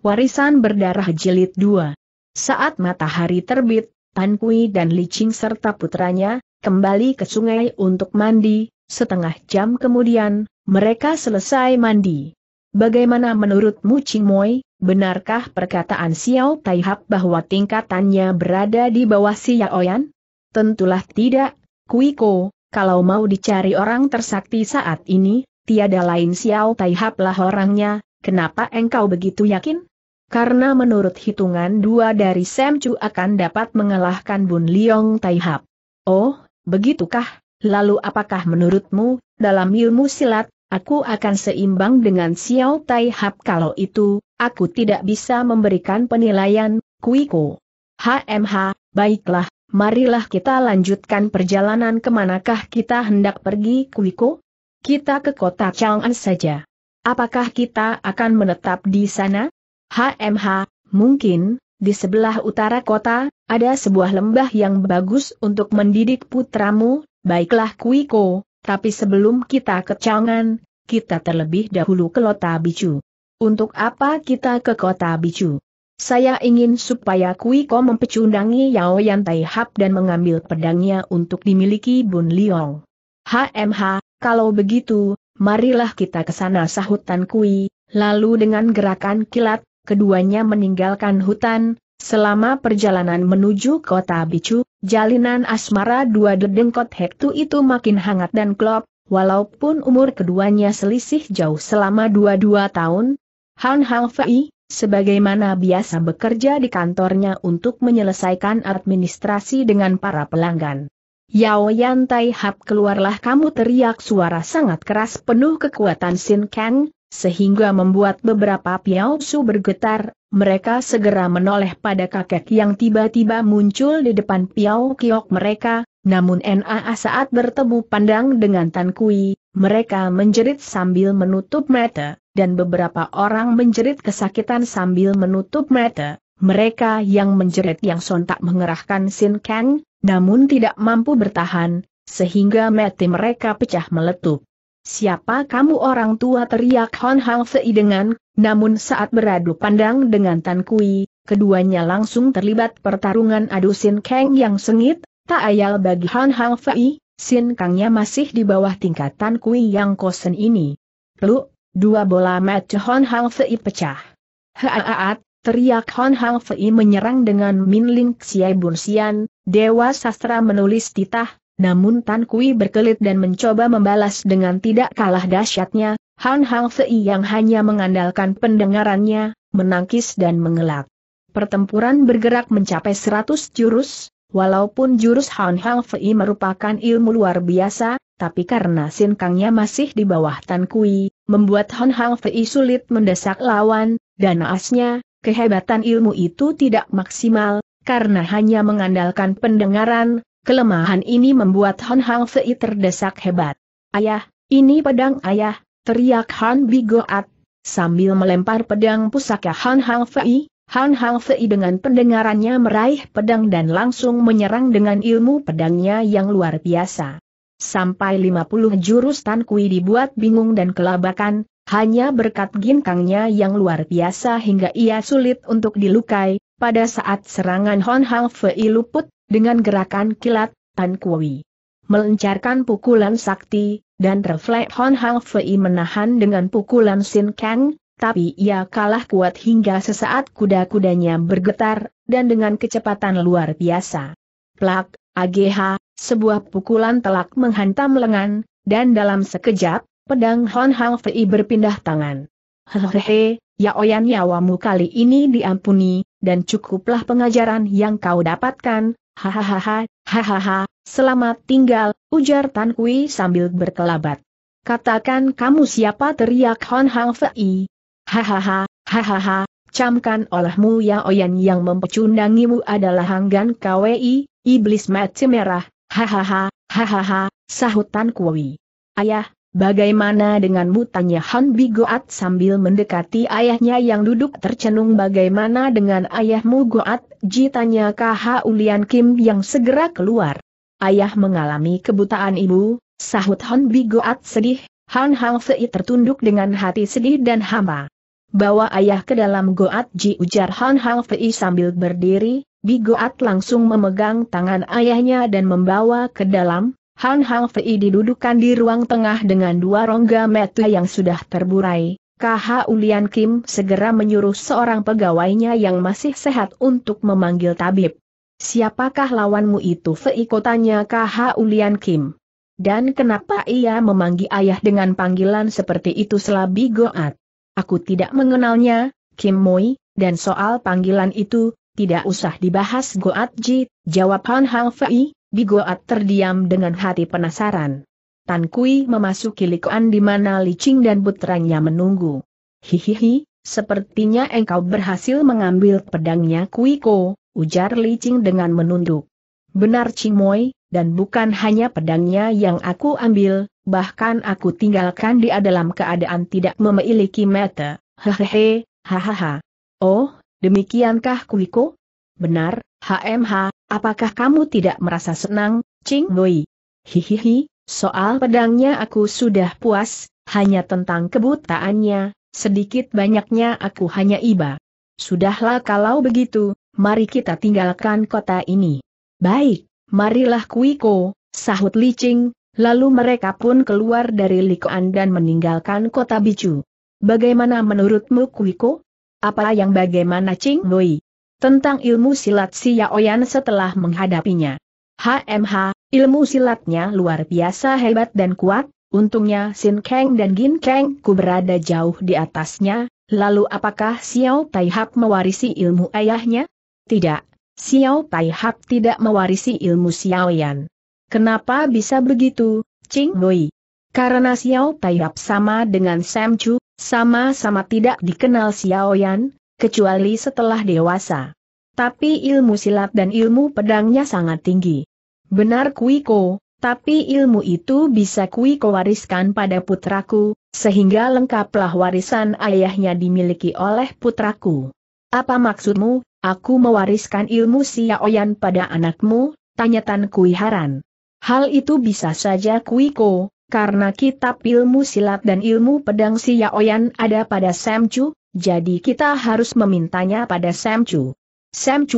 Warisan berdarah jilid 2. Saat matahari terbit, Tan Kui dan Li Qing serta putranya, kembali ke sungai untuk mandi, setengah jam kemudian, mereka selesai mandi. Bagaimana menurutmu Ching Moi, benarkah perkataan Xiao Taihap bahwa tingkatannya berada di bawah si Yaoyan? Tentulah tidak, Kui Ko. kalau mau dicari orang tersakti saat ini, tiada lain Xiao Taihap lah orangnya, kenapa engkau begitu yakin? karena menurut hitungan dua dari Sam Chu akan dapat mengalahkan Bun Liong Taihap. Oh, begitukah? Lalu apakah menurutmu, dalam ilmu silat, aku akan seimbang dengan Xiao Taihap kalau itu, aku tidak bisa memberikan penilaian, kuiku. HMH, baiklah, marilah kita lanjutkan perjalanan kemanakah kita hendak pergi kuiku? Kita ke kota Chang'an saja. Apakah kita akan menetap di sana? HMH, mungkin, di sebelah utara kota, ada sebuah lembah yang bagus untuk mendidik putramu, baiklah Kuiko, tapi sebelum kita kecangan, kita terlebih dahulu ke Lota Bicu. Untuk apa kita ke kota Bicu? Saya ingin supaya Kuiko mempecundangi Yao Yan Tai Hap dan mengambil pedangnya untuk dimiliki Bun Liong. HMH, kalau begitu, marilah kita ke sana sahutan Kui, lalu dengan gerakan kilat, keduanya meninggalkan hutan, selama perjalanan menuju kota Bicu, jalinan asmara dua dedengkot hektu itu makin hangat dan klop, walaupun umur keduanya selisih jauh selama dua-dua tahun, Han Hang Fei, sebagaimana biasa bekerja di kantornya untuk menyelesaikan administrasi dengan para pelanggan. Yao Yan Hap keluarlah kamu teriak suara sangat keras penuh kekuatan Sin Kang, sehingga membuat beberapa su bergetar, mereka segera menoleh pada kakek yang tiba-tiba muncul di depan piau kiok mereka, namun NAA saat bertemu pandang dengan Tan Kui, mereka menjerit sambil menutup mata, dan beberapa orang menjerit kesakitan sambil menutup mata. Mereka yang menjerit yang sontak mengerahkan Sin Kang, namun tidak mampu bertahan, sehingga mati mereka pecah meletup. Siapa kamu orang tua teriak Hon Hang Sei dengan, namun saat beradu pandang dengan Tan Kui, keduanya langsung terlibat pertarungan adu Sin Kang yang sengit, tak ayal bagi Hon Hang Fei, Sin Kangnya masih di bawah tingkatan Kui yang kosen ini. Lu, dua bola mata Hon Hang Fei pecah. Haaat, teriak Hon Hang Fei menyerang dengan Min Ling xie Bun Xian, Dewa Sastra menulis titah, namun Tan Kui berkelit dan mencoba membalas dengan tidak kalah dahsyatnya, Han Hang Fei yang hanya mengandalkan pendengarannya, menangkis dan mengelak. Pertempuran bergerak mencapai seratus jurus, walaupun jurus Han Hang Fei merupakan ilmu luar biasa, tapi karena Sin Kangnya masih di bawah Tan Kui, membuat Han Hang Fei sulit mendesak lawan, dan naasnya, kehebatan ilmu itu tidak maksimal, karena hanya mengandalkan pendengaran, Kelemahan ini membuat Han Hang Sei terdesak hebat. Ayah, ini pedang ayah, teriak Han Bigoat. Sambil melempar pedang pusaka Han Hang Fei, Han Hang Fei dengan pendengarannya meraih pedang dan langsung menyerang dengan ilmu pedangnya yang luar biasa. Sampai 50 jurus Tan Kui dibuat bingung dan kelabakan, hanya berkat ginkangnya yang luar biasa hingga ia sulit untuk dilukai, pada saat serangan Hon Hang Fei luput, dengan gerakan kilat, Tan Kui melencarkan pukulan sakti, dan reflek Hon Hang Fei menahan dengan pukulan Sin Kang, tapi ia kalah kuat hingga sesaat kuda-kudanya bergetar, dan dengan kecepatan luar biasa. Plak, AGH, sebuah pukulan telak menghantam lengan, dan dalam sekejap, pedang Hon Hang Fei berpindah tangan. Hehehe, yaoyan nyawamu kali ini diampuni, dan cukuplah pengajaran yang kau dapatkan, Hahaha, hahaha, selamat tinggal, ujar Tan Kui sambil berkelabat. Katakan kamu siapa teriak Hon Hang Fei. Hahaha, hahaha, camkan olehmu ya Oyan yang mempecundangimu adalah Hanggan Kwi, iblis mati merah, hahaha, hahaha, sahut Tan Kui. Ayah, Bagaimana denganmu tanya Han Bigoat sambil mendekati ayahnya yang duduk tercenung bagaimana dengan ayahmu Goat, Ji tanya KH Ulian Kim yang segera keluar. Ayah mengalami kebutaan ibu, sahut Han Bigoat sedih, Han Hang Fei tertunduk dengan hati sedih dan hamba. Bawa ayah ke dalam Goat Ji ujar Han Hang Fei sambil berdiri, Bigoat langsung memegang tangan ayahnya dan membawa ke dalam, Han Hang Fei didudukan di ruang tengah dengan dua rongga mata yang sudah terburai. KH Ulian Kim segera menyuruh seorang pegawainya yang masih sehat untuk memanggil tabib. Siapakah lawanmu itu Fei kotanya KH Ulian Kim? Dan kenapa ia memanggil ayah dengan panggilan seperti itu selabi goat? Aku tidak mengenalnya, Kim Moi, dan soal panggilan itu, tidak usah dibahas Goat Ji, jawab Han Hang Fei, Bigoat terdiam dengan hati penasaran. Tan Kui memasuki likuan di mana licing dan putranya menunggu. Hihihi, sepertinya engkau berhasil mengambil pedangnya Kuiko, ujar licing dengan menunduk. Benar Cimoy, dan bukan hanya pedangnya yang aku ambil, bahkan aku tinggalkan dia dalam keadaan tidak memiliki mata, hehehe, hahaha. Oh, demikiankah Kuiko? Benar, HMH, apakah kamu tidak merasa senang, Ching Wei? Hihihi, soal pedangnya aku sudah puas, hanya tentang kebutaannya, sedikit banyaknya aku hanya iba. Sudahlah kalau begitu, mari kita tinggalkan kota ini. Baik, marilah Kuiko, sahut Li Ching, lalu mereka pun keluar dari Likoan dan meninggalkan kota Bicu. Bagaimana menurutmu Kuiko? Apa yang bagaimana Ching Wei? tentang ilmu silat Yaoyan setelah menghadapinya. HMH, ilmu silatnya luar biasa hebat dan kuat, untungnya Sin Kang dan Gin Kang ku berada jauh di atasnya, lalu apakah Xiao Tai Hap mewarisi ilmu ayahnya? Tidak, Xiao Tai Hap tidak mewarisi ilmu Xiaoyan. Kenapa bisa begitu, Ching Wei? Karena Xiao Tai Hap sama dengan Sam Chu, sama-sama tidak dikenal Xiaoyan, kecuali setelah dewasa. Tapi ilmu silat dan ilmu pedangnya sangat tinggi. Benar Kuiko, tapi ilmu itu bisa Kuiko wariskan pada putraku, sehingga lengkaplah warisan ayahnya dimiliki oleh putraku. Apa maksudmu, aku mewariskan ilmu Siaoyan pada anakmu, tanya Tan Kui Haran. Hal itu bisa saja Kuiko, karena kitab ilmu silat dan ilmu pedang Siaoyan ada pada Sam jadi kita harus memintanya pada Sam Chu.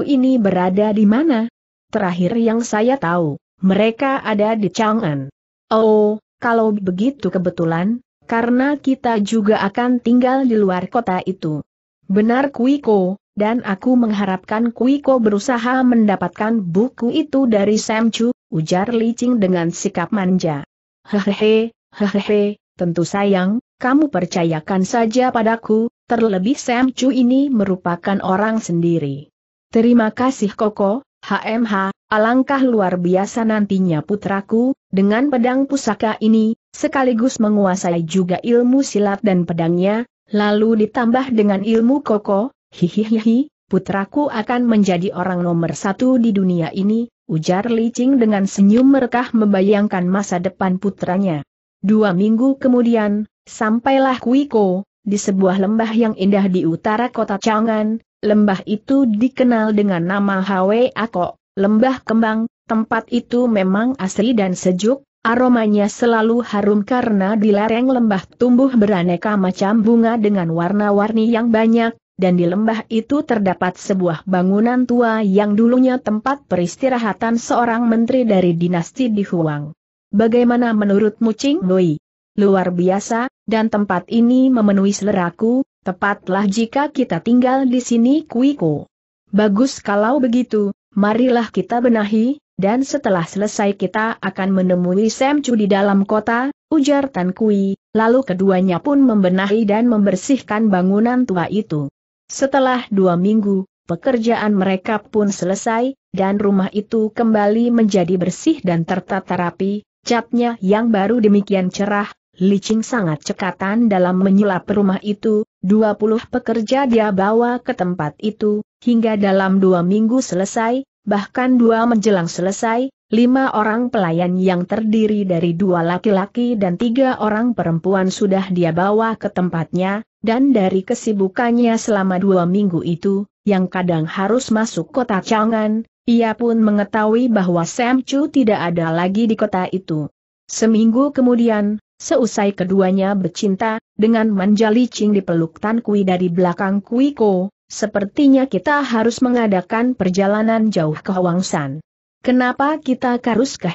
ini berada di mana? Terakhir yang saya tahu, mereka ada di Chang'an. Oh, kalau begitu kebetulan, karena kita juga akan tinggal di luar kota itu. Benar Kuiko, dan aku mengharapkan Kuiko berusaha mendapatkan buku itu dari Sam Chu, ujar Qing dengan sikap manja. Hehehe, hehehe, tentu sayang, kamu percayakan saja padaku, Terlebih Sam Chu ini merupakan orang sendiri. Terima kasih Koko, HMH, alangkah luar biasa nantinya putraku, dengan pedang pusaka ini, sekaligus menguasai juga ilmu silat dan pedangnya, lalu ditambah dengan ilmu Koko, hihihihi, putraku akan menjadi orang nomor satu di dunia ini, ujar Li Qing dengan senyum merekah membayangkan masa depan putranya. Dua minggu kemudian, sampailah Kuiko, di sebuah lembah yang indah di utara kota Changan, lembah itu dikenal dengan nama Hwe Ako, lembah kembang, tempat itu memang asri dan sejuk, aromanya selalu harum karena di lereng lembah tumbuh beraneka macam bunga dengan warna-warni yang banyak, dan di lembah itu terdapat sebuah bangunan tua yang dulunya tempat peristirahatan seorang menteri dari dinasti di Huang. Bagaimana menurut Mucing Lui? Luar biasa, dan tempat ini memenuhi seleraku, tepatlah jika kita tinggal di sini Kuiko. Bagus kalau begitu, marilah kita benahi, dan setelah selesai kita akan menemui Semcu di dalam kota, ujar Tan Kui, lalu keduanya pun membenahi dan membersihkan bangunan tua itu. Setelah dua minggu, pekerjaan mereka pun selesai, dan rumah itu kembali menjadi bersih dan tertata rapi, catnya yang baru demikian cerah, Licing sangat cekatan dalam menyulap rumah itu, 20 pekerja dia bawa ke tempat itu, hingga dalam dua minggu selesai, bahkan dua menjelang selesai, lima orang pelayan yang terdiri dari dua laki-laki dan tiga orang perempuan sudah dia bawa ke tempatnya, dan dari kesibukannya selama dua minggu itu, yang kadang harus masuk kota Changan, ia pun mengetahui bahwa Sam Chu tidak ada lagi di kota itu. Seminggu kemudian, Seusai keduanya bercinta, dengan menjali Ching dipeluk Tan Kui dari belakang Kui Ko, sepertinya kita harus mengadakan perjalanan jauh ke Huangshan. Kenapa kita harus ke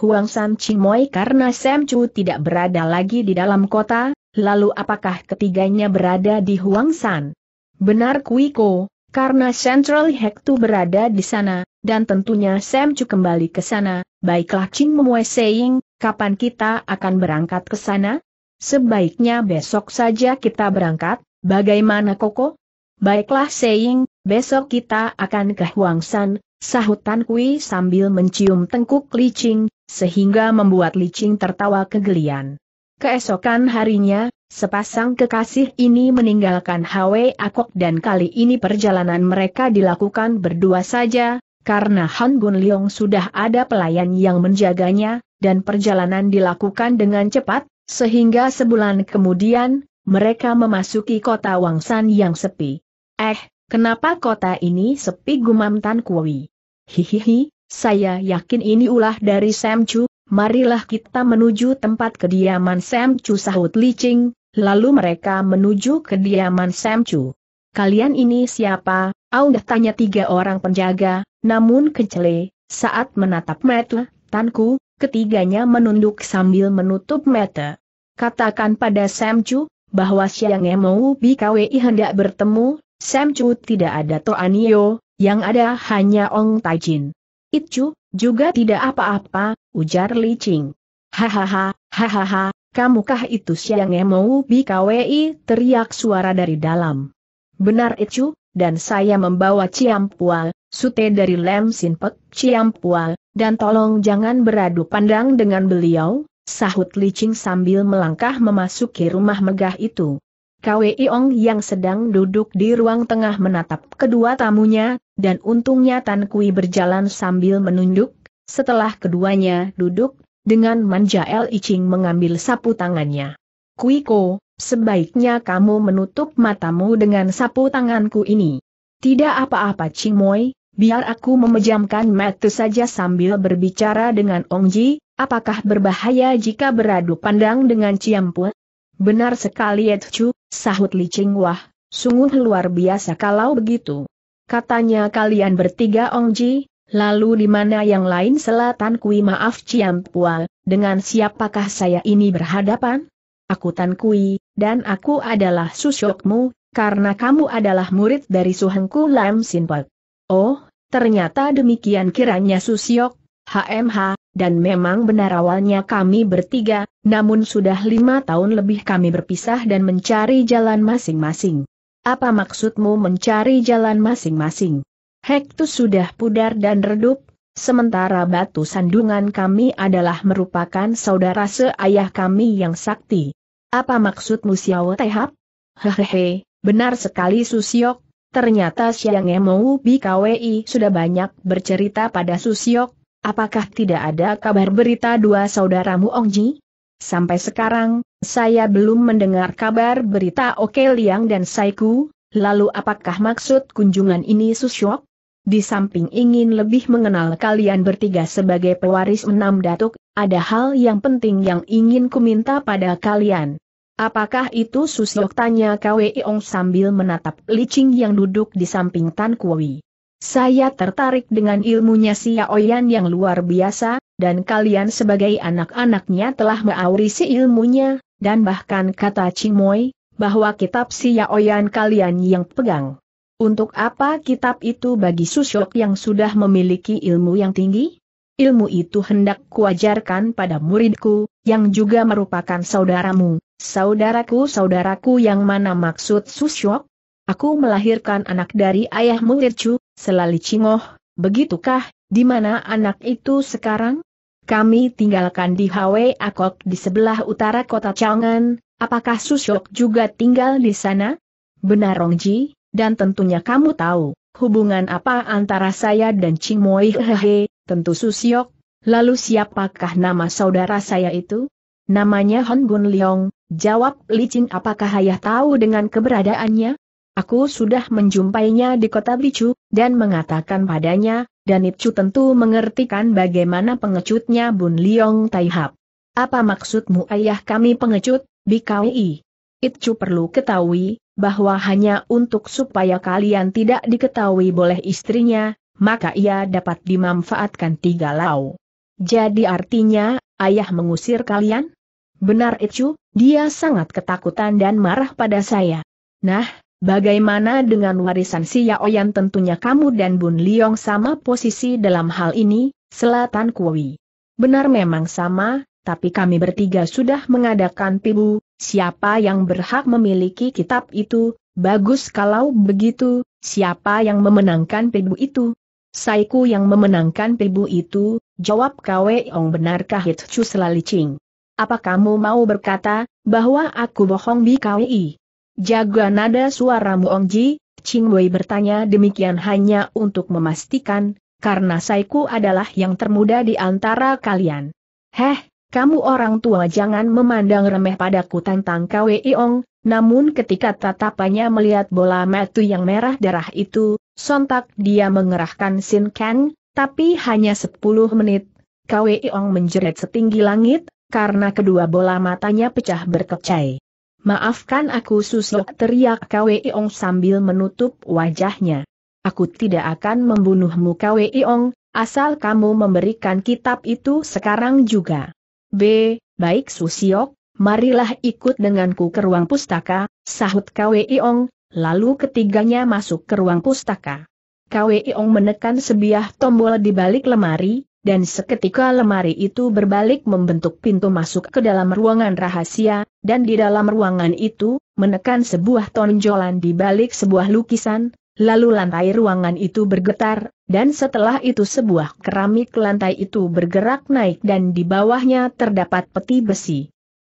Ching Moi? karena Sam Chu tidak berada lagi di dalam kota, lalu apakah ketiganya berada di Huangshan? Benar Ko, karena Central Hektu berada di sana, dan tentunya Sam Chu kembali ke sana, baiklah Ching saying kapan kita akan berangkat ke sana? Sebaiknya besok saja kita berangkat, bagaimana Koko? Baiklah Seying, besok kita akan ke Huangshan, sahut Tan Kui sambil mencium tengkuk licing, sehingga membuat licing tertawa kegelian. Keesokan harinya, sepasang kekasih ini meninggalkan Hwe Akok dan kali ini perjalanan mereka dilakukan berdua saja, karena Han Bun Leong sudah ada pelayan yang menjaganya, dan perjalanan dilakukan dengan cepat, sehingga sebulan kemudian, mereka memasuki kota Wangsan yang sepi. Eh, kenapa kota ini sepi gumam Tan Kui? Hihihi, saya yakin ini ulah dari Sam Chu, marilah kita menuju tempat kediaman Sam Chu sahut licing, lalu mereka menuju kediaman Sam Chu. Kalian ini siapa? Aung tanya tiga orang penjaga, namun kecele, saat menatap Tan Kui, ketiganya menunduk sambil menutup mata. Katakan pada Sam Chu, bahwa Siang mau BKWI hendak bertemu, Sam Chu tidak ada Toanio, yang ada hanya Ong Taijin. Itchu, juga tidak apa-apa, ujar Li Ching. Hahaha, hahaha, kamukah itu Siang mau BKWI teriak suara dari dalam. Benar Itchu, dan saya membawa Ciampual, sute dari Lem Sinpek, Ciampua, dan tolong jangan beradu pandang dengan beliau, sahut licing sambil melangkah memasuki rumah megah itu. Kwe Iong yang sedang duduk di ruang tengah menatap kedua tamunya, dan untungnya Tan Kui berjalan sambil menunduk, setelah keduanya duduk, dengan manja L. Iching mengambil sapu tangannya. Kui Ko. Sebaiknya kamu menutup matamu dengan sapu tanganku ini. Tidak apa-apa Cimoy, biar aku memejamkan mata saja sambil berbicara dengan Ong Ji, apakah berbahaya jika beradu pandang dengan Ciampu? Benar sekali Ed Chu. sahut Li Wah, sungguh luar biasa kalau begitu. Katanya kalian bertiga Ong Ji, lalu di mana yang lain selatan kui maaf Ciampua, dengan siapakah saya ini berhadapan? aku Tan Kui, dan aku adalah susyokmu, karena kamu adalah murid dari Suhengku Lam Sinpek. Oh, ternyata demikian kiranya Susyok, HMH, dan memang benar awalnya kami bertiga, namun sudah lima tahun lebih kami berpisah dan mencari jalan masing-masing. Apa maksudmu mencari jalan masing-masing? Hektus sudah pudar dan redup, sementara batu sandungan kami adalah merupakan saudara seayah kami yang sakti. Apa maksudmu Xiao Tehap? Hehehe, benar sekali Susiok, ternyata Siang Emou BKWI sudah banyak bercerita pada Susiok, apakah tidak ada kabar berita dua saudaramu Ongji? Sampai sekarang, saya belum mendengar kabar berita Oke Liang dan Saiku, lalu apakah maksud kunjungan ini Susiok? Di samping ingin lebih mengenal kalian bertiga sebagai pewaris enam datuk, ada hal yang penting yang ingin kuminta pada kalian. Apakah itu Susiok tanya Kwei Ong sambil menatap licing yang duduk di samping Tan Kui. Saya tertarik dengan ilmunya si Oyan yang luar biasa, dan kalian sebagai anak-anaknya telah meaurisi ilmunya, dan bahkan kata Ching Cimoy, bahwa kitab si Yaoyan kalian yang pegang. Untuk apa kitab itu bagi Susyok yang sudah memiliki ilmu yang tinggi? Ilmu itu hendak kuajarkan pada muridku, yang juga merupakan saudaramu, saudaraku-saudaraku yang mana maksud Susyok? Aku melahirkan anak dari ayah muridku, selali cingoh, begitukah, di mana anak itu sekarang? Kami tinggalkan di Hwe Akok di sebelah utara kota Changan, apakah Susyok juga tinggal di sana? Benar Rongji, dan tentunya kamu tahu, hubungan apa antara saya dan Cimoy hehehe, tentu Susiok. Lalu siapakah nama saudara saya itu? Namanya Hon Gun Leong, jawab Li Ching. apakah ayah tahu dengan keberadaannya? Aku sudah menjumpainya di kota Bicu, dan mengatakan padanya, dan Itchu tentu mengertikan bagaimana pengecutnya Bun Leong Taihap. Apa maksudmu ayah kami pengecut, Bikawi? Itchu perlu ketahui, bahwa hanya untuk supaya kalian tidak diketahui boleh istrinya, maka ia dapat dimanfaatkan tiga lau. Jadi artinya, ayah mengusir kalian? Benar itu, dia sangat ketakutan dan marah pada saya. Nah, bagaimana dengan warisan si Yaoyan tentunya kamu dan Bun Liong sama posisi dalam hal ini, Selatan Kui. Benar memang sama, tapi kami bertiga sudah mengadakan pibu, Siapa yang berhak memiliki kitab itu? Bagus kalau begitu, siapa yang memenangkan pibu itu? Saiku yang memenangkan pibu itu, jawab Ong benarkah Hit Selali Selalicing? Apa kamu mau berkata, bahwa aku bohong di BKWI? Jaga nada suaramu Ong Ji. Ching Wei bertanya demikian hanya untuk memastikan, karena Saiku adalah yang termuda di antara kalian. Heh, kamu orang tua jangan memandang remeh padaku tantang Kwe Iong, namun ketika tatapannya melihat bola metu yang merah darah itu, sontak dia mengerahkan Sin Kang, tapi hanya 10 menit, Kwe Iong menjerit setinggi langit, karena kedua bola matanya pecah berkecai. Maafkan aku susuk teriak Kwe Iong sambil menutup wajahnya. Aku tidak akan membunuhmu Kwe Iong, asal kamu memberikan kitab itu sekarang juga. B. Baik Susiok, marilah ikut denganku ke ruang pustaka, sahut Kweong, lalu ketiganya masuk ke ruang pustaka. Kweong menekan sebiah tombol di balik lemari, dan seketika lemari itu berbalik membentuk pintu masuk ke dalam ruangan rahasia, dan di dalam ruangan itu, menekan sebuah tonjolan di balik sebuah lukisan, Lalu lantai ruangan itu bergetar, dan setelah itu sebuah keramik lantai itu bergerak naik dan di bawahnya terdapat peti besi.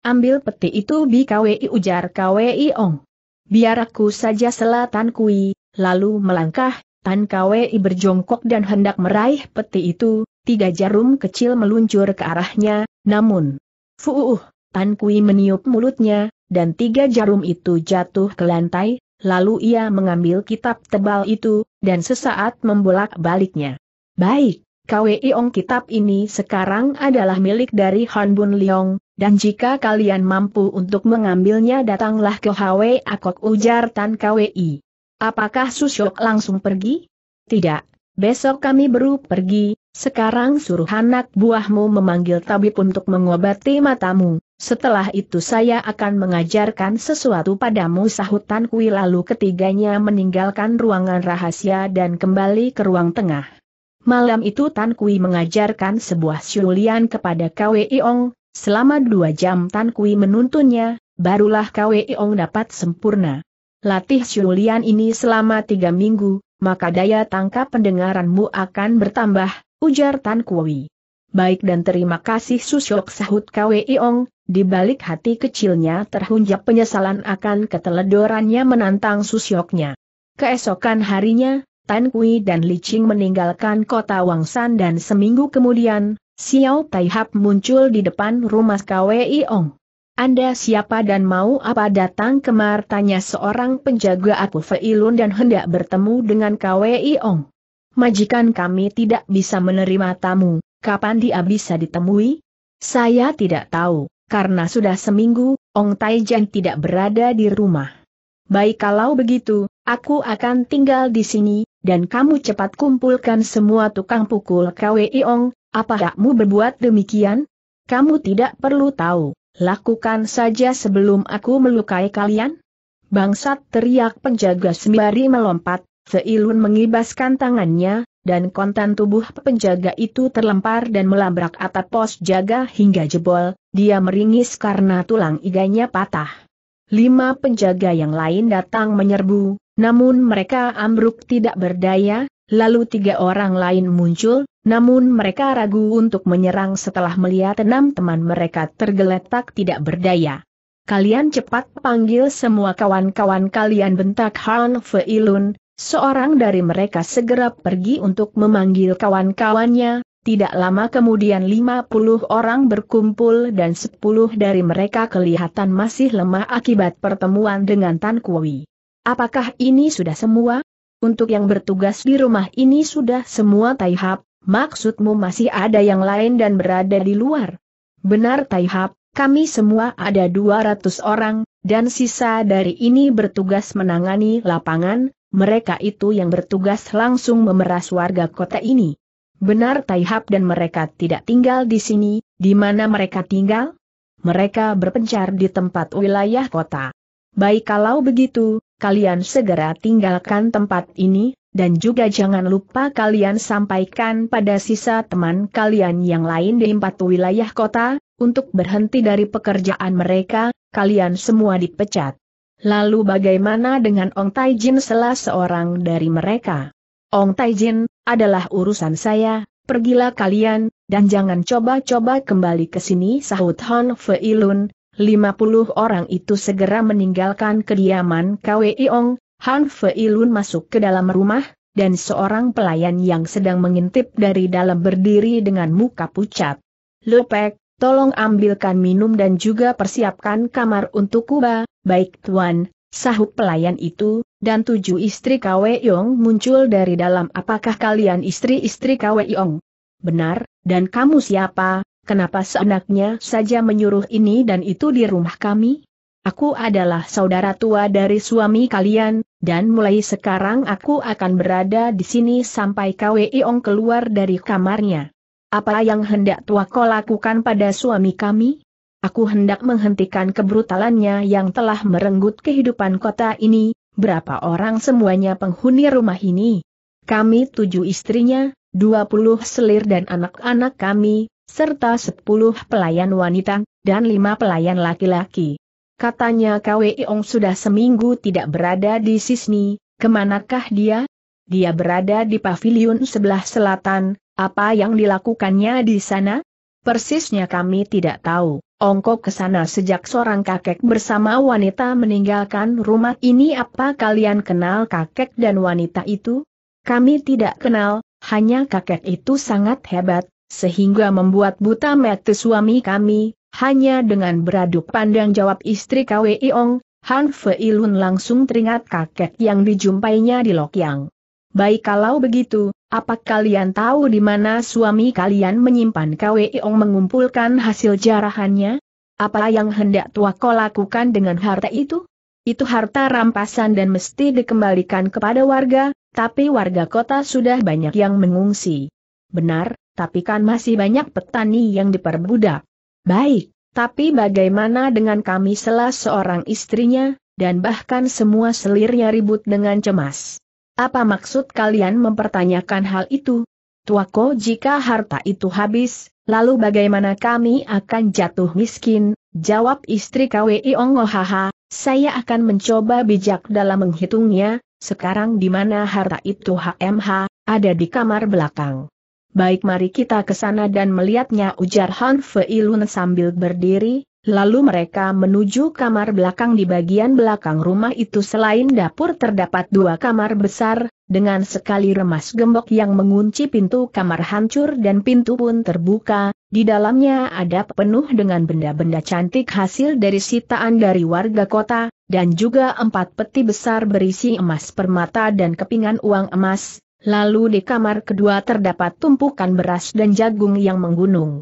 Ambil peti itu BKWI ujar KWI Ong. Biar aku saja selatan kui, lalu melangkah, Tan KWI berjongkok dan hendak meraih peti itu, tiga jarum kecil meluncur ke arahnya, namun. Fuuh, Tan Kui meniup mulutnya, dan tiga jarum itu jatuh ke lantai, Lalu ia mengambil kitab tebal itu, dan sesaat membolak-baliknya. Baik, Ong kitab ini sekarang adalah milik dari Han Bun Leong, dan jika kalian mampu untuk mengambilnya datanglah ke Hwe Akok ujar Tan Kwi. Apakah Susyok langsung pergi? Tidak, besok kami baru pergi, sekarang suruh anak buahmu memanggil tabib untuk mengobati matamu. Setelah itu saya akan mengajarkan sesuatu padamu sahut Tan Kui lalu ketiganya meninggalkan ruangan rahasia dan kembali ke ruang tengah. Malam itu Tan Kui mengajarkan sebuah syulian kepada Kwe Iong, selama dua jam Tan Kui menuntunnya, barulah Kwe Iong dapat sempurna. Latih syulian ini selama tiga minggu, maka daya tangkap pendengaranmu akan bertambah, ujar Tan Kui. Baik dan terima kasih Susyok sahut Kwe Iong, di balik hati kecilnya terhunjak penyesalan akan keteledorannya menantang Susyoknya. Keesokan harinya, Tan Kui dan Li Qing meninggalkan kota Wangsan dan seminggu kemudian, Xiao Tai Hap muncul di depan rumah KWI Ong. Anda siapa dan mau apa datang kemar tanya seorang penjaga aku Feilun dan hendak bertemu dengan KWI Ong. Majikan kami tidak bisa menerima tamu, kapan dia bisa ditemui? Saya tidak tahu karena sudah seminggu, Ong Taijan tidak berada di rumah. Baik kalau begitu, aku akan tinggal di sini, dan kamu cepat kumpulkan semua tukang pukul KWI Ong, apa hakmu berbuat demikian? Kamu tidak perlu tahu, lakukan saja sebelum aku melukai kalian. Bangsat teriak penjaga sembari melompat, Seilun mengibaskan tangannya, dan kontan tubuh penjaga itu terlempar dan melabrak atap pos jaga hingga jebol, dia meringis karena tulang iganya patah. Lima penjaga yang lain datang menyerbu, namun mereka ambruk tidak berdaya, lalu tiga orang lain muncul, namun mereka ragu untuk menyerang setelah melihat enam teman mereka tergeletak tidak berdaya. Kalian cepat panggil semua kawan-kawan kalian bentak Han Feilun, Seorang dari mereka segera pergi untuk memanggil kawan-kawannya, tidak lama kemudian 50 orang berkumpul dan 10 dari mereka kelihatan masih lemah akibat pertemuan dengan Tan Kui. Apakah ini sudah semua? Untuk yang bertugas di rumah ini sudah semua Taihap, maksudmu masih ada yang lain dan berada di luar? Benar Taihap, kami semua ada 200 orang, dan sisa dari ini bertugas menangani lapangan, mereka itu yang bertugas langsung memeras warga kota ini. Benar Taihap dan mereka tidak tinggal di sini, di mana mereka tinggal? Mereka berpencar di tempat wilayah kota. Baik kalau begitu, kalian segera tinggalkan tempat ini, dan juga jangan lupa kalian sampaikan pada sisa teman kalian yang lain di empat wilayah kota, untuk berhenti dari pekerjaan mereka, kalian semua dipecat. Lalu bagaimana dengan Ong Taijin salah seorang dari mereka? Ong Taijin, adalah urusan saya, pergilah kalian, dan jangan coba-coba kembali ke sini sahut Hon Feilun. 50 orang itu segera meninggalkan kediaman KWI Ong, Han Feilun masuk ke dalam rumah, dan seorang pelayan yang sedang mengintip dari dalam berdiri dengan muka pucat. Lepek, tolong ambilkan minum dan juga persiapkan kamar untuk kubah. Baik Tuan, sahut pelayan itu, dan tujuh istri Kwe Yong muncul dari dalam apakah kalian istri-istri Kwe Yong? Benar, dan kamu siapa, kenapa seenaknya saja menyuruh ini dan itu di rumah kami? Aku adalah saudara tua dari suami kalian, dan mulai sekarang aku akan berada di sini sampai Kwe Yong keluar dari kamarnya. Apa yang hendak tua kau lakukan pada suami kami? Aku hendak menghentikan kebrutalannya yang telah merenggut kehidupan kota ini, berapa orang semuanya penghuni rumah ini? Kami tujuh istrinya, dua puluh selir dan anak-anak kami, serta sepuluh pelayan wanita, dan lima pelayan laki-laki. Katanya Kwe Ong sudah seminggu tidak berada di Sisni, kemanakah dia? Dia berada di pavilion sebelah selatan, apa yang dilakukannya di sana? Persisnya kami tidak tahu. Ongko ke sana sejak seorang kakek bersama wanita meninggalkan rumah ini apa kalian kenal kakek dan wanita itu? Kami tidak kenal, hanya kakek itu sangat hebat, sehingga membuat buta mata suami kami, hanya dengan beradu pandang jawab istri KWI Ong, Han Fei Lun langsung teringat kakek yang dijumpainya di Lokyang. Baik kalau begitu, apa kalian tahu di mana suami kalian menyimpan ong mengumpulkan hasil jarahannya? Apa yang hendak tua kau lakukan dengan harta itu? Itu harta rampasan dan mesti dikembalikan kepada warga, tapi warga kota sudah banyak yang mengungsi. Benar, tapi kan masih banyak petani yang diperbudak. Baik, tapi bagaimana dengan kami selas seorang istrinya, dan bahkan semua selirnya ribut dengan cemas. Apa maksud kalian mempertanyakan hal itu? Tuako jika harta itu habis, lalu bagaimana kami akan jatuh miskin? Jawab istri KWI Ongohaha, saya akan mencoba bijak dalam menghitungnya, sekarang di mana harta itu HMH, ada di kamar belakang. Baik mari kita ke sana dan melihatnya ujar Han Feilun sambil berdiri, Lalu mereka menuju kamar belakang di bagian belakang rumah itu selain dapur terdapat dua kamar besar, dengan sekali remas gembok yang mengunci pintu kamar hancur dan pintu pun terbuka, di dalamnya ada penuh dengan benda-benda cantik hasil dari sitaan dari warga kota, dan juga empat peti besar berisi emas permata dan kepingan uang emas, lalu di kamar kedua terdapat tumpukan beras dan jagung yang menggunung.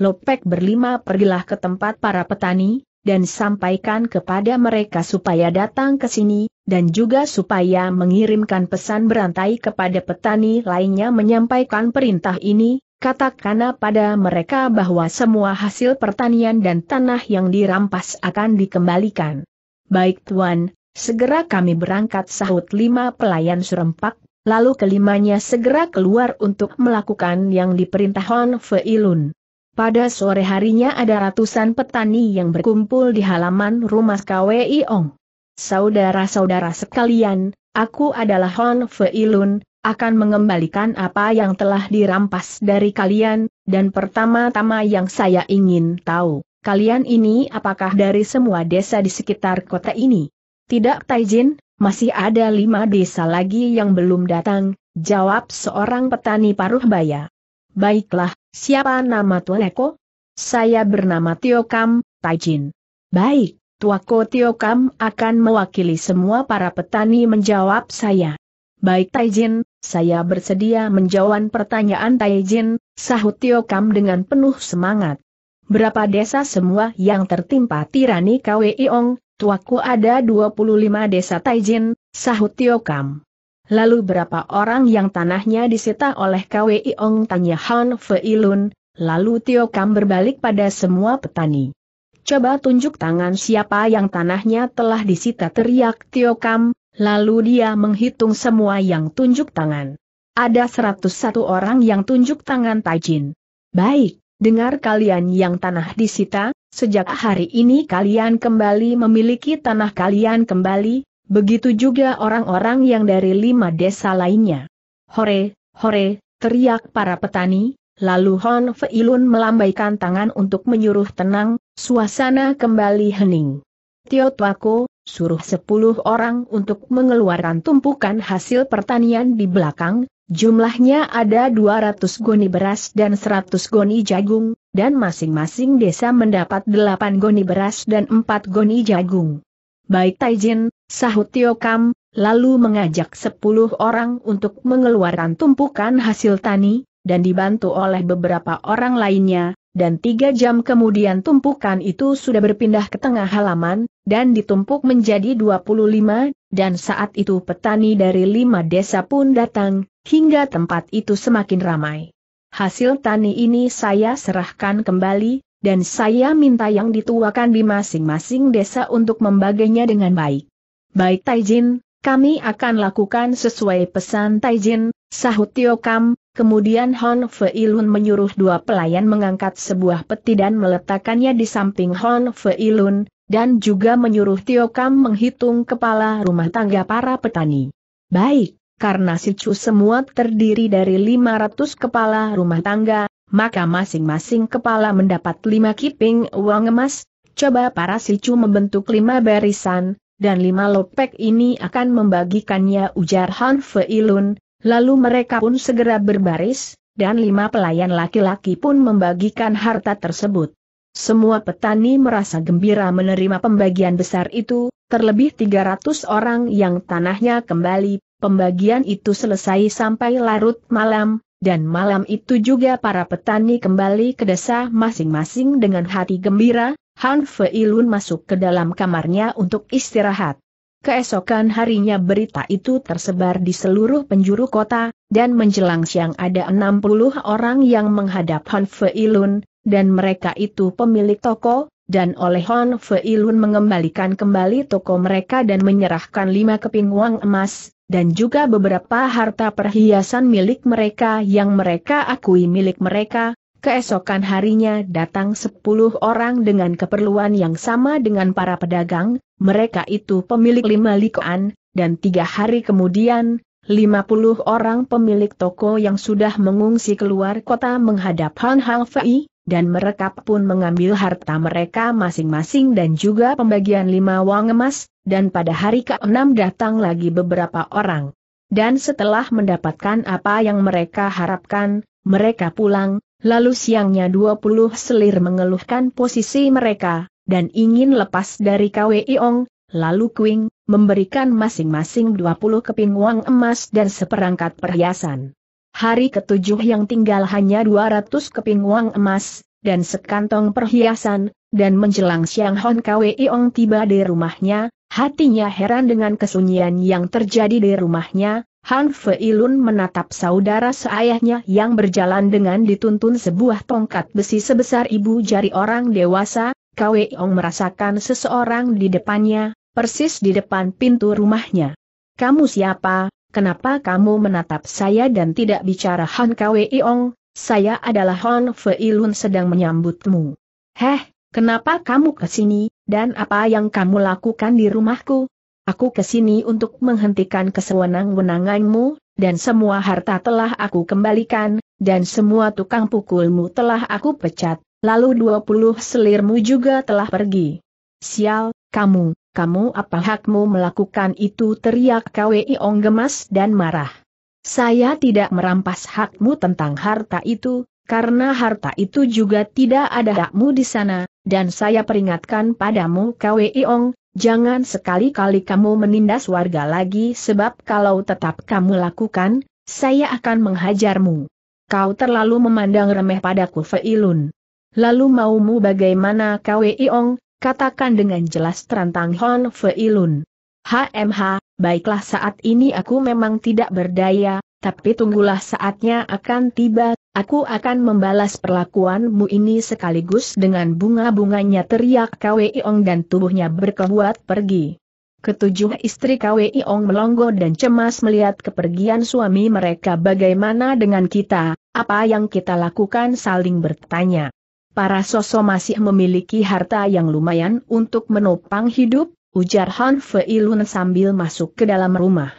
Lopek berlima pergilah ke tempat para petani, dan sampaikan kepada mereka supaya datang ke sini, dan juga supaya mengirimkan pesan berantai kepada petani lainnya menyampaikan perintah ini, katakanlah pada mereka bahwa semua hasil pertanian dan tanah yang dirampas akan dikembalikan. Baik Tuan, segera kami berangkat sahut lima pelayan serempak, lalu kelimanya segera keluar untuk melakukan yang diperintahkan Feilun. Pada sore harinya ada ratusan petani yang berkumpul di halaman rumah KWI Ong. Saudara-saudara sekalian, aku adalah Hon Feilun, akan mengembalikan apa yang telah dirampas dari kalian, dan pertama-tama yang saya ingin tahu, kalian ini apakah dari semua desa di sekitar kota ini? Tidak Taijin, masih ada lima desa lagi yang belum datang, jawab seorang petani paruh baya. Baiklah, Siapa nama Tuaneko? Saya bernama Tio Kam, Taijin. Baik, Tuako Tio Kam akan mewakili semua para petani menjawab saya. Baik Taijin, saya bersedia menjawab pertanyaan Taijin, sahut Tio Kam dengan penuh semangat. Berapa desa semua yang tertimpa tirani Kwe Iong, Tuaku ada 25 desa Taijin, sahut Tio Kam. Lalu berapa orang yang tanahnya disita oleh KWI Ong tanya Han Fei lalu Tio Kam berbalik pada semua petani. Coba tunjuk tangan siapa yang tanahnya telah disita teriak Tio Kam, lalu dia menghitung semua yang tunjuk tangan. Ada 101 orang yang tunjuk tangan Tajin. Baik, dengar kalian yang tanah disita, sejak hari ini kalian kembali memiliki tanah kalian kembali, Begitu juga orang-orang yang dari lima desa lainnya. Hore, hore, teriak para petani, lalu Hon Feilun melambaikan tangan untuk menyuruh tenang, suasana kembali hening. Tio Tuako, suruh sepuluh orang untuk mengeluarkan tumpukan hasil pertanian di belakang, jumlahnya ada 200 goni beras dan 100 goni jagung, dan masing-masing desa mendapat 8 goni beras dan 4 goni jagung. Baik Taijin, sahut Tio Kam, lalu mengajak sepuluh orang untuk mengeluarkan tumpukan hasil tani, dan dibantu oleh beberapa orang lainnya, dan tiga jam kemudian tumpukan itu sudah berpindah ke tengah halaman, dan ditumpuk menjadi dua puluh lima. dan saat itu petani dari lima desa pun datang, hingga tempat itu semakin ramai. Hasil tani ini saya serahkan kembali, dan saya minta yang dituakan di masing-masing desa untuk membaginya dengan baik. Baik Taijin, kami akan lakukan sesuai pesan Taijin, sahut Tiokam. kemudian Hon Feilun menyuruh dua pelayan mengangkat sebuah peti dan meletakkannya di samping Hon Feilun, dan juga menyuruh Tiokam menghitung kepala rumah tangga para petani. Baik, karena si Chu semua terdiri dari 500 kepala rumah tangga, maka masing-masing kepala mendapat lima kiping uang emas, coba para sicu membentuk lima barisan, dan lima lopek ini akan membagikannya ujar Han Feilun, lalu mereka pun segera berbaris, dan lima pelayan laki-laki pun membagikan harta tersebut. Semua petani merasa gembira menerima pembagian besar itu, terlebih 300 orang yang tanahnya kembali, pembagian itu selesai sampai larut malam, dan malam itu juga para petani kembali ke desa masing-masing dengan hati gembira, Han Fei Lun masuk ke dalam kamarnya untuk istirahat. Keesokan harinya berita itu tersebar di seluruh penjuru kota, dan menjelang siang ada 60 orang yang menghadap Han Fei Lun, dan mereka itu pemilik toko, dan oleh Han Fei Lun mengembalikan kembali toko mereka dan menyerahkan lima keping uang emas, dan juga beberapa harta perhiasan milik mereka yang mereka akui milik mereka, keesokan harinya datang sepuluh orang dengan keperluan yang sama dengan para pedagang, mereka itu pemilik lima likuan. dan tiga hari kemudian, lima puluh orang pemilik toko yang sudah mengungsi keluar kota menghadap Hang Hang Fei, dan mereka pun mengambil harta mereka masing-masing dan juga pembagian lima wang emas, dan pada hari ke-6 datang lagi beberapa orang. Dan setelah mendapatkan apa yang mereka harapkan, mereka pulang, lalu siangnya 20 selir mengeluhkan posisi mereka, dan ingin lepas dari KW Iong, lalu Kuing, memberikan masing-masing 20 keping uang emas dan seperangkat perhiasan. Hari ketujuh yang tinggal hanya 200 keping uang emas, dan sekantong perhiasan, dan menjelang siang Hon Iong tiba di rumahnya, hatinya heran dengan kesunyian yang terjadi di rumahnya, Han Ilun menatap saudara seayahnya yang berjalan dengan dituntun sebuah tongkat besi sebesar ibu jari orang dewasa, Iong merasakan seseorang di depannya, persis di depan pintu rumahnya. Kamu siapa, kenapa kamu menatap saya dan tidak bicara Han Kwei Ong, saya adalah Han Fei Lun sedang menyambutmu. Heh, kenapa kamu ke sini, dan apa yang kamu lakukan di rumahku? Aku ke sini untuk menghentikan kesewenang-wenanganmu, dan semua harta telah aku kembalikan, dan semua tukang pukulmu telah aku pecat, lalu dua puluh selirmu juga telah pergi. Sial, kamu, kamu apa hakmu melakukan itu teriak KWI Ong gemas dan marah. Saya tidak merampas hakmu tentang harta itu, karena harta itu juga tidak ada hakmu di sana, dan saya peringatkan padamu KWI Ong, jangan sekali-kali kamu menindas warga lagi sebab kalau tetap kamu lakukan, saya akan menghajarmu. Kau terlalu memandang remeh padaku Feilun. Lalu maumu bagaimana KWI Ong, katakan dengan jelas terantang Hon Fei HMH, baiklah saat ini aku memang tidak berdaya, tapi tunggulah saatnya akan tiba, aku akan membalas perlakuanmu ini sekaligus dengan bunga-bunganya teriak Kwei Ong dan tubuhnya berkebuat pergi. Ketujuh istri Kwei Ong melongo dan cemas melihat kepergian suami mereka bagaimana dengan kita, apa yang kita lakukan saling bertanya para sosok masih memiliki harta yang lumayan untuk menopang hidup, ujar Han Fei Lun sambil masuk ke dalam rumah.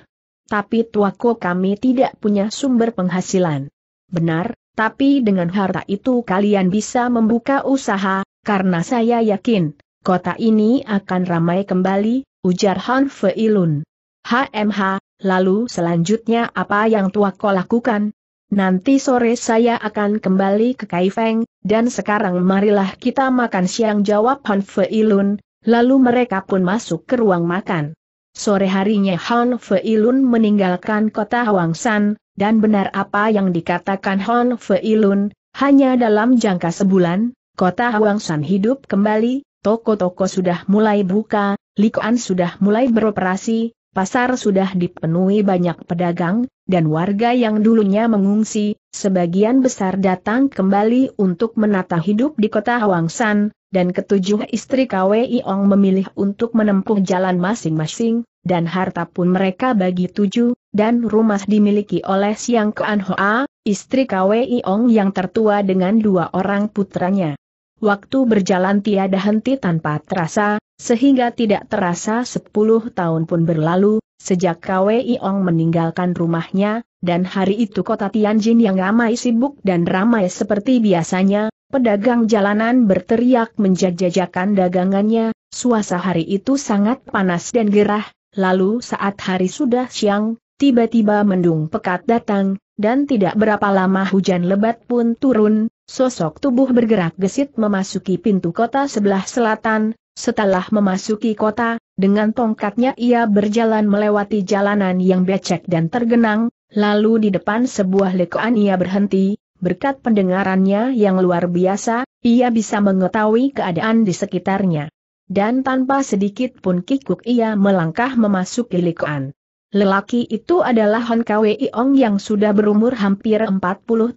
Tapi tuako kami tidak punya sumber penghasilan. Benar, tapi dengan harta itu kalian bisa membuka usaha, karena saya yakin, kota ini akan ramai kembali, ujar Han Fei Lun. HMH, lalu selanjutnya apa yang tuako lakukan? Nanti sore saya akan kembali ke Kaifeng, dan sekarang marilah kita makan siang jawab Han Feilun, lalu mereka pun masuk ke ruang makan. Sore harinya Han Feilun meninggalkan kota Huangshan, dan benar apa yang dikatakan Han Feilun, hanya dalam jangka sebulan, kota Huangshan hidup kembali, toko-toko sudah mulai buka, Likuan sudah mulai beroperasi, pasar sudah dipenuhi banyak pedagang, dan warga yang dulunya mengungsi, sebagian besar datang kembali untuk menata hidup di kota Hwangsan, dan ketujuh istri KWI Ong memilih untuk menempuh jalan masing-masing, dan harta pun mereka bagi tujuh, dan rumah dimiliki oleh Siang Kuan Hoa, istri KWI Ong yang tertua dengan dua orang putranya. Waktu berjalan tiada henti tanpa terasa, sehingga tidak terasa sepuluh tahun pun berlalu, sejak Kwei Ong meninggalkan rumahnya, dan hari itu kota Tianjin yang ramai sibuk dan ramai seperti biasanya, pedagang jalanan berteriak menjajajakan dagangannya, suasa hari itu sangat panas dan gerah, lalu saat hari sudah siang, tiba-tiba mendung pekat datang, dan tidak berapa lama hujan lebat pun turun, Sosok tubuh bergerak gesit memasuki pintu kota sebelah selatan, setelah memasuki kota, dengan tongkatnya ia berjalan melewati jalanan yang becek dan tergenang, lalu di depan sebuah lekoan ia berhenti, berkat pendengarannya yang luar biasa, ia bisa mengetahui keadaan di sekitarnya. Dan tanpa sedikit pun kikuk ia melangkah memasuki lekoan. Lelaki itu adalah Hon Kwei Ong yang sudah berumur hampir 40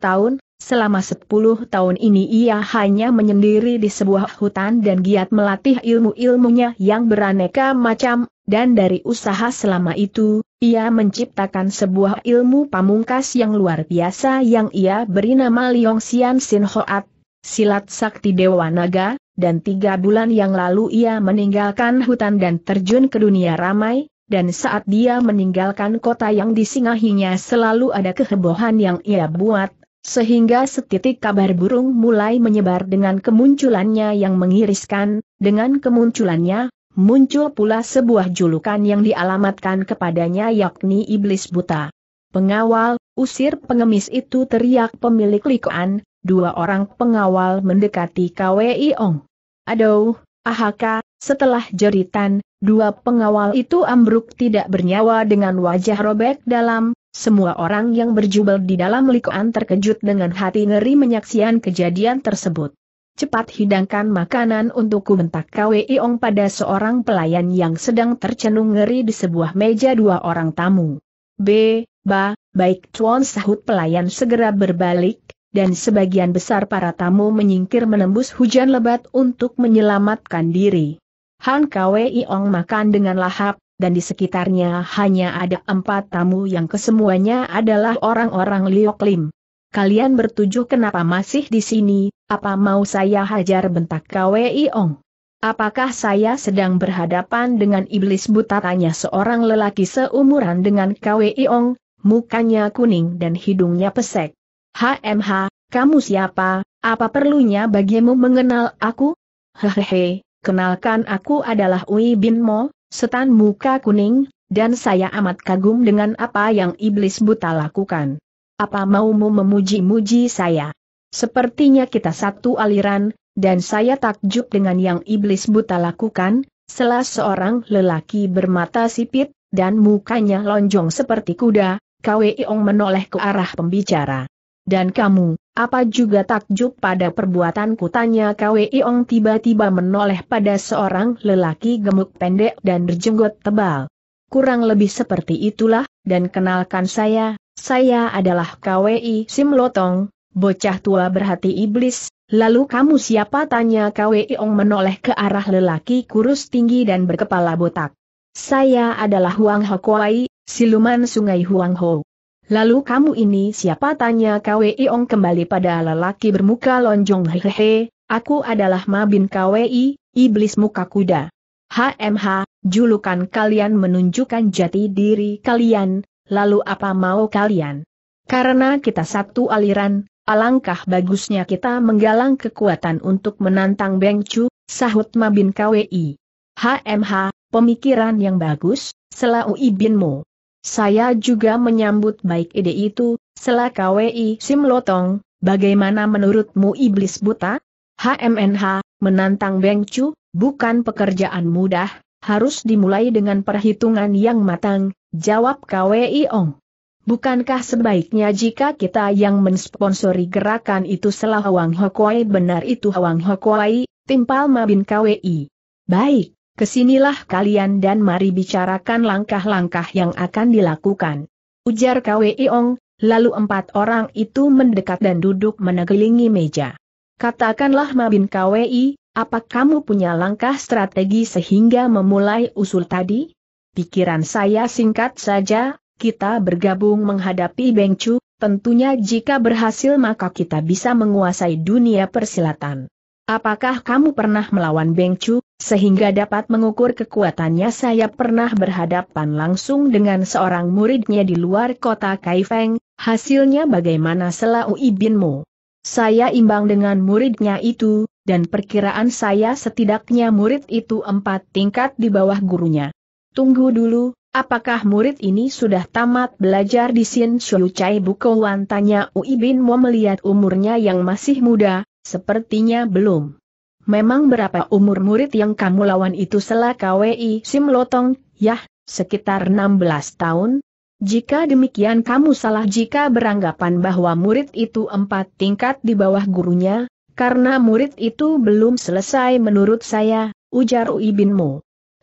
tahun, selama 10 tahun ini ia hanya menyendiri di sebuah hutan dan giat melatih ilmu-ilmunya yang beraneka macam, dan dari usaha selama itu, ia menciptakan sebuah ilmu pamungkas yang luar biasa yang ia beri nama Liong Xian Sin Hoat, Silat Sakti Dewa Naga, dan tiga bulan yang lalu ia meninggalkan hutan dan terjun ke dunia ramai, dan saat dia meninggalkan kota yang disingahinya selalu ada kehebohan yang ia buat, sehingga setitik kabar burung mulai menyebar dengan kemunculannya yang mengiriskan, dengan kemunculannya, muncul pula sebuah julukan yang dialamatkan kepadanya yakni Iblis Buta. Pengawal, usir pengemis itu teriak pemilik likuan, dua orang pengawal mendekati KWI Ong. Aduh, ahaka, setelah jeritan, Dua pengawal itu ambruk tidak bernyawa dengan wajah robek dalam, semua orang yang berjubel di dalam likoan terkejut dengan hati ngeri menyaksikan kejadian tersebut. Cepat hidangkan makanan untukku bentak kawe Iong pada seorang pelayan yang sedang tercenung ngeri di sebuah meja dua orang tamu. B, ba, baik tuan sahut pelayan segera berbalik, dan sebagian besar para tamu menyingkir menembus hujan lebat untuk menyelamatkan diri. Han Kwei Ong makan dengan lahap, dan di sekitarnya hanya ada empat tamu yang kesemuanya adalah orang-orang Liok Lim. Kalian bertujuh kenapa masih di sini, apa mau saya hajar bentak Kwei Ong? Apakah saya sedang berhadapan dengan iblis buta tanya seorang lelaki seumuran dengan Kwei Ong, mukanya kuning dan hidungnya pesek. HMH, kamu siapa, apa perlunya bagimu mengenal aku? Hehehe, Kenalkan aku adalah Ui Bin Mo, setan muka kuning, dan saya amat kagum dengan apa yang iblis buta lakukan. Apa maumu memuji-muji saya? Sepertinya kita satu aliran, dan saya takjub dengan yang iblis buta lakukan, Selas seorang lelaki bermata sipit, dan mukanya lonjong seperti kuda, Ong menoleh ke arah pembicara. Dan kamu, apa juga takjub pada perbuatan perbuatanku tanya Kweong tiba-tiba menoleh pada seorang lelaki gemuk pendek dan berjenggot tebal. Kurang lebih seperti itulah, dan kenalkan saya, saya adalah KWI Simlotong, bocah tua berhati iblis, lalu kamu siapa tanya KWIong menoleh ke arah lelaki kurus tinggi dan berkepala botak. Saya adalah Huang Ho siluman sungai Huang Ho. Lalu kamu ini siapa tanya Kwi Ong kembali pada lelaki bermuka lonjong hehehe, aku adalah Mabin Kwi, iblis muka kuda. HMH, julukan kalian menunjukkan jati diri kalian, lalu apa mau kalian? Karena kita satu aliran, alangkah bagusnya kita menggalang kekuatan untuk menantang Beng Chu, sahut Mabin Kwi. HMH, pemikiran yang bagus, selalu ibinmu. Saya juga menyambut baik ide itu, selaka WI Simlotong, bagaimana menurutmu iblis buta? HMNH, menantang Beng Chu, bukan pekerjaan mudah, harus dimulai dengan perhitungan yang matang, jawab KWI Ong. Bukankah sebaiknya jika kita yang mensponsori gerakan itu selah Wang Hokwai benar itu Wang Hokwai, timpal Mabin KWI. Baik, Kesinilah kalian dan mari bicarakan langkah-langkah yang akan dilakukan. Ujar Kwe Ong, lalu empat orang itu mendekat dan duduk menegelingi meja. Katakanlah Mabin KWI, apa kamu punya langkah strategi sehingga memulai usul tadi? Pikiran saya singkat saja, kita bergabung menghadapi Chu, tentunya jika berhasil maka kita bisa menguasai dunia persilatan. Apakah kamu pernah melawan Chu? sehingga dapat mengukur kekuatannya saya pernah berhadapan langsung dengan seorang muridnya di luar kota Kaifeng, hasilnya bagaimana selalu ibinmu. Saya imbang dengan muridnya itu, dan perkiraan saya setidaknya murid itu empat tingkat di bawah gurunya. Tunggu dulu, apakah murid ini sudah tamat belajar di Sin Shou Chai Bukowan? Tanya Uibin mau melihat umurnya yang masih muda, sepertinya belum. Memang berapa umur murid yang kamu lawan itu selah KWI Sim Lotong, yah, sekitar 16 tahun? Jika demikian kamu salah jika beranggapan bahwa murid itu empat tingkat di bawah gurunya, karena murid itu belum selesai menurut saya, ujar Ui Bin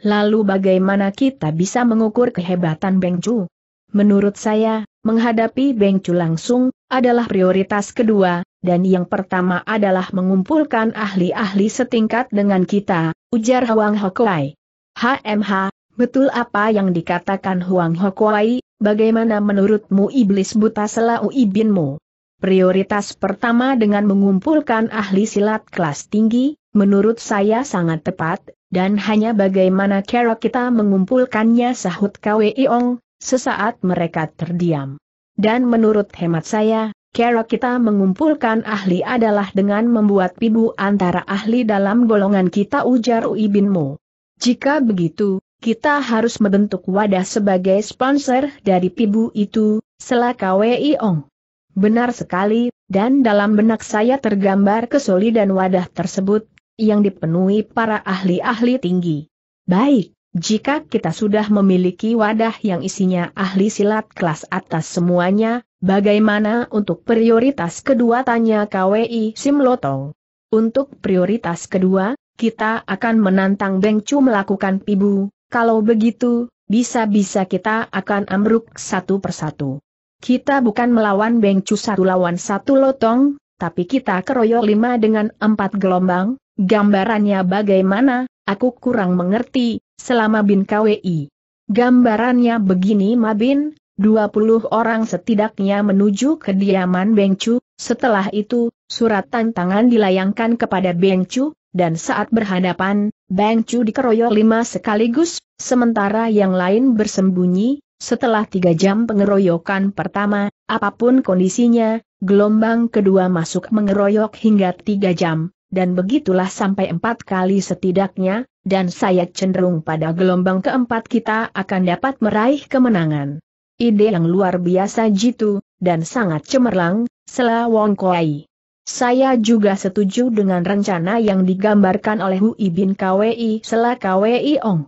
Lalu bagaimana kita bisa mengukur kehebatan Beng Chu? Menurut saya, Menghadapi Beng langsung, adalah prioritas kedua, dan yang pertama adalah mengumpulkan ahli-ahli setingkat dengan kita, ujar Huang Hokuai. HMH, betul apa yang dikatakan Huang Hokuai, bagaimana menurutmu iblis buta selalu ibinmu? Prioritas pertama dengan mengumpulkan ahli silat kelas tinggi, menurut saya sangat tepat, dan hanya bagaimana cara kita mengumpulkannya sahut Ong, Sesaat mereka terdiam. Dan menurut hemat saya, cara kita mengumpulkan ahli adalah dengan membuat pibu antara ahli dalam golongan kita ujar Mo. Jika begitu, kita harus membentuk wadah sebagai sponsor dari pibu itu, selaka Ong. Benar sekali, dan dalam benak saya tergambar kesolidan wadah tersebut, yang dipenuhi para ahli-ahli tinggi. Baik, jika kita sudah memiliki wadah yang isinya ahli silat kelas atas semuanya, bagaimana untuk prioritas kedua tanya KWI Simlotong? Untuk prioritas kedua, kita akan menantang Beng melakukan pibu, kalau begitu, bisa-bisa kita akan ambruk satu persatu. Kita bukan melawan Beng satu lawan satu lotong, tapi kita keroyok lima dengan empat gelombang, gambarannya bagaimana, aku kurang mengerti, selama Bin KWI. Gambarannya begini Mabin, 20 orang setidaknya menuju kediaman Bengcu, setelah itu, surat tantangan dilayangkan kepada Bengcu, dan saat berhadapan, Bengcu dikeroyok lima sekaligus, sementara yang lain bersembunyi, setelah tiga jam pengeroyokan pertama, apapun kondisinya, gelombang kedua masuk mengeroyok hingga tiga jam, dan begitulah sampai empat kali setidaknya, dan saya cenderung pada gelombang keempat kita akan dapat meraih kemenangan. Ide yang luar biasa jitu, dan sangat cemerlang, Sela Wong Koi. Saya juga setuju dengan rencana yang digambarkan oleh Hui bin KWI Sela KWI Ong.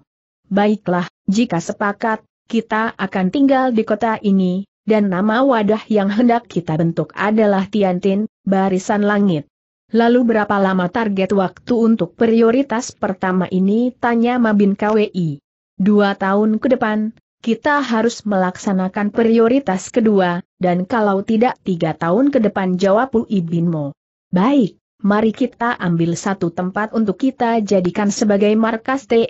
Baiklah, jika sepakat, kita akan tinggal di kota ini, dan nama wadah yang hendak kita bentuk adalah Tiantin, Barisan Langit. Lalu berapa lama target waktu untuk prioritas pertama ini? Tanya Mabin KWI. Dua tahun ke depan, kita harus melaksanakan prioritas kedua, dan kalau tidak tiga tahun ke depan jawab Bu Ibinmo. Baik, mari kita ambil satu tempat untuk kita jadikan sebagai markas T.E.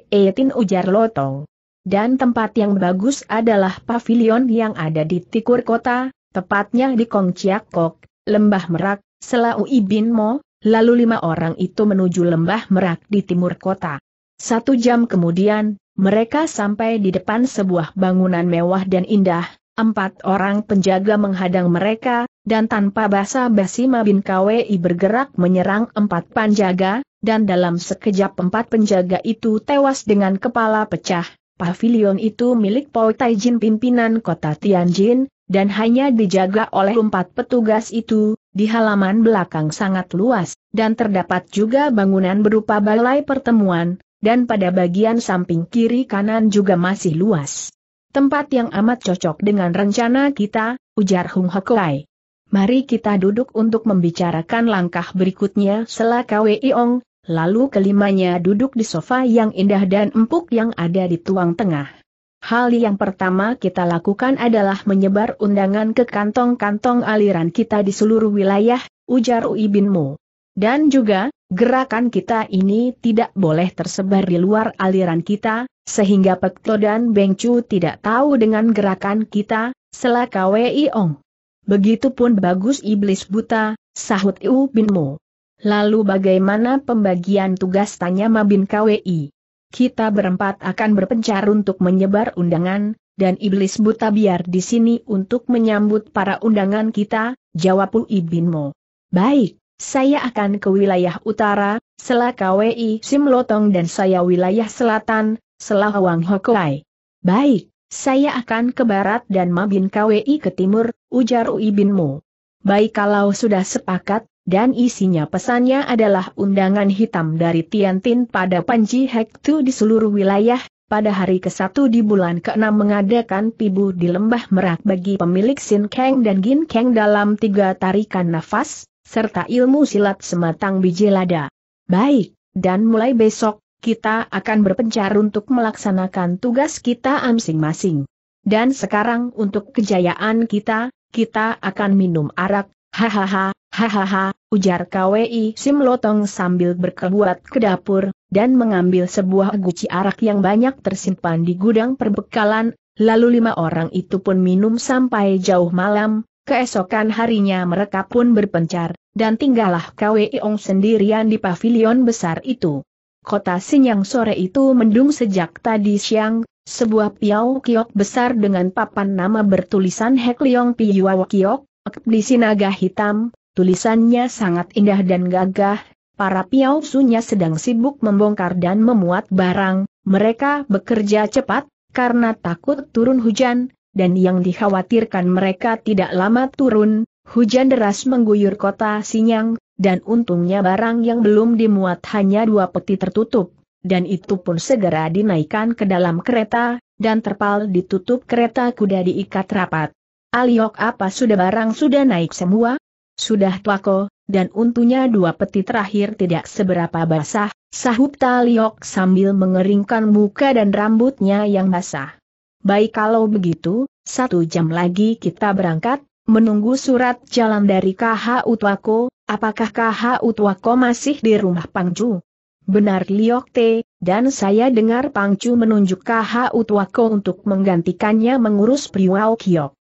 ujar Lotong. Dan tempat yang bagus adalah pavilion yang ada di Tikur Kota, tepatnya di Kongciakok, Lembah Merak, Selau Ibinmo, Lalu lima orang itu menuju lembah Merak di timur kota. Satu jam kemudian, mereka sampai di depan sebuah bangunan mewah dan indah, Empat orang penjaga menghadang mereka, dan tanpa basa-basi Mabin KWI bergerak menyerang empat penjaga, dan dalam sekejap empat penjaga itu tewas dengan kepala pecah. Pavilion itu milik Pao Taijin pimpinan kota Tianjin, dan hanya dijaga oleh empat petugas itu, di halaman belakang sangat luas, dan terdapat juga bangunan berupa balai pertemuan, dan pada bagian samping kiri kanan juga masih luas. Tempat yang amat cocok dengan rencana kita, ujar Hung Hokai. Mari kita duduk untuk membicarakan langkah berikutnya Sela Kwei Ong, lalu kelimanya duduk di sofa yang indah dan empuk yang ada di tuang tengah. Hal yang pertama kita lakukan adalah menyebar undangan ke kantong-kantong aliran kita di seluruh wilayah, ujar Ui Bin Mo. Dan juga, gerakan kita ini tidak boleh tersebar di luar aliran kita, sehingga Pekto dan Beng Chu tidak tahu dengan gerakan kita, selaka Wei Ong. Begitupun bagus iblis buta, sahut Ui Bin Mo. Lalu bagaimana pembagian tugas tanya Mabin KWI? kita berempat akan berpencar untuk menyebar undangan, dan iblis buta biar di sini untuk menyambut para undangan kita, jawab Pu Ibinmo. Baik, saya akan ke wilayah utara, Selah KWI Simlotong dan saya wilayah selatan, Selah Wang Hokai. Baik, saya akan ke barat dan Mabin KWI ke timur, ujar Ibinmo. Baik kalau sudah sepakat, dan isinya pesannya adalah undangan hitam dari Tiantin pada Panji Hektu di seluruh wilayah, pada hari ke-1 di bulan ke-6 mengadakan pibu di Lembah Merak bagi pemilik Sin Kang dan Gin Kang dalam tiga tarikan nafas, serta ilmu silat sematang biji lada. Baik, dan mulai besok, kita akan berpencar untuk melaksanakan tugas kita masing-masing. Dan sekarang untuk kejayaan kita, kita akan minum arak, hahaha, Hahaha, ujar KWI Sim Lotong sambil berkeluat ke dapur, dan mengambil sebuah guci arak yang banyak tersimpan di gudang perbekalan, lalu lima orang itu pun minum sampai jauh malam, keesokan harinya mereka pun berpencar, dan tinggallah KWI Ong sendirian di pavilion besar itu. Kota Sinyang sore itu mendung sejak tadi siang, sebuah piau kiok besar dengan papan nama bertulisan Hek Leong Piau Kiok, di Sinaga Hitam, Tulisannya sangat indah dan gagah, para sunya sedang sibuk membongkar dan memuat barang, mereka bekerja cepat, karena takut turun hujan, dan yang dikhawatirkan mereka tidak lama turun, hujan deras mengguyur kota Sinyang, dan untungnya barang yang belum dimuat hanya dua peti tertutup, dan itu pun segera dinaikkan ke dalam kereta, dan terpal ditutup kereta kuda diikat rapat. Aliok apa sudah barang sudah naik semua? Sudah tuako, dan untungnya dua peti terakhir tidak seberapa basah, sahut Taliok sambil mengeringkan muka dan rambutnya yang basah. Baik kalau begitu, satu jam lagi kita berangkat, menunggu surat jalan dari KH Utwako, apakah KH Utwako masih di rumah Pangju? Benar Liok T, dan saya dengar Pangcu menunjuk KH Utwako untuk menggantikannya mengurus Priwau Kiok.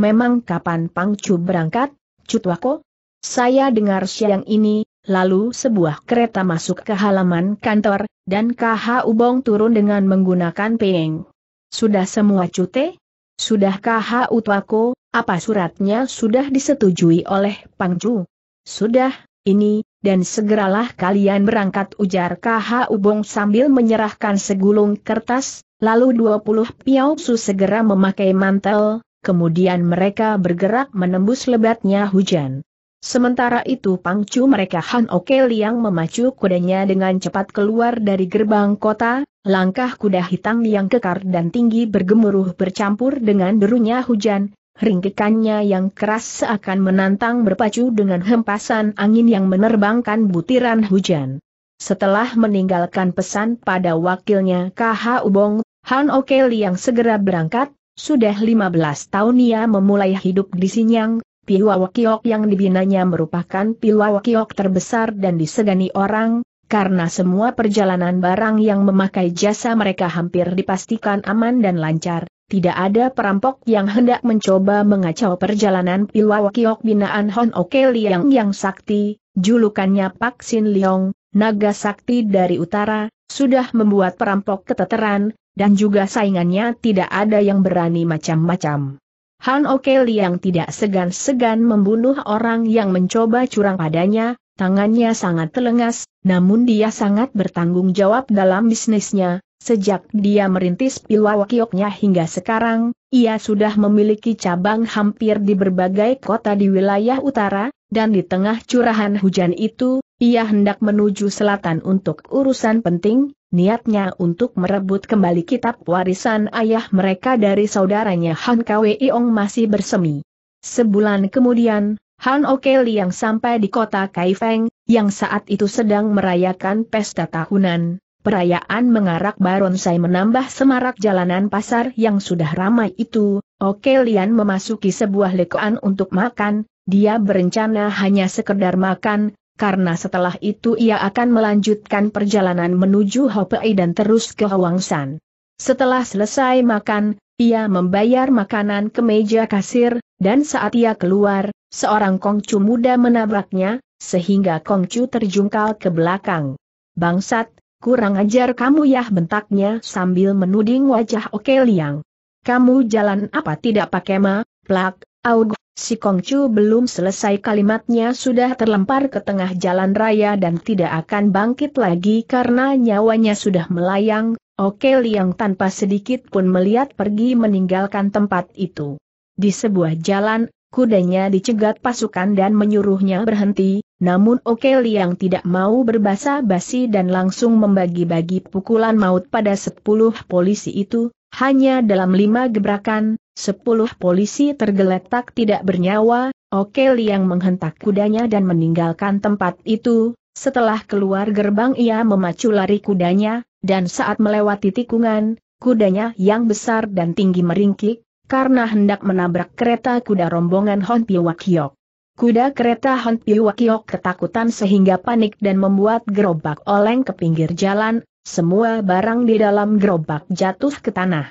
Memang kapan Pangcu berangkat, Cutwako? Saya dengar siang ini, lalu sebuah kereta masuk ke halaman kantor, dan KH Ubong turun dengan menggunakan peng. Sudah semua cute? Sudah KH Utwako, apa suratnya sudah disetujui oleh Pangcu? Sudah, ini, dan segeralah kalian berangkat ujar KH Ubong sambil menyerahkan segulung kertas, lalu 20 piausu segera memakai mantel, kemudian mereka bergerak menembus lebatnya hujan. Sementara itu pangcu mereka Han Oke Liang memacu kudanya dengan cepat keluar dari gerbang kota, langkah kuda hitam yang kekar dan tinggi bergemuruh bercampur dengan derunya hujan, ringkikannya yang keras seakan menantang berpacu dengan hempasan angin yang menerbangkan butiran hujan. Setelah meninggalkan pesan pada wakilnya KH Ubong, Han Oke Liang segera berangkat, sudah 15 tahun ia memulai hidup di Sinyang, Piwawakiok yang dibinanya merupakan Piwawakiok terbesar dan disegani orang, karena semua perjalanan barang yang memakai jasa mereka hampir dipastikan aman dan lancar. Tidak ada perampok yang hendak mencoba mengacau perjalanan Piwawakiok binaan Hon Oke Liang yang sakti, julukannya Pak Sin Leong, naga sakti dari utara, sudah membuat perampok keteteran, dan juga saingannya tidak ada yang berani macam-macam. Han Oke yang tidak segan-segan membunuh orang yang mencoba curang padanya, tangannya sangat telengas, namun dia sangat bertanggung jawab dalam bisnisnya, Sejak dia merintis pilawakioknya hingga sekarang, ia sudah memiliki cabang hampir di berbagai kota di wilayah utara, dan di tengah curahan hujan itu, ia hendak menuju selatan untuk urusan penting, niatnya untuk merebut kembali kitab warisan ayah mereka dari saudaranya Han Kwei Ong masih bersemi. Sebulan kemudian, Han Oke yang sampai di kota Kaifeng, yang saat itu sedang merayakan pesta tahunan. Perayaan mengarak baron Sai menambah semarak jalanan pasar yang sudah ramai itu, Oke memasuki sebuah lekoan untuk makan, dia berencana hanya sekedar makan, karena setelah itu ia akan melanjutkan perjalanan menuju Hopei dan terus ke Hwangsan. Setelah selesai makan, ia membayar makanan ke meja kasir, dan saat ia keluar, seorang kongcu muda menabraknya, sehingga kongcu terjungkal ke belakang. Bangsat, kurang ajar kamu ya! bentaknya sambil menuding wajah Oke Liang. Kamu jalan apa tidak pakai ma, plak, augh. Si Kongcu belum selesai kalimatnya sudah terlempar ke tengah jalan raya dan tidak akan bangkit lagi karena nyawanya sudah melayang, Oke Liang tanpa sedikit pun melihat pergi meninggalkan tempat itu. Di sebuah jalan, kudanya dicegat pasukan dan menyuruhnya berhenti, namun Oke yang tidak mau berbasa basi dan langsung membagi-bagi pukulan maut pada sepuluh polisi itu, hanya dalam lima gebrakan, sepuluh polisi tergeletak tidak bernyawa, Oke yang menghentak kudanya dan meninggalkan tempat itu, setelah keluar gerbang ia memacu lari kudanya, dan saat melewati tikungan, kudanya yang besar dan tinggi meringkik, karena hendak menabrak kereta kuda rombongan Hon Hyok. Kuda kereta Hon Piwakiok ketakutan sehingga panik dan membuat gerobak oleng ke pinggir jalan, semua barang di dalam gerobak jatuh ke tanah.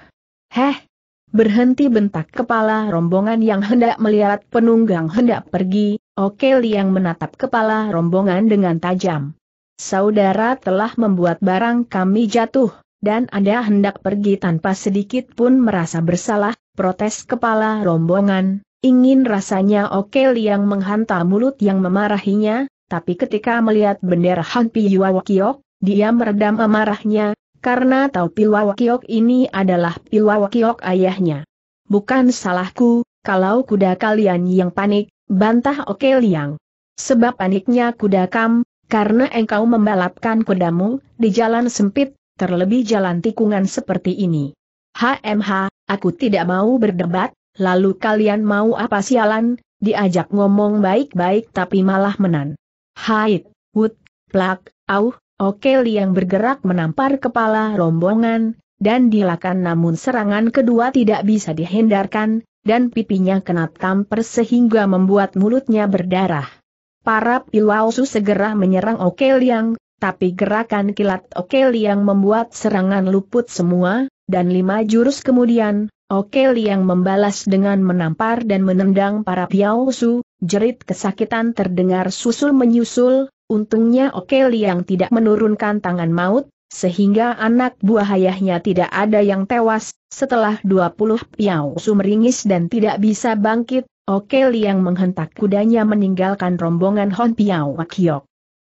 Heh! Berhenti bentak kepala rombongan yang hendak melihat penunggang hendak pergi, Oke yang menatap kepala rombongan dengan tajam. Saudara telah membuat barang kami jatuh, dan Anda hendak pergi tanpa sedikit pun merasa bersalah, protes kepala rombongan, Ingin rasanya Oke yang menghantam mulut yang memarahinya, tapi ketika melihat bendera Hanpi Yuawakiok, dia meredam amarahnya, karena tahu Pilwawakiok ini adalah Pilwawakiok ayahnya. Bukan salahku, kalau kuda kalian yang panik, bantah Oke Liang. Sebab paniknya kuda kam, karena engkau membalapkan kudamu, di jalan sempit, terlebih jalan tikungan seperti ini. HMH, aku tidak mau berdebat, Lalu kalian mau apa sialan, diajak ngomong baik-baik tapi malah menan. Haid, wut, plak, au, okay, liang bergerak menampar kepala rombongan, dan dilakan namun serangan kedua tidak bisa dihindarkan, dan pipinya kena tamper sehingga membuat mulutnya berdarah. Para Pilwausu segera menyerang Oke Liang, tapi gerakan kilat Oke Liang membuat serangan luput semua, dan lima jurus kemudian, Oke Liang membalas dengan menampar dan menendang para Piao Su, jerit kesakitan terdengar susul-menyusul, untungnya Oke Liang tidak menurunkan tangan maut, sehingga anak buah ayahnya tidak ada yang tewas, setelah 20 Piao Su meringis dan tidak bisa bangkit, Oke Liang menghentak kudanya meninggalkan rombongan Hon Piao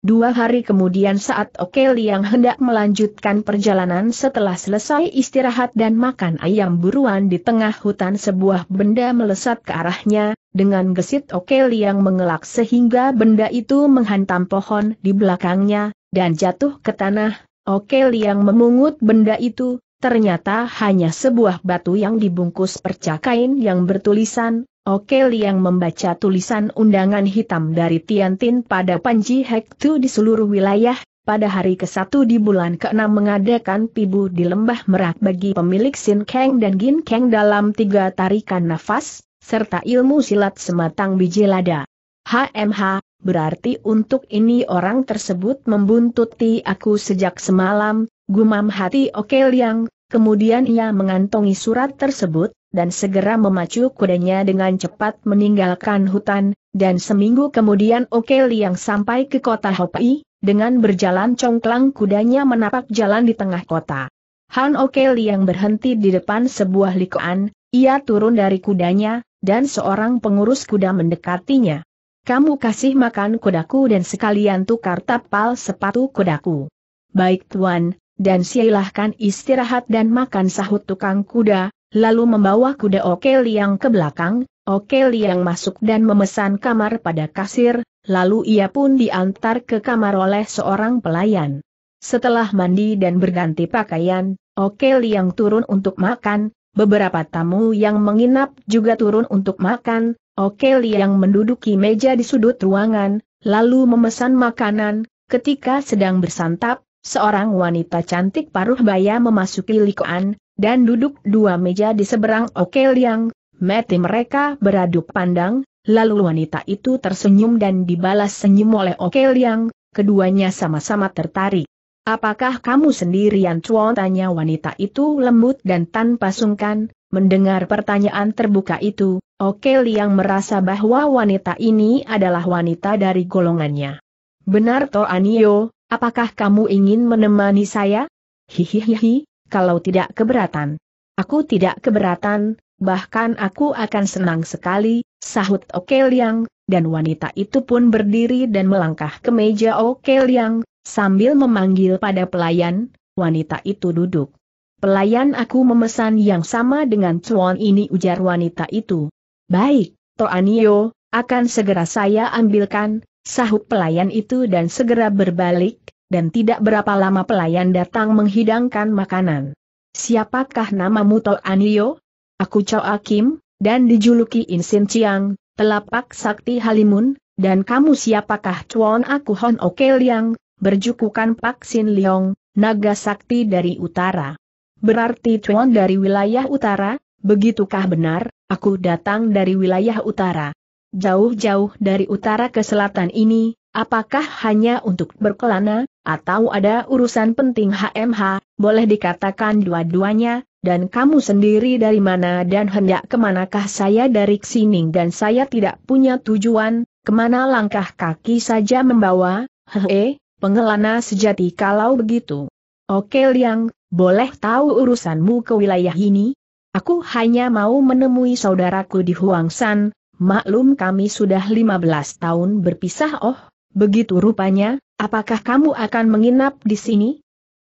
Dua hari kemudian saat Okeli yang hendak melanjutkan perjalanan setelah selesai istirahat dan makan ayam buruan di tengah hutan sebuah benda melesat ke arahnya, dengan gesit Okeli yang mengelak sehingga benda itu menghantam pohon di belakangnya, dan jatuh ke tanah, Okeli yang memungut benda itu, ternyata hanya sebuah batu yang dibungkus percakain yang bertulisan Oke Liang membaca tulisan undangan hitam dari Tiantin pada Panji Hektu di seluruh wilayah, pada hari ke-1 di bulan ke-6 mengadakan pibu di lembah merak bagi pemilik Sin Kang dan Gin Kang dalam tiga tarikan nafas, serta ilmu silat sematang biji lada. HMH, berarti untuk ini orang tersebut membuntuti aku sejak semalam, gumam hati Oke Liang, Kemudian ia mengantongi surat tersebut, dan segera memacu kudanya dengan cepat meninggalkan hutan, dan seminggu kemudian Oke Liang sampai ke kota Hopi dengan berjalan congklang kudanya menapak jalan di tengah kota. Han Oke Liang berhenti di depan sebuah likoan, ia turun dari kudanya, dan seorang pengurus kuda mendekatinya. Kamu kasih makan kudaku dan sekalian tukar tapal sepatu kudaku. Baik tuan, dan silahkan istirahat dan makan sahut tukang kuda, lalu membawa kuda Oke Liang ke belakang, Oke Liang masuk dan memesan kamar pada kasir, lalu ia pun diantar ke kamar oleh seorang pelayan. Setelah mandi dan berganti pakaian, Oke Liang turun untuk makan, beberapa tamu yang menginap juga turun untuk makan, Oke Liang menduduki meja di sudut ruangan, lalu memesan makanan, ketika sedang bersantap, Seorang wanita cantik paruh baya memasuki likuan, dan duduk dua meja di seberang Oke Liang, mati mereka beradu pandang, lalu wanita itu tersenyum dan dibalas senyum oleh Oke Liang, keduanya sama-sama tertarik. Apakah kamu sendirian cuan tanya wanita itu lembut dan tanpa sungkan, mendengar pertanyaan terbuka itu, Oke Liang merasa bahwa wanita ini adalah wanita dari golongannya. Benar Anio, Apakah kamu ingin menemani saya? Hihihihi, kalau tidak keberatan. Aku tidak keberatan, bahkan aku akan senang sekali, sahut Okeliang, dan wanita itu pun berdiri dan melangkah ke meja Okeliang, sambil memanggil pada pelayan, wanita itu duduk. Pelayan aku memesan yang sama dengan cuan ini ujar wanita itu. Baik, Toanio, akan segera saya ambilkan, sahut pelayan itu dan segera berbalik, dan tidak berapa lama pelayan datang menghidangkan makanan. Siapakah namamu To Anio? Aku Chow Akim dan dijuluki Insin Chiang, telapak sakti Halimun, dan kamu siapakah Chuan aku Hon Oke Liang, berjukukan Pak Sin Leong, naga sakti dari utara. Berarti Chuan dari wilayah utara, begitukah benar, aku datang dari wilayah utara jauh-jauh dari utara ke selatan ini, apakah hanya untuk berkelana, atau ada urusan penting HMH, boleh dikatakan dua-duanya, dan kamu sendiri dari mana dan hendak kemanakah saya dari Xining dan saya tidak punya tujuan, kemana langkah kaki saja membawa, hehe, pengelana sejati kalau begitu. Oke Liang, boleh tahu urusanmu ke wilayah ini? Aku hanya mau menemui saudaraku di Huangshan maklum kami sudah 15 tahun berpisah oh, begitu rupanya, apakah kamu akan menginap di sini?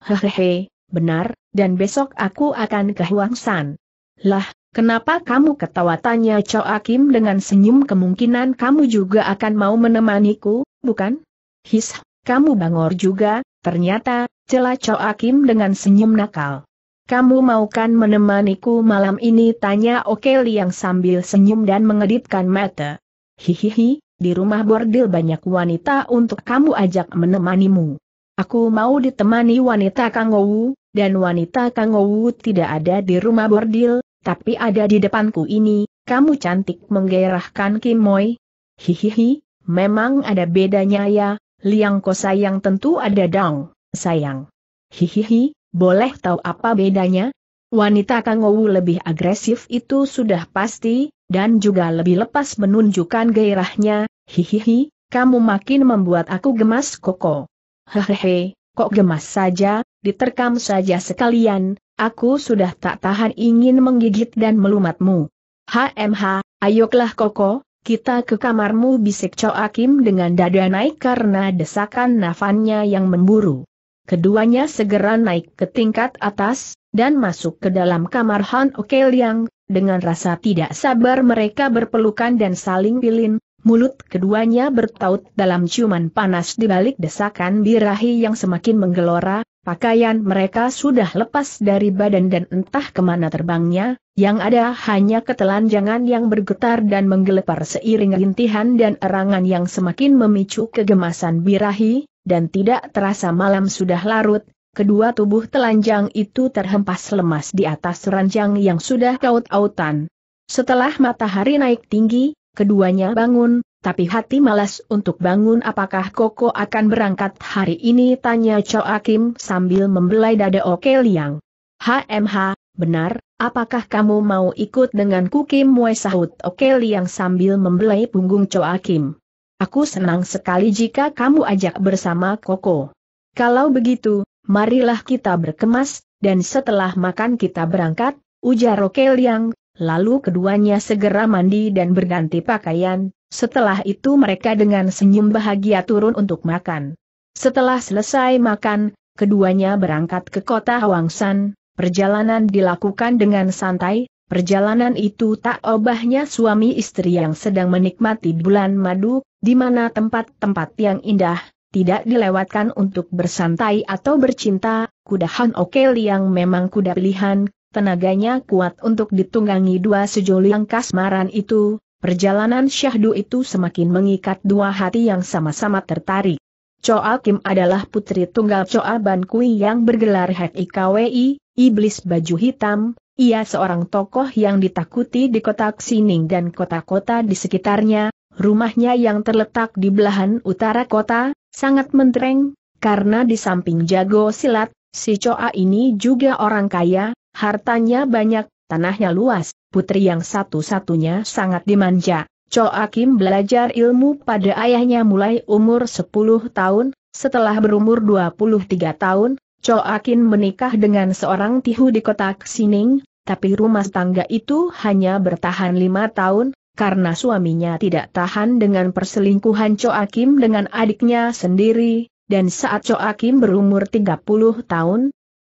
Hehehe, benar, dan besok aku akan ke Huangshan. Lah, kenapa kamu ketawa tanya Chow Akim dengan senyum kemungkinan kamu juga akan mau menemaniku, bukan? His, kamu bangor juga, ternyata, celah Chow Akim dengan senyum nakal. Kamu maukan menemaniku malam ini? Tanya Oke Liang sambil senyum dan mengedipkan mata. Hihihi, di rumah bordil banyak wanita untuk kamu ajak menemanimu. Aku mau ditemani wanita Kangowu, dan wanita Kangowu tidak ada di rumah bordil, tapi ada di depanku ini, kamu cantik menggairahkan Kim Moy. Hihihi, memang ada bedanya ya, Liang Ko sayang tentu ada dong, sayang. Hihihi, boleh tahu apa bedanya? Wanita Kang lebih agresif itu sudah pasti, dan juga lebih lepas menunjukkan gairahnya, hihihi, kamu makin membuat aku gemas koko. Hehehe, kok gemas saja, diterkam saja sekalian, aku sudah tak tahan ingin menggigit dan melumatmu. HMH, ayoklah koko, kita ke kamarmu bisik Cho Akim dengan dada naik karena desakan nafannya yang memburu. Keduanya segera naik ke tingkat atas, dan masuk ke dalam kamar Han Oke Liang, dengan rasa tidak sabar mereka berpelukan dan saling pilin, mulut keduanya bertaut dalam ciuman panas di balik desakan birahi yang semakin menggelora, pakaian mereka sudah lepas dari badan dan entah kemana terbangnya, yang ada hanya ketelanjangan yang bergetar dan menggelepar seiring rintihan dan erangan yang semakin memicu kegemasan birahi, dan tidak terasa malam sudah larut, kedua tubuh telanjang itu terhempas lemas di atas ranjang yang sudah kaut autan Setelah matahari naik tinggi, keduanya bangun, tapi hati malas untuk bangun apakah Koko akan berangkat hari ini tanya Chow Akim sambil membelai dada Oke Liang. HMH, benar, apakah kamu mau ikut dengan Kukim Mue sahut Oke Liang sambil membelai punggung Chow Akim. Aku senang sekali jika kamu ajak bersama Koko. Kalau begitu, marilah kita berkemas, dan setelah makan kita berangkat, ujar Rokel yang, lalu keduanya segera mandi dan berganti pakaian, setelah itu mereka dengan senyum bahagia turun untuk makan. Setelah selesai makan, keduanya berangkat ke kota Wangsan, perjalanan dilakukan dengan santai, perjalanan itu tak obahnya suami istri yang sedang menikmati bulan madu, di mana tempat-tempat yang indah, tidak dilewatkan untuk bersantai atau bercinta, kuda Han Okel yang memang kuda pilihan, tenaganya kuat untuk ditunggangi dua sejoli yang kasmaran itu, perjalanan syahdu itu semakin mengikat dua hati yang sama-sama tertarik. Choa Kim adalah putri tunggal Choa Ban Kui yang bergelar Hek IKWI, Iblis Baju Hitam, ia seorang tokoh yang ditakuti di kota Xining dan kota-kota di sekitarnya, Rumahnya yang terletak di belahan utara kota, sangat mentereng, karena di samping jago silat, si Coa ini juga orang kaya, hartanya banyak, tanahnya luas, putri yang satu-satunya sangat dimanja. Coa Kim belajar ilmu pada ayahnya mulai umur 10 tahun, setelah berumur 23 tahun, Coa Kim menikah dengan seorang tihu di kota Xining, tapi rumah tangga itu hanya bertahan lima tahun, karena suaminya tidak tahan dengan perselingkuhan Coakim dengan adiknya sendiri, dan saat Coakim berumur 30 tahun,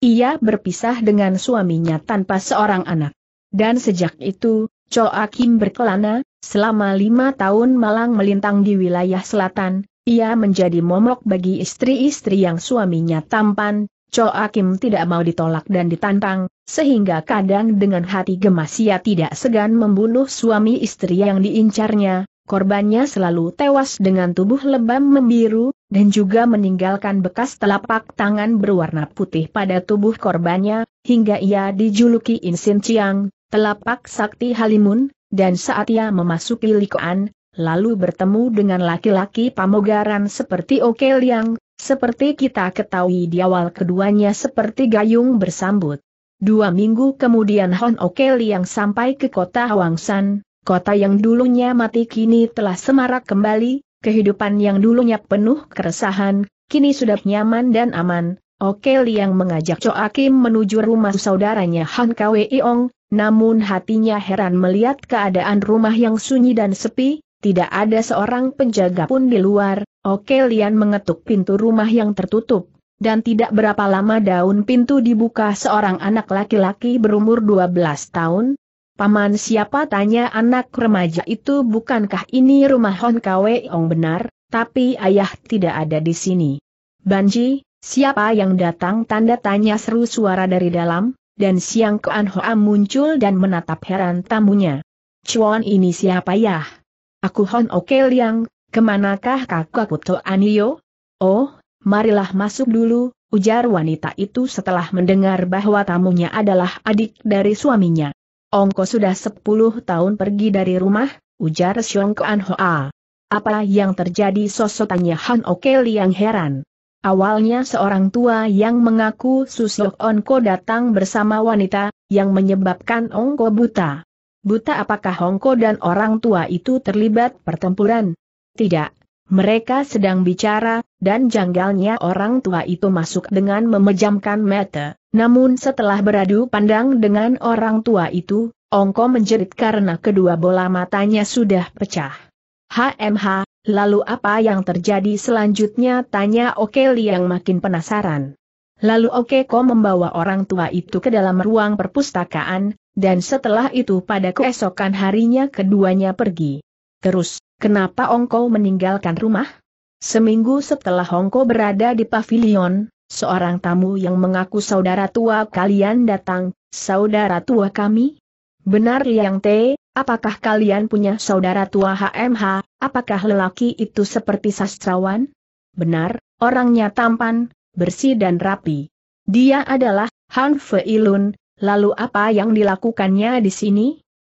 ia berpisah dengan suaminya tanpa seorang anak. Dan sejak itu, Coakim berkelana, selama lima tahun malang melintang di wilayah selatan, ia menjadi momok bagi istri-istri yang suaminya tampan, Cho Akim tidak mau ditolak dan ditantang, sehingga kadang dengan hati gemas ia tidak segan membunuh suami istri yang diincarnya, korbannya selalu tewas dengan tubuh lebam membiru, dan juga meninggalkan bekas telapak tangan berwarna putih pada tubuh korbannya, hingga ia dijuluki Insin Chiang, telapak sakti Halimun, dan saat ia memasuki Likoan, lalu bertemu dengan laki-laki pamogaran seperti Oke Liang, seperti kita ketahui di awal keduanya seperti gayung bersambut. Dua minggu kemudian Hon Okeli yang sampai ke kota Hwangsan, kota yang dulunya mati kini telah semarak kembali, kehidupan yang dulunya penuh keresahan, kini sudah nyaman dan aman. Okeli yang mengajak Kim menuju rumah saudaranya Han Kwe Iong, namun hatinya heran melihat keadaan rumah yang sunyi dan sepi, tidak ada seorang penjaga pun di luar, Oke Lian mengetuk pintu rumah yang tertutup. Dan tidak berapa lama daun pintu dibuka seorang anak laki-laki berumur 12 tahun. Paman siapa tanya anak remaja itu bukankah ini rumah Hon Kwe Ong benar, tapi ayah tidak ada di sini. Banji, siapa yang datang tanda tanya seru suara dari dalam, dan siang Kuan Hoa muncul dan menatap heran tamunya. Cuan ini siapa ya? Aku Hon Oke Liang, kemanakah kakak Kuto Anio? Oh, marilah masuk dulu, ujar wanita itu setelah mendengar bahwa tamunya adalah adik dari suaminya. Ongko sudah 10 tahun pergi dari rumah, ujar Xiong Kuan Hoa. Apa yang terjadi sosok tanya Han Oke Liang heran. Awalnya seorang tua yang mengaku susuk Onko datang bersama wanita, yang menyebabkan Ongko buta. Buta apakah Hongko dan orang tua itu terlibat pertempuran? Tidak. Mereka sedang bicara, dan janggalnya orang tua itu masuk dengan memejamkan mata. Namun setelah beradu pandang dengan orang tua itu, Ongko menjerit karena kedua bola matanya sudah pecah. HMH, lalu apa yang terjadi selanjutnya tanya Li yang makin penasaran. Lalu Oke Okeko membawa orang tua itu ke dalam ruang perpustakaan, dan setelah itu pada keesokan harinya keduanya pergi. Terus, kenapa Ongko meninggalkan rumah? Seminggu setelah Ongko berada di pavilion, seorang tamu yang mengaku saudara tua kalian datang, saudara tua kami? Benar Liang Te, apakah kalian punya saudara tua HMH, apakah lelaki itu seperti sastrawan? Benar, orangnya tampan, bersih dan rapi. Dia adalah Han Feilun, Lalu apa yang dilakukannya di sini?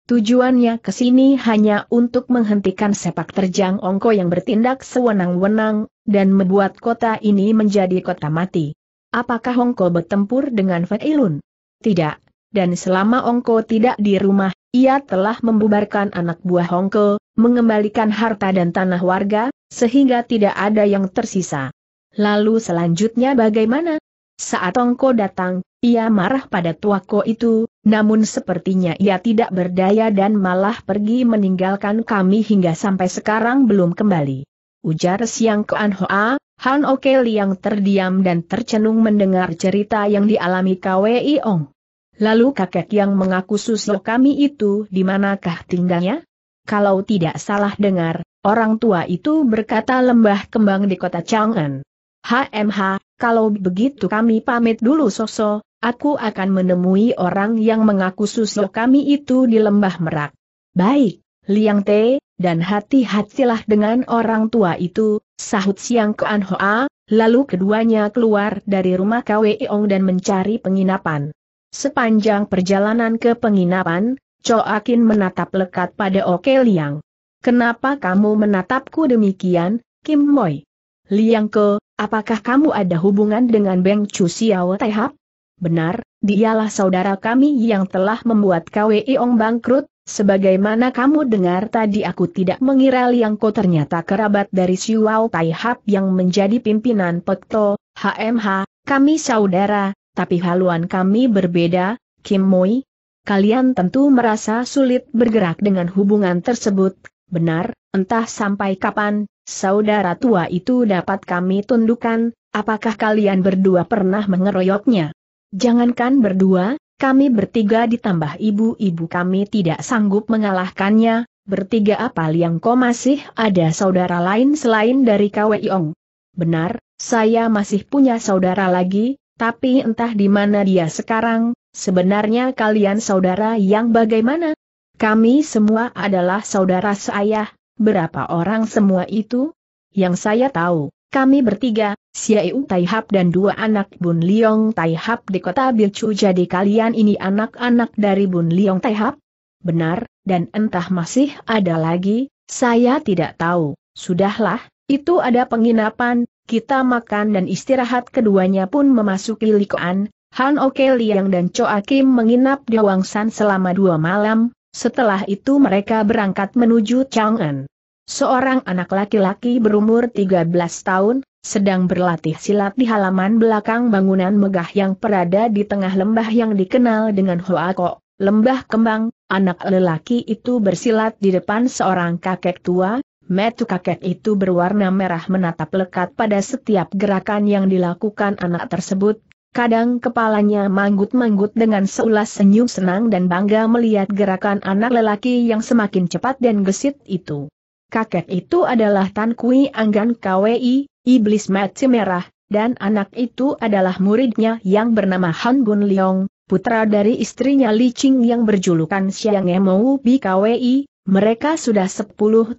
Tujuannya ke sini hanya untuk menghentikan sepak terjang Ongko yang bertindak sewenang-wenang, dan membuat kota ini menjadi kota mati. Apakah Ongko bertempur dengan Feilun? Tidak. Dan selama Ongko tidak di rumah, ia telah membubarkan anak buah Ongko, mengembalikan harta dan tanah warga, sehingga tidak ada yang tersisa. Lalu selanjutnya bagaimana? Saat Tongko datang, ia marah pada tuako itu, namun sepertinya ia tidak berdaya dan malah pergi meninggalkan kami hingga sampai sekarang belum kembali. Ujar Siang Koan Hoa, Han Oke yang terdiam dan tercenung mendengar cerita yang dialami Kwei Ong. Lalu kakek yang mengaku susu kami itu di manakah tinggalnya? Kalau tidak salah dengar, orang tua itu berkata lembah kembang di kota Chang'an. HMH, kalau begitu kami pamit dulu Soso, aku akan menemui orang yang mengaku susu kami itu di lembah merak. Baik, Liang Te, dan hati-hatilah dengan orang tua itu, sahut Siang ke Hoa, lalu keduanya keluar dari rumah Ong dan mencari penginapan. Sepanjang perjalanan ke penginapan, Coakin menatap lekat pada Oke Liang. Kenapa kamu menatapku demikian, Kim Moy? Liang Ke, Apakah kamu ada hubungan dengan Beng Chu Xiao Taihap? Benar, dialah saudara kami yang telah membuat KWI Ong bangkrut, sebagaimana kamu dengar tadi aku tidak mengira Liang Ko ternyata kerabat dari Xiao Taihap yang menjadi pimpinan Pekto, HMH, kami saudara, tapi haluan kami berbeda, Kim Moi. Kalian tentu merasa sulit bergerak dengan hubungan tersebut, Benar, entah sampai kapan, saudara tua itu dapat kami tundukkan, apakah kalian berdua pernah mengeroyoknya? Jangankan berdua, kami bertiga ditambah ibu-ibu kami tidak sanggup mengalahkannya, bertiga apa? yang kau masih ada saudara lain selain dari Yong? Benar, saya masih punya saudara lagi, tapi entah di mana dia sekarang, sebenarnya kalian saudara yang bagaimana? Kami semua adalah saudara seayah, berapa orang semua itu? Yang saya tahu, kami bertiga, Siaiu Taihap dan dua anak Bun Liong Taihap di kota Bilcu jadi kalian ini anak-anak dari Bun Liong Taihap? Benar, dan entah masih ada lagi, saya tidak tahu, sudahlah, itu ada penginapan, kita makan dan istirahat keduanya pun memasuki Likoan, Han Oke Liang dan Choa Kim menginap di Wangsan selama dua malam, setelah itu mereka berangkat menuju Chang'an. Seorang anak laki-laki berumur 13 tahun, sedang berlatih silat di halaman belakang bangunan megah yang berada di tengah lembah yang dikenal dengan Hoako, lembah kembang, anak lelaki itu bersilat di depan seorang kakek tua, metu kakek itu berwarna merah menatap lekat pada setiap gerakan yang dilakukan anak tersebut, Kadang kepalanya manggut-manggut dengan seulas senyum senang dan bangga melihat gerakan anak lelaki yang semakin cepat dan gesit itu. Kakek itu adalah Tan Kui Anggan KWI, Iblis Mati Merah, dan anak itu adalah muridnya yang bernama Han Gun Leong, putra dari istrinya Li Ching yang berjulukan Siang Emou KWI. mereka sudah 10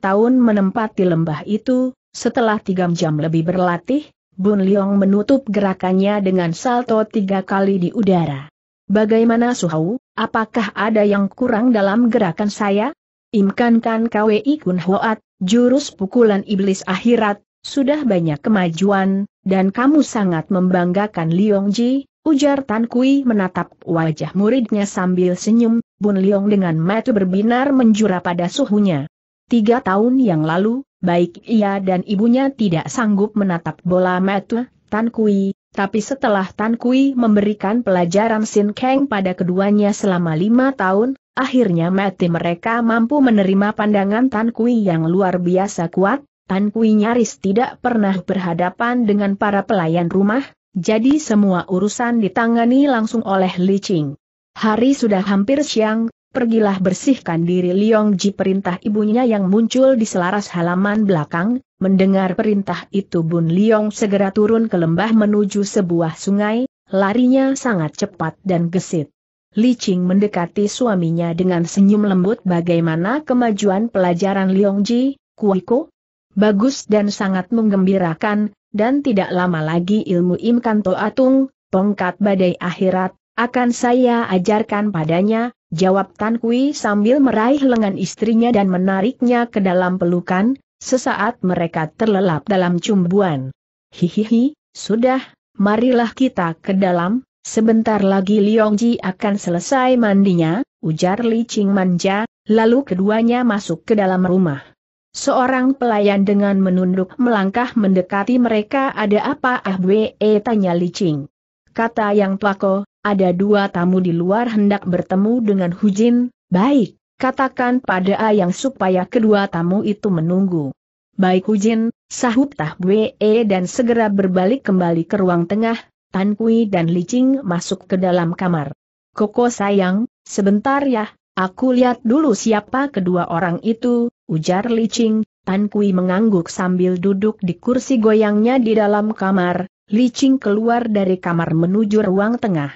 tahun menempati lembah itu, setelah 3 jam lebih berlatih, Bun Leong menutup gerakannya dengan salto tiga kali di udara. Bagaimana Suhau, apakah ada yang kurang dalam gerakan saya? Imkankan KWI Kun Hoat, jurus pukulan iblis akhirat, sudah banyak kemajuan, dan kamu sangat membanggakan Liong Ji, ujar Tan Kui menatap wajah muridnya sambil senyum, Bun Liong dengan mata berbinar menjura pada suhunya. Tiga tahun yang lalu, baik ia dan ibunya tidak sanggup menatap bola mata Tan Kui, tapi setelah Tan Kui memberikan pelajaran Sin Kang pada keduanya selama lima tahun, akhirnya mati mereka mampu menerima pandangan Tan Kui yang luar biasa kuat, Tan Kui nyaris tidak pernah berhadapan dengan para pelayan rumah, jadi semua urusan ditangani langsung oleh Li Ching. Hari sudah hampir siang, pergilah bersihkan diri Liong Ji perintah ibunya yang muncul di selaras halaman belakang, mendengar perintah itu Bun Liong segera turun ke lembah menuju sebuah sungai, larinya sangat cepat dan gesit. Li Qing mendekati suaminya dengan senyum lembut bagaimana kemajuan pelajaran Liong Ji, Kuiko? Bagus dan sangat menggembirakan, dan tidak lama lagi ilmu Imkan Atung, tongkat badai akhirat, akan saya ajarkan padanya, jawab Tan Kui sambil meraih lengan istrinya dan menariknya ke dalam pelukan, sesaat mereka terlelap dalam cumbuan. Hihihi, sudah, marilah kita ke dalam, sebentar lagi Liongji akan selesai mandinya, ujar Li Ching manja, lalu keduanya masuk ke dalam rumah. Seorang pelayan dengan menunduk melangkah mendekati mereka ada apa ah bue tanya Li Ching kata Yang Tuako, ada dua tamu di luar hendak bertemu dengan Hujin, baik, katakan pada Ayang supaya kedua tamu itu menunggu. Baik Hujin, sahut Tah Bwe e dan segera berbalik kembali ke ruang tengah, Tan Kui dan Li Ching masuk ke dalam kamar. Koko sayang, sebentar ya, aku lihat dulu siapa kedua orang itu, ujar Li Ching, Tan Kui mengangguk sambil duduk di kursi goyangnya di dalam kamar, Licing keluar dari kamar menuju ruang tengah.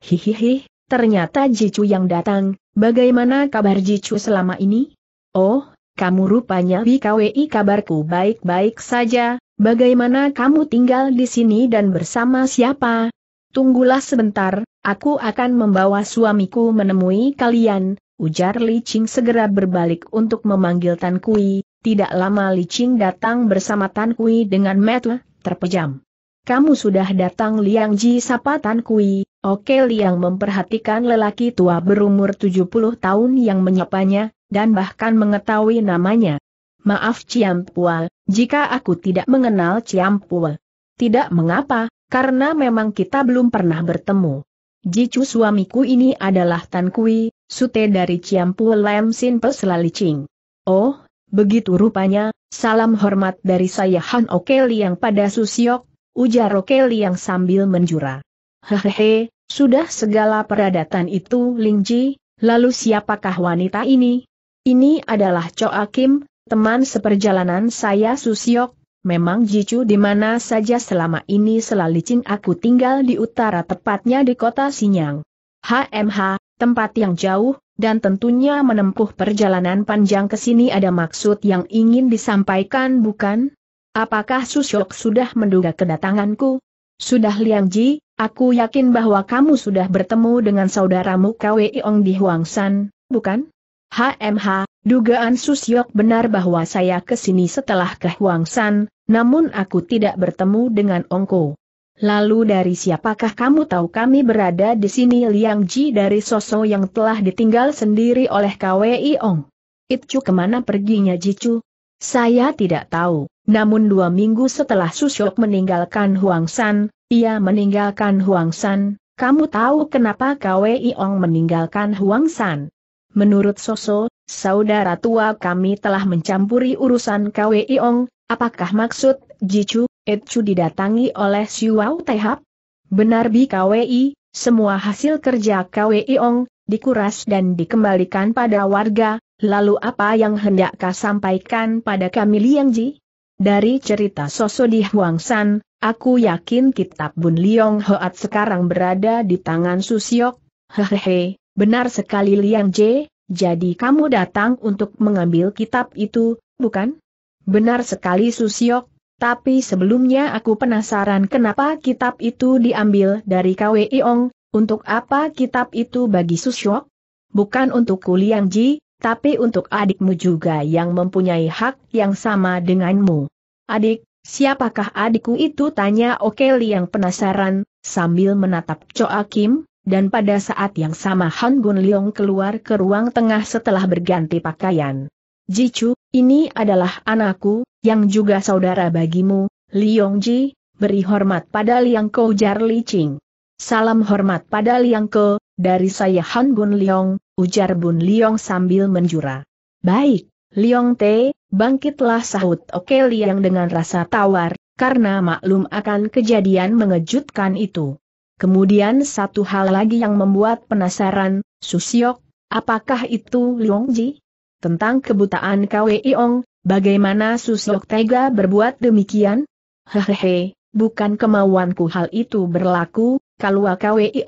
Hihihi, ternyata Jicu yang datang, bagaimana kabar Jicu selama ini? Oh, kamu rupanya BKWI kabarku baik-baik saja, bagaimana kamu tinggal di sini dan bersama siapa? Tunggulah sebentar, aku akan membawa suamiku menemui kalian, ujar Li Qing segera berbalik untuk memanggil Tan Kui, tidak lama Li Qing datang bersama Tan Kui dengan metu, terpejam kamu sudah datang Liang Ji Sapatan Kui, Oke Liang memperhatikan lelaki tua berumur 70 tahun yang menyapanya, dan bahkan mengetahui namanya. Maaf Ciam Ciampual, jika aku tidak mengenal Ciam Ciampual. Tidak mengapa, karena memang kita belum pernah bertemu. Jicu suamiku ini adalah Tan Kui, sute dari Ciam Ciampual Lam Sin Peslalicing. Oh, begitu rupanya, salam hormat dari saya Han Oke Liang pada Susiok, ujar Rokeli yang sambil menjura. Hehehe, sudah segala peradatan itu Lingji, lalu siapakah wanita ini? Ini adalah Cho Akim, teman seperjalanan saya Susiok, memang Jicu di mana saja selama ini selalicin aku tinggal di utara tepatnya di kota Sinyang. HMH, tempat yang jauh, dan tentunya menempuh perjalanan panjang ke sini ada maksud yang ingin disampaikan bukan? Apakah Susyok sudah menduga kedatanganku? Sudah Liang Ji, aku yakin bahwa kamu sudah bertemu dengan saudaramu Ong di Huangshan, bukan? HMH, dugaan Susyok benar bahwa saya kesini setelah ke Huangshan, namun aku tidak bertemu dengan Ongko. Lalu dari siapakah kamu tahu kami berada di sini Liang Ji dari sosok yang telah ditinggal sendiri oleh Kwei Ong? Itu kemana perginya Jicu? Saya tidak tahu, namun dua minggu setelah Susyok meninggalkan Huang San, ia meninggalkan Huang San, kamu tahu kenapa Kwei Ong meninggalkan Huang San? Menurut Soso, saudara tua kami telah mencampuri urusan Kwei Ong, apakah maksud Jicu, Etchu didatangi oleh Siwau Tehap? Benar Bi Kwei, semua hasil kerja Kwei Ong, dikuras dan dikembalikan pada warga, Lalu apa yang hendak kau sampaikan pada kami Liang Ji? Dari cerita di Huang San, aku yakin kitab Bun Liong Hoat sekarang berada di tangan Susiok. Hehehe, benar sekali Liang Ji, jadi kamu datang untuk mengambil kitab itu, bukan? Benar sekali Susiok, tapi sebelumnya aku penasaran kenapa kitab itu diambil dari Eong. untuk apa kitab itu bagi Susiok? Bukan untuk Liang Ji, tapi untuk adikmu juga yang mempunyai hak yang sama denganmu. Adik, siapakah adikku itu? Tanya Okeli yang penasaran, sambil menatap Choa Kim, dan pada saat yang sama Han Gun Leong keluar ke ruang tengah setelah berganti pakaian. Jichu, ini adalah anakku, yang juga saudara bagimu, Leong Ji, beri hormat pada Liang Jar Li Ching. Salam hormat pada Liang Ke, dari saya Han Bun Liong, ujar Bun Liong sambil menjura. Baik, Liong Te, bangkitlah sahut Oke Liang dengan rasa tawar, karena maklum akan kejadian mengejutkan itu. Kemudian satu hal lagi yang membuat penasaran, Susiok, apakah itu Liong Ji? Tentang kebutaan Ong, bagaimana Susiok tega berbuat demikian? Hehehe, bukan kemauanku hal itu berlaku, kalau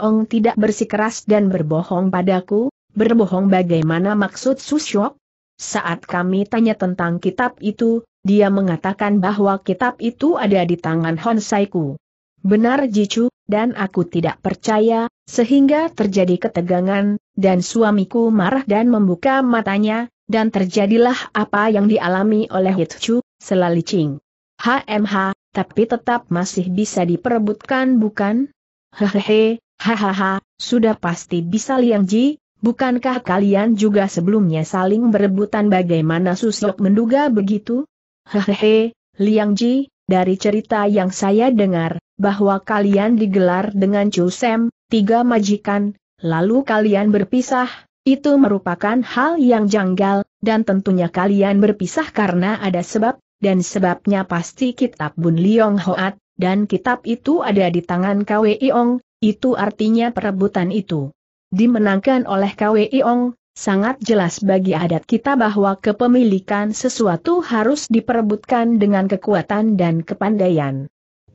Ong tidak bersikeras dan berbohong padaku, berbohong bagaimana maksud Susyok? Saat kami tanya tentang kitab itu, dia mengatakan bahwa kitab itu ada di tangan Honsaiku. Benar Jicu, dan aku tidak percaya, sehingga terjadi ketegangan, dan suamiku marah dan membuka matanya, dan terjadilah apa yang dialami oleh Hitchu, selalicing. HMH, tapi tetap masih bisa diperebutkan bukan? Hehehe, hahaha, sudah pasti bisa Liang Ji, bukankah kalian juga sebelumnya saling berebutan bagaimana susuk menduga begitu? Hehehe, Liang Ji, dari cerita yang saya dengar, bahwa kalian digelar dengan Sem, tiga majikan, lalu kalian berpisah, itu merupakan hal yang janggal, dan tentunya kalian berpisah karena ada sebab, dan sebabnya pasti Kitab Bun Liong Hoat, dan kitab itu ada di tangan Kwe Iong, itu artinya perebutan itu. Dimenangkan oleh Kwe Iong, sangat jelas bagi adat kita bahwa kepemilikan sesuatu harus diperebutkan dengan kekuatan dan kepandaian.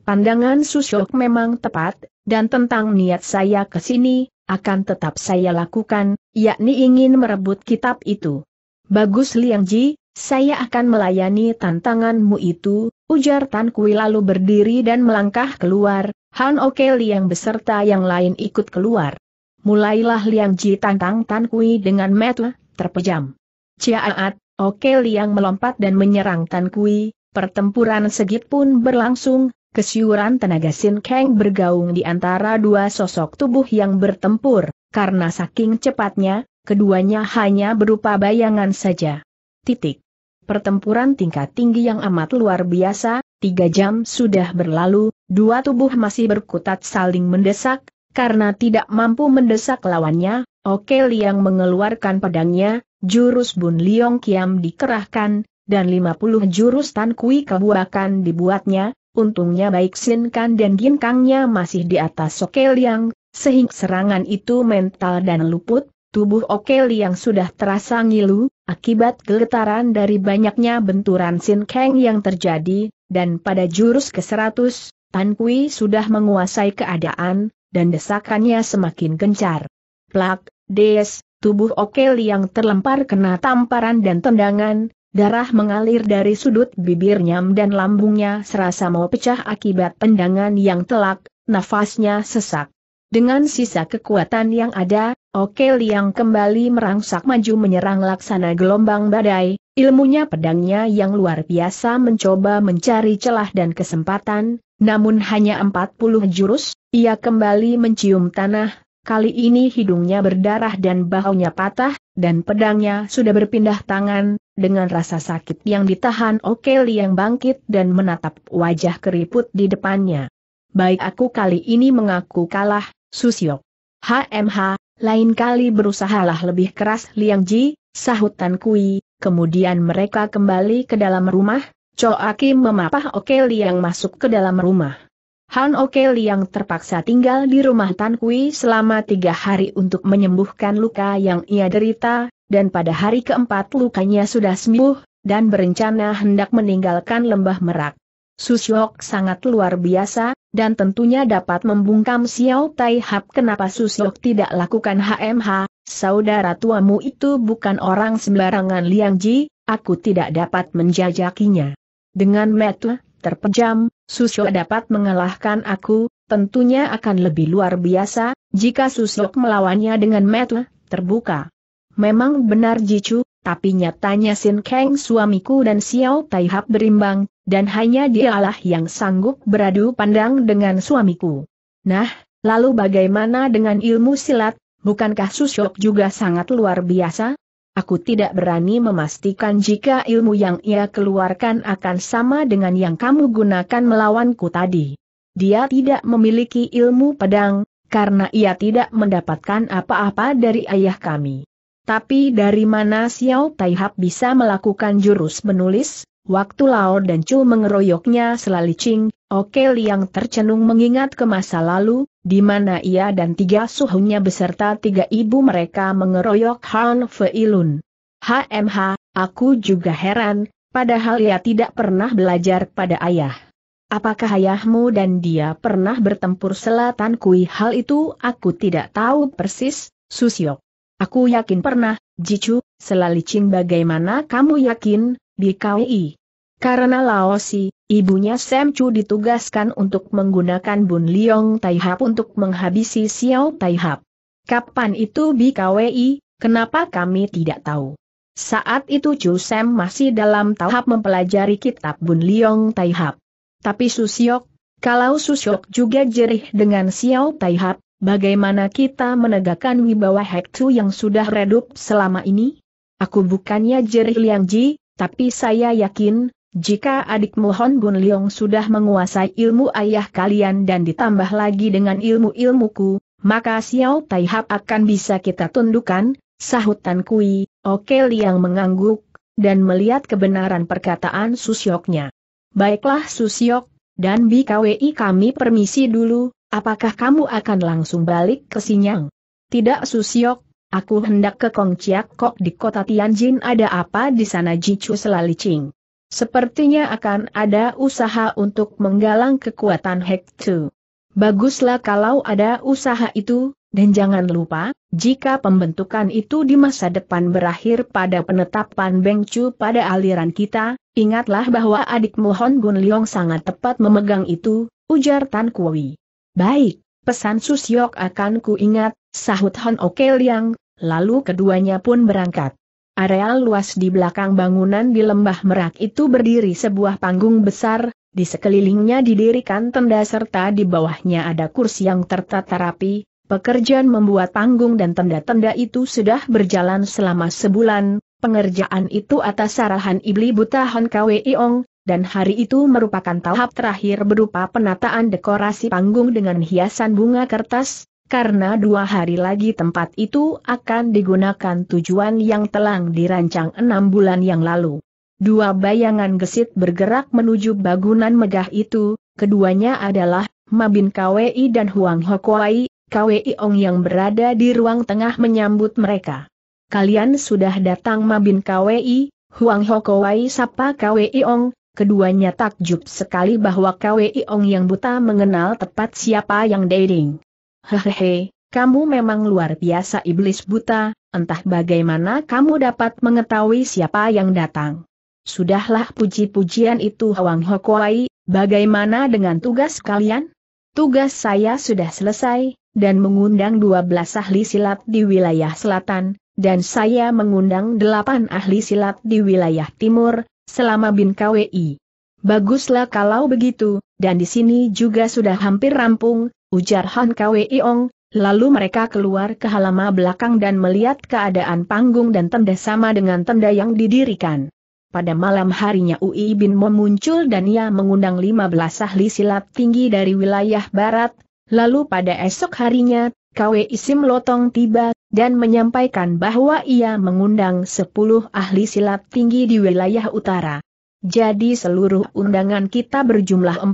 Pandangan Susyok memang tepat, dan tentang niat saya ke sini, akan tetap saya lakukan, yakni ingin merebut kitab itu. Bagus Liang Ji, saya akan melayani tantanganmu itu, ujar Tan Kui lalu berdiri dan melangkah keluar, Han Oke Liang beserta yang lain ikut keluar. Mulailah Liang Ji tantang Tan Kui dengan metu, terpejam. Ciaat, Oke Liang melompat dan menyerang Tan Kui, pertempuran segit pun berlangsung, Kesiuran tenaga Sin Kang bergaung di antara dua sosok tubuh yang bertempur, karena saking cepatnya, keduanya hanya berupa bayangan saja. Titik pertempuran tingkat tinggi yang amat luar biasa, tiga jam sudah berlalu, dua tubuh masih berkutat saling mendesak, karena tidak mampu mendesak lawannya, Oke Liang mengeluarkan pedangnya, jurus Bun Liong Kiam dikerahkan, dan 50 jurus Tan Kui kebuakan dibuatnya, untungnya baik Sin Kan dan Gin Kangnya masih di atas Oke Liang, sehingga serangan itu mental dan luput, tubuh Oke Liang sudah terasa ngilu, akibat geletaran dari banyaknya benturan Sin Kang yang terjadi, dan pada jurus ke-100, Tan Kui sudah menguasai keadaan, dan desakannya semakin gencar. Plak, des, tubuh Okel yang terlempar kena tamparan dan tendangan, darah mengalir dari sudut bibirnya dan lambungnya serasa mau pecah akibat tendangan yang telak, nafasnya sesak. Dengan sisa kekuatan yang ada, Oke Liang kembali merangsak maju menyerang laksana gelombang badai, ilmunya pedangnya yang luar biasa mencoba mencari celah dan kesempatan, namun hanya 40 jurus, ia kembali mencium tanah, kali ini hidungnya berdarah dan bahunya patah, dan pedangnya sudah berpindah tangan, dengan rasa sakit yang ditahan Oke Liang bangkit dan menatap wajah keriput di depannya. Baik aku kali ini mengaku kalah, Susiok. HMH, lain kali berusahalah lebih keras Liang Ji, sahut Tan Kui, kemudian mereka kembali ke dalam rumah, Cho Aki memapah Oke Liang masuk ke dalam rumah. Han Oke Liang terpaksa tinggal di rumah Tan Kui selama tiga hari untuk menyembuhkan luka yang ia derita, dan pada hari keempat lukanya sudah sembuh, dan berencana hendak meninggalkan lembah merak. Susyok sangat luar biasa, dan tentunya dapat membungkam Xiao Tai Hap kenapa Susok tidak lakukan HMH, saudara tuamu itu bukan orang sembarangan Liang Ji, aku tidak dapat menjajakinya. Dengan metu, terpejam, Susok dapat mengalahkan aku, tentunya akan lebih luar biasa, jika Susok melawannya dengan metu, terbuka. Memang benar Jicu, tapi nyatanya Sin Kang suamiku dan Xiao Taihap berimbang, dan hanya dialah yang sanggup beradu pandang dengan suamiku. Nah, lalu bagaimana dengan ilmu silat, bukankah Susyok juga sangat luar biasa? Aku tidak berani memastikan jika ilmu yang ia keluarkan akan sama dengan yang kamu gunakan melawanku tadi. Dia tidak memiliki ilmu pedang, karena ia tidak mendapatkan apa-apa dari ayah kami. Tapi dari mana Xiao Taihap bisa melakukan jurus menulis? Waktu Lao dan Chu mengeroyoknya selalu cing, Oke Liang tercenung mengingat ke masa lalu, di mana ia dan tiga suhunya beserta tiga ibu mereka mengeroyok Han Feilun. HMH, aku juga heran, padahal ia tidak pernah belajar pada ayah. Apakah ayahmu dan dia pernah bertempur selatan kui hal itu aku tidak tahu persis, Susyok. Aku yakin pernah, Jicu, Cing bagaimana kamu yakin, di KWI? Karena Laosi, ibunya Sam Chu ditugaskan untuk menggunakan Bun Liong Taihap untuk menghabisi Xiao Taihap. Kapan itu BKWI, kenapa kami tidak tahu? Saat itu Chu Sam masih dalam tahap mempelajari kitab Bun Liong Taihap. Tapi Susiok, kalau Susiok juga jerih dengan Xiao Taihap, bagaimana kita menegakkan wibawa Hektu yang sudah redup selama ini? Aku bukannya jerih Liang Ji, tapi saya yakin, jika adik Mohon Bun Leong sudah menguasai ilmu ayah kalian dan ditambah lagi dengan ilmu-ilmuku, maka Xiao Tai Hap akan bisa kita tundukkan, sahut Tan Kui, Oke Liang mengangguk, dan melihat kebenaran perkataan Susyoknya. Baiklah Susyok, dan BKWI kami permisi dulu, Apakah kamu akan langsung balik ke Sinyang? Tidak Susiok, aku hendak ke Kongciak Kok di kota Tianjin ada apa di sana Jicu Selalicing. Sepertinya akan ada usaha untuk menggalang kekuatan Tu. Baguslah kalau ada usaha itu, dan jangan lupa, jika pembentukan itu di masa depan berakhir pada penetapan Beng Chu pada aliran kita, ingatlah bahwa adikmu Hon Gun Leong sangat tepat memegang itu, ujar Tan Kui. Baik, pesan Susyok akan kuingat, sahut Han Oke Liang, lalu keduanya pun berangkat. Areal luas di belakang bangunan di lembah merak itu berdiri sebuah panggung besar, di sekelilingnya didirikan tenda serta di bawahnya ada kursi yang tertata rapi, pekerjaan membuat panggung dan tenda-tenda itu sudah berjalan selama sebulan, pengerjaan itu atas arahan Ibli Buta Han Iong, dan hari itu merupakan tahap terakhir berupa penataan dekorasi panggung dengan hiasan bunga kertas, karena dua hari lagi tempat itu akan digunakan tujuan yang telah dirancang enam bulan yang lalu. Dua bayangan gesit bergerak menuju bangunan megah itu, keduanya adalah Mabin Kwei dan Huang Hokwai, Kwei Ong yang berada di ruang tengah menyambut mereka. Kalian sudah datang Mabin Kwei, Huang Hokwai sapa Kwei Ong, Keduanya takjub sekali bahwa Kwei Ong yang buta mengenal tepat siapa yang dating. Hehehe, kamu memang luar biasa iblis buta, entah bagaimana kamu dapat mengetahui siapa yang datang. Sudahlah puji-pujian itu Hwang Hokuai, bagaimana dengan tugas kalian? Tugas saya sudah selesai, dan mengundang 12 ahli silat di wilayah selatan, dan saya mengundang 8 ahli silat di wilayah timur, selama Bin KWI. Baguslah kalau begitu, dan di sini juga sudah hampir rampung, ujar Han kwi ong lalu mereka keluar ke halaman belakang dan melihat keadaan panggung dan tenda sama dengan tenda yang didirikan. Pada malam harinya Ui Bin Mo muncul dan ia mengundang 15 ahli silat tinggi dari wilayah barat, lalu pada esok harinya Kwe Isim Lotong tiba, dan menyampaikan bahwa ia mengundang 10 ahli silat tinggi di wilayah utara. Jadi seluruh undangan kita berjumlah 45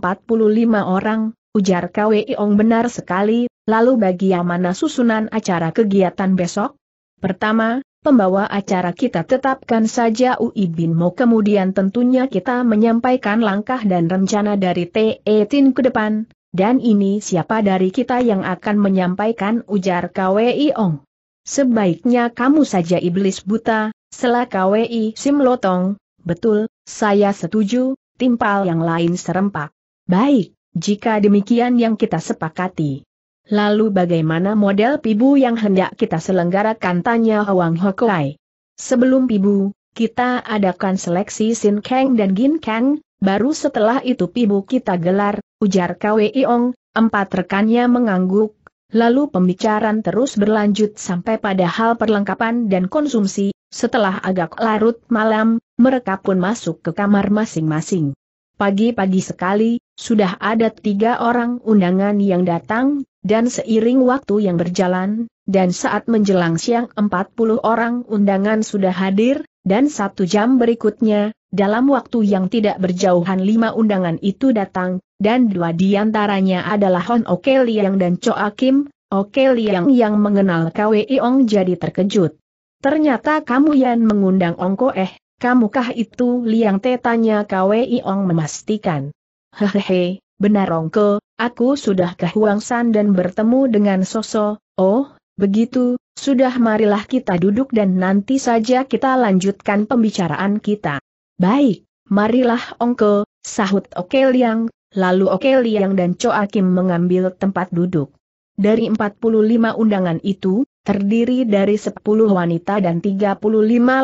orang, ujar Kwe Iong benar sekali, lalu bagaimana susunan acara kegiatan besok? Pertama, pembawa acara kita tetapkan saja Ui Bin Mo kemudian tentunya kita menyampaikan langkah dan rencana dari Te Tin ke depan, dan ini siapa dari kita yang akan menyampaikan ujar KWI Ong. Sebaiknya kamu saja iblis buta, selah KWI Simlotong, betul, saya setuju, timpal yang lain serempak. Baik, jika demikian yang kita sepakati. Lalu bagaimana model pibu yang hendak kita selenggarakan tanya Hwang Hokai. Sebelum pibu, kita adakan seleksi Sin Kang dan Gin Kang, Baru setelah itu pibu kita gelar, ujar Iong, empat rekannya mengangguk, lalu pembicaraan terus berlanjut sampai pada hal perlengkapan dan konsumsi, setelah agak larut malam, mereka pun masuk ke kamar masing-masing. Pagi-pagi sekali, sudah ada tiga orang undangan yang datang, dan seiring waktu yang berjalan, dan saat menjelang siang empat puluh orang undangan sudah hadir, dan satu jam berikutnya, dalam waktu yang tidak berjauhan lima undangan itu datang, dan dua di antaranya adalah Hon Oke Liang dan Choa Kim, Oke Liang yang mengenal Kwe Ong jadi terkejut. Ternyata kamu yang mengundang Ongko eh, kamukah itu Liang tetanya Kwe Ong memastikan. Hehehe, benar Ko, aku sudah ke Huang San dan bertemu dengan Soso, oh, begitu, sudah marilah kita duduk dan nanti saja kita lanjutkan pembicaraan kita. Baik, marilah Ongko, sahut Oke Liang, lalu Oke Liang dan Choa Kim mengambil tempat duduk. Dari 45 undangan itu, terdiri dari 10 wanita dan 35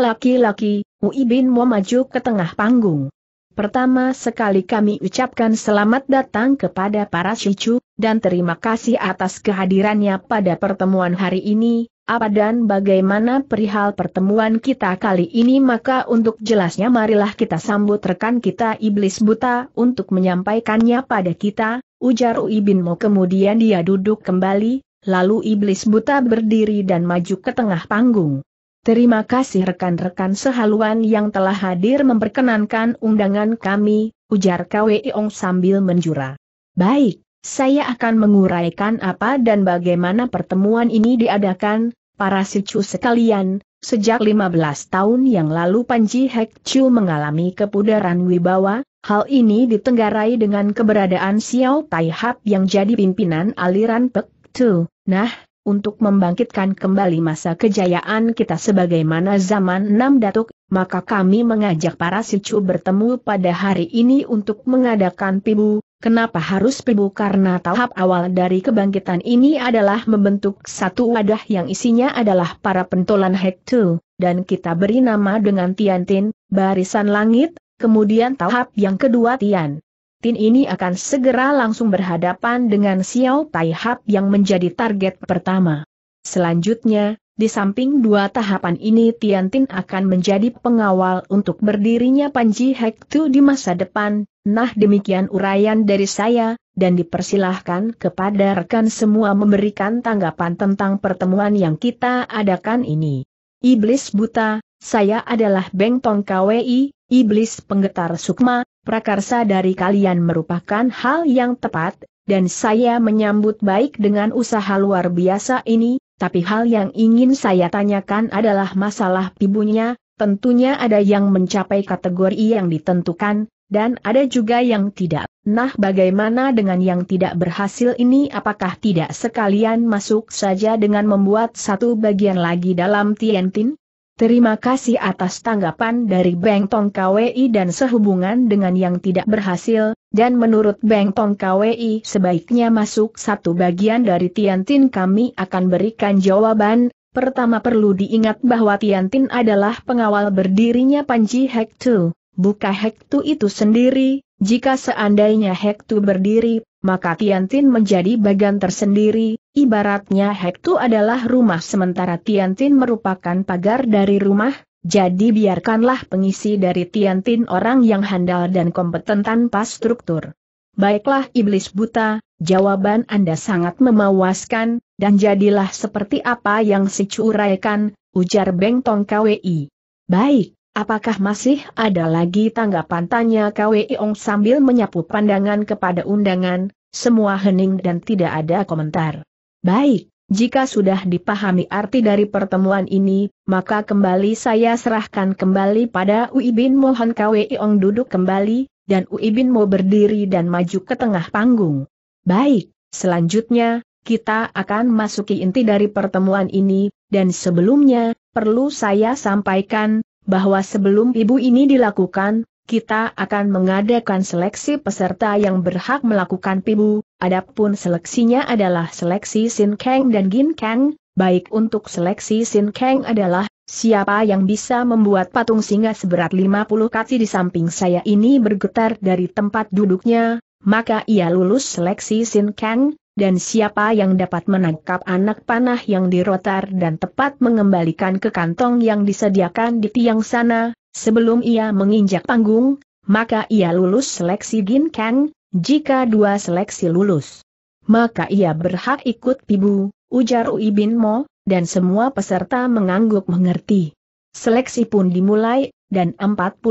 laki-laki, Muibin Bin mau maju ke tengah panggung. Pertama sekali kami ucapkan selamat datang kepada para cucu, dan terima kasih atas kehadirannya pada pertemuan hari ini, apa dan bagaimana perihal pertemuan kita kali ini maka untuk jelasnya marilah kita sambut rekan kita iblis buta untuk menyampaikannya pada kita, ujar Ui Bin Mo kemudian dia duduk kembali, lalu iblis buta berdiri dan maju ke tengah panggung. Terima kasih rekan-rekan sehaluan yang telah hadir memperkenankan undangan kami, ujar Kwee Ong sambil menjura. Baik, saya akan menguraikan apa dan bagaimana pertemuan ini diadakan, para sicu sekalian, sejak 15 tahun yang lalu Panji Hek mengalami kepudaran wibawa, hal ini ditenggarai dengan keberadaan Xiao Tai Hap yang jadi pimpinan aliran Pek Tu. Nah, untuk membangkitkan kembali masa kejayaan kita sebagaimana zaman Enam Datuk, maka kami mengajak para sicu bertemu pada hari ini untuk mengadakan pibu, Kenapa harus pebu? Karena tahap awal dari kebangkitan ini adalah membentuk satu wadah yang isinya adalah para pentolan Hektu, dan kita beri nama dengan Tiantin, barisan langit, kemudian tahap yang kedua Tian. Tin ini akan segera langsung berhadapan dengan Xiao Tai Hap yang menjadi target pertama. Selanjutnya, di samping dua tahapan ini Tiantin akan menjadi pengawal untuk berdirinya Panji Hektu di masa depan, nah demikian uraian dari saya, dan dipersilahkan kepada rekan semua memberikan tanggapan tentang pertemuan yang kita adakan ini. Iblis buta, saya adalah Beng Tong KWI, Iblis penggetar sukma, prakarsa dari kalian merupakan hal yang tepat, dan saya menyambut baik dengan usaha luar biasa ini, tapi hal yang ingin saya tanyakan adalah masalah ibunya, tentunya ada yang mencapai kategori yang ditentukan, dan ada juga yang tidak. Nah bagaimana dengan yang tidak berhasil ini apakah tidak sekalian masuk saja dengan membuat satu bagian lagi dalam Tiantin? Terima kasih atas tanggapan dari Beng Tong KWI dan sehubungan dengan yang tidak berhasil, dan menurut Beng Tong KWI sebaiknya masuk satu bagian dari Tiantin kami akan berikan jawaban, pertama perlu diingat bahwa Tiantin adalah pengawal berdirinya Panji Hektu, buka Hektu itu sendiri, jika seandainya Hektu berdiri, maka Tiantin menjadi bagian tersendiri, ibaratnya Hektu adalah rumah sementara Tiantin merupakan pagar dari rumah, jadi biarkanlah pengisi dari Tiantin orang yang handal dan kompeten tanpa struktur. Baiklah iblis buta, jawaban Anda sangat memuaskan, dan jadilah seperti apa yang curaikan, ujar Beng Tong KWI. Baik, apakah masih ada lagi tanggapan tanya KWI Ong sambil menyapu pandangan kepada undangan, semua hening dan tidak ada komentar. Baik, jika sudah dipahami arti dari pertemuan ini, maka kembali saya serahkan kembali pada Uibin bin Mo Ong Iong duduk kembali, dan Uibin bin Mo berdiri dan maju ke tengah panggung. Baik, selanjutnya, kita akan masuki inti dari pertemuan ini, dan sebelumnya, perlu saya sampaikan, bahwa sebelum ibu ini dilakukan, kita akan mengadakan seleksi peserta yang berhak melakukan pibu, adapun seleksinya adalah seleksi Sin Kang dan Gin Kang, baik untuk seleksi Sin Kang adalah, siapa yang bisa membuat patung singa seberat 50 kaki di samping saya ini bergetar dari tempat duduknya, maka ia lulus seleksi Sin Kang, dan siapa yang dapat menangkap anak panah yang dirotar dan tepat mengembalikan ke kantong yang disediakan di tiang sana, Sebelum ia menginjak panggung, maka ia lulus seleksi Gin Kang, jika dua seleksi lulus. Maka ia berhak ikut Pibu, ujar Ui Bin Mo, dan semua peserta mengangguk mengerti. Seleksi pun dimulai, dan 45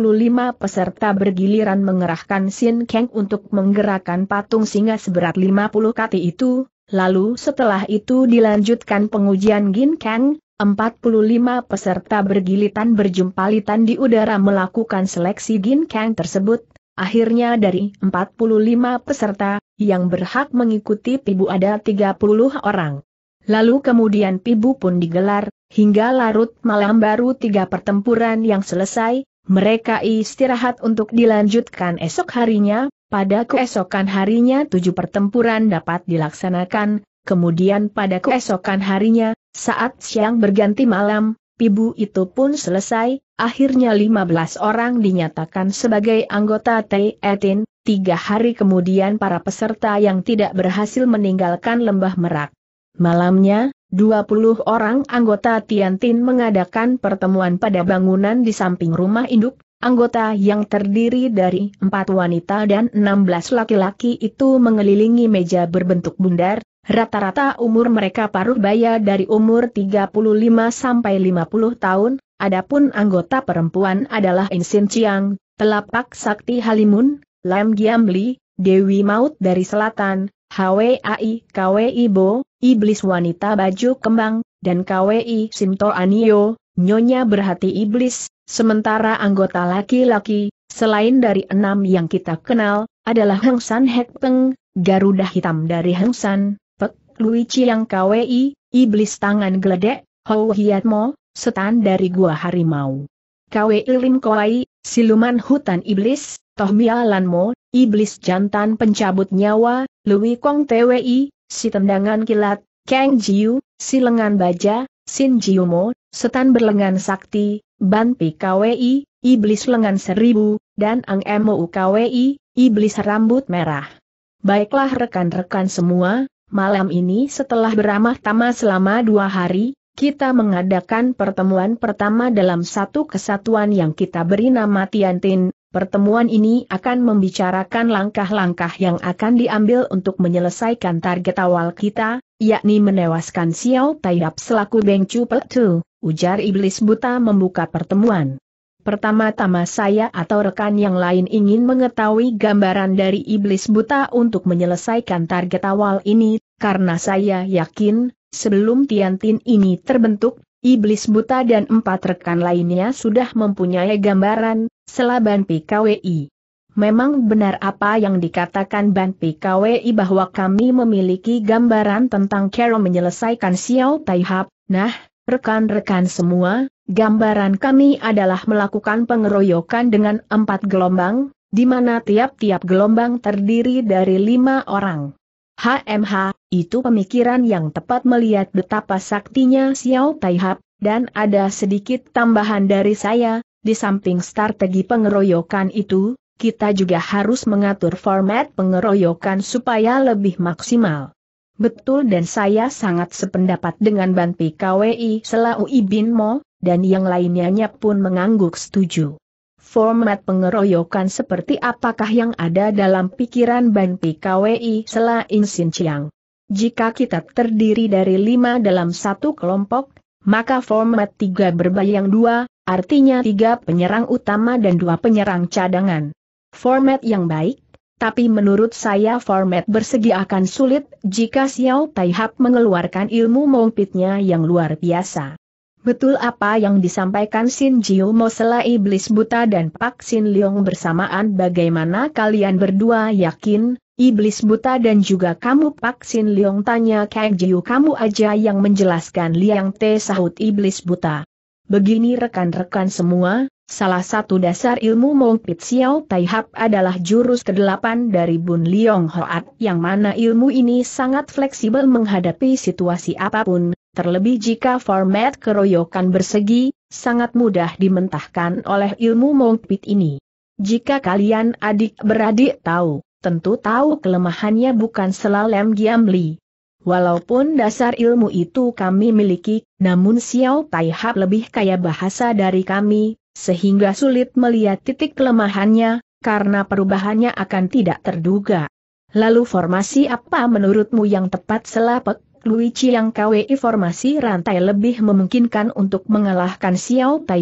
peserta bergiliran mengerahkan Sin Kang untuk menggerakkan patung singa seberat 50 kati itu, lalu setelah itu dilanjutkan pengujian Gin Kang, 45 peserta bergilitan berjumpalitan di udara melakukan seleksi ginkang tersebut, akhirnya dari 45 peserta, yang berhak mengikuti pibu ada 30 orang. Lalu kemudian pibu pun digelar, hingga larut malam baru tiga pertempuran yang selesai, mereka istirahat untuk dilanjutkan esok harinya, pada keesokan harinya tujuh pertempuran dapat dilaksanakan, Kemudian pada keesokan harinya, saat siang berganti malam, pibu itu pun selesai, akhirnya 15 orang dinyatakan sebagai anggota TETIN, tiga hari kemudian para peserta yang tidak berhasil meninggalkan lembah merak. Malamnya, 20 orang anggota Tiantin e mengadakan pertemuan pada bangunan di samping rumah induk, Anggota yang terdiri dari empat wanita dan enam belas laki-laki itu mengelilingi meja berbentuk bundar, Rata-rata umur mereka paruh baya dari umur 35 sampai 50 tahun, adapun anggota perempuan adalah Insin Chiang, Telapak Sakti Halimun, Lam Giamli, Dewi Maut dari Selatan, HWAI KWI Bo, Iblis Wanita Baju Kembang, dan KWI Simto Anio, Nyonya Berhati Iblis, sementara anggota laki-laki, selain dari enam yang kita kenal, adalah Heng San Hek Peng, Garuda Hitam dari Heng San, Lui Chiang Kwei, iblis tangan geledek, Hou mo, setan dari gua harimau. Kwei Lim Kwei, siluman hutan iblis, Toh mo, iblis jantan pencabut nyawa, Lui Kong Twei, si tendangan kilat, Kang Jiu, si lengan baja, Sin mo, setan berlengan sakti, Ban Pi Kwei, iblis lengan seribu, dan Ang Mo Kwei, iblis rambut merah. Baiklah rekan-rekan semua, malam ini setelah beramah-tamah selama dua hari, kita mengadakan pertemuan pertama dalam satu kesatuan yang kita beri nama Tiantin. Pertemuan ini akan membicarakan langkah-langkah yang akan diambil untuk menyelesaikan target awal kita, yakni menewaskan Xiao Taiyap selaku Beng Chu ujar iblis buta membuka pertemuan. Pertama-tama saya atau rekan yang lain ingin mengetahui gambaran dari iblis buta untuk menyelesaikan target awal ini, karena saya yakin, sebelum Tiantin ini terbentuk, Iblis Buta dan empat rekan lainnya sudah mempunyai gambaran, selaban PKWI. Memang benar apa yang dikatakan Ban PKWI bahwa kami memiliki gambaran tentang cara menyelesaikan Xiao Taihap, nah, rekan-rekan semua, gambaran kami adalah melakukan pengeroyokan dengan empat gelombang, di mana tiap-tiap gelombang terdiri dari lima orang. HMH, itu pemikiran yang tepat melihat betapa saktinya Xiao Taihap, dan ada sedikit tambahan dari saya, di samping strategi pengeroyokan itu, kita juga harus mengatur format pengeroyokan supaya lebih maksimal. Betul dan saya sangat sependapat dengan Banpi KWI Selau Ibin Mo, dan yang lainnya pun mengangguk setuju format pengeroyokan seperti apakah yang ada dalam pikiran Ban PKWI selain Sin Chiang. Jika kita terdiri dari lima dalam satu kelompok, maka format tiga berbayang dua, artinya tiga penyerang utama dan dua penyerang cadangan. Format yang baik, tapi menurut saya format bersegi akan sulit jika Xiao Taihap mengeluarkan ilmu mongpitnya yang luar biasa. Betul apa yang disampaikan Sin Jiu Mosela Iblis Buta dan Pak Sin Leong bersamaan bagaimana kalian berdua yakin, Iblis Buta dan juga kamu Pak Sin Leong tanya Kang Jiu kamu aja yang menjelaskan Liang Te sahut Iblis Buta. Begini rekan-rekan semua, salah satu dasar ilmu Pit Xiao Tai Hap adalah jurus kedelapan dari Bun Leong Hoat yang mana ilmu ini sangat fleksibel menghadapi situasi apapun, Terlebih jika format keroyokan bersegi, sangat mudah dimentahkan oleh ilmu mongpit ini. Jika kalian adik-beradik tahu, tentu tahu kelemahannya bukan selalem Giamli. Walaupun dasar ilmu itu kami miliki, namun Xiao Hap lebih kaya bahasa dari kami, sehingga sulit melihat titik kelemahannya, karena perubahannya akan tidak terduga. Lalu formasi apa menurutmu yang tepat selapek? Lui Chiang Kwe formasi rantai lebih memungkinkan untuk mengalahkan Xiao Tai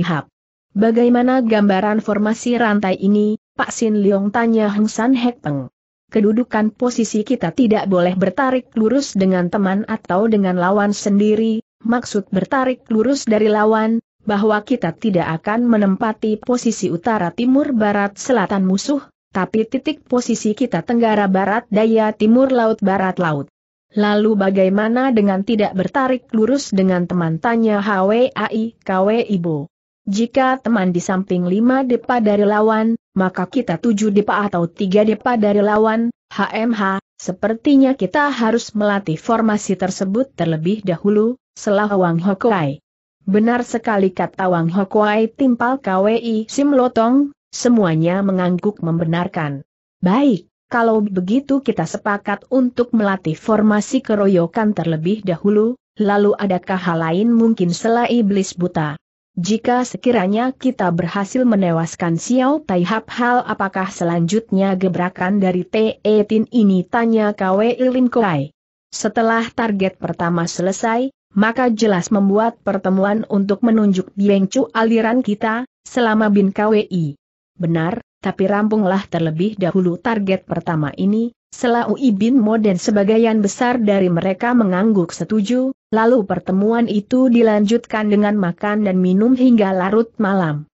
Bagaimana gambaran formasi rantai ini, Pak Sin Leong tanya Heng San Hek Peng. Kedudukan posisi kita tidak boleh bertarik lurus dengan teman atau dengan lawan sendiri, maksud bertarik lurus dari lawan, bahwa kita tidak akan menempati posisi utara timur barat selatan musuh, tapi titik posisi kita tenggara barat daya timur laut barat laut. Lalu bagaimana dengan tidak bertarik lurus dengan teman tanya HWAI KW Ibo? Jika teman di samping lima depa dari lawan, maka kita tujuh depa atau tiga depa dari lawan, HMH, sepertinya kita harus melatih formasi tersebut terlebih dahulu, selah Wang Hokuai. Benar sekali kata Wang Hokuai timpal KWI Simlotong, semuanya mengangguk membenarkan. Baik, kalau begitu kita sepakat untuk melatih formasi keroyokan terlebih dahulu, lalu adakah hal lain mungkin selai iblis buta? Jika sekiranya kita berhasil menewaskan Xiao Tai Hap hal apakah selanjutnya gebrakan dari Te Tin ini tanya Kwe Ilin Koai. Setelah target pertama selesai, maka jelas membuat pertemuan untuk menunjuk Dieng Chu aliran kita, selama Bin Kwi. Benar, tapi rampunglah terlebih dahulu target pertama ini, Selau Ibin Mo dan sebagian besar dari mereka mengangguk setuju, lalu pertemuan itu dilanjutkan dengan makan dan minum hingga larut malam.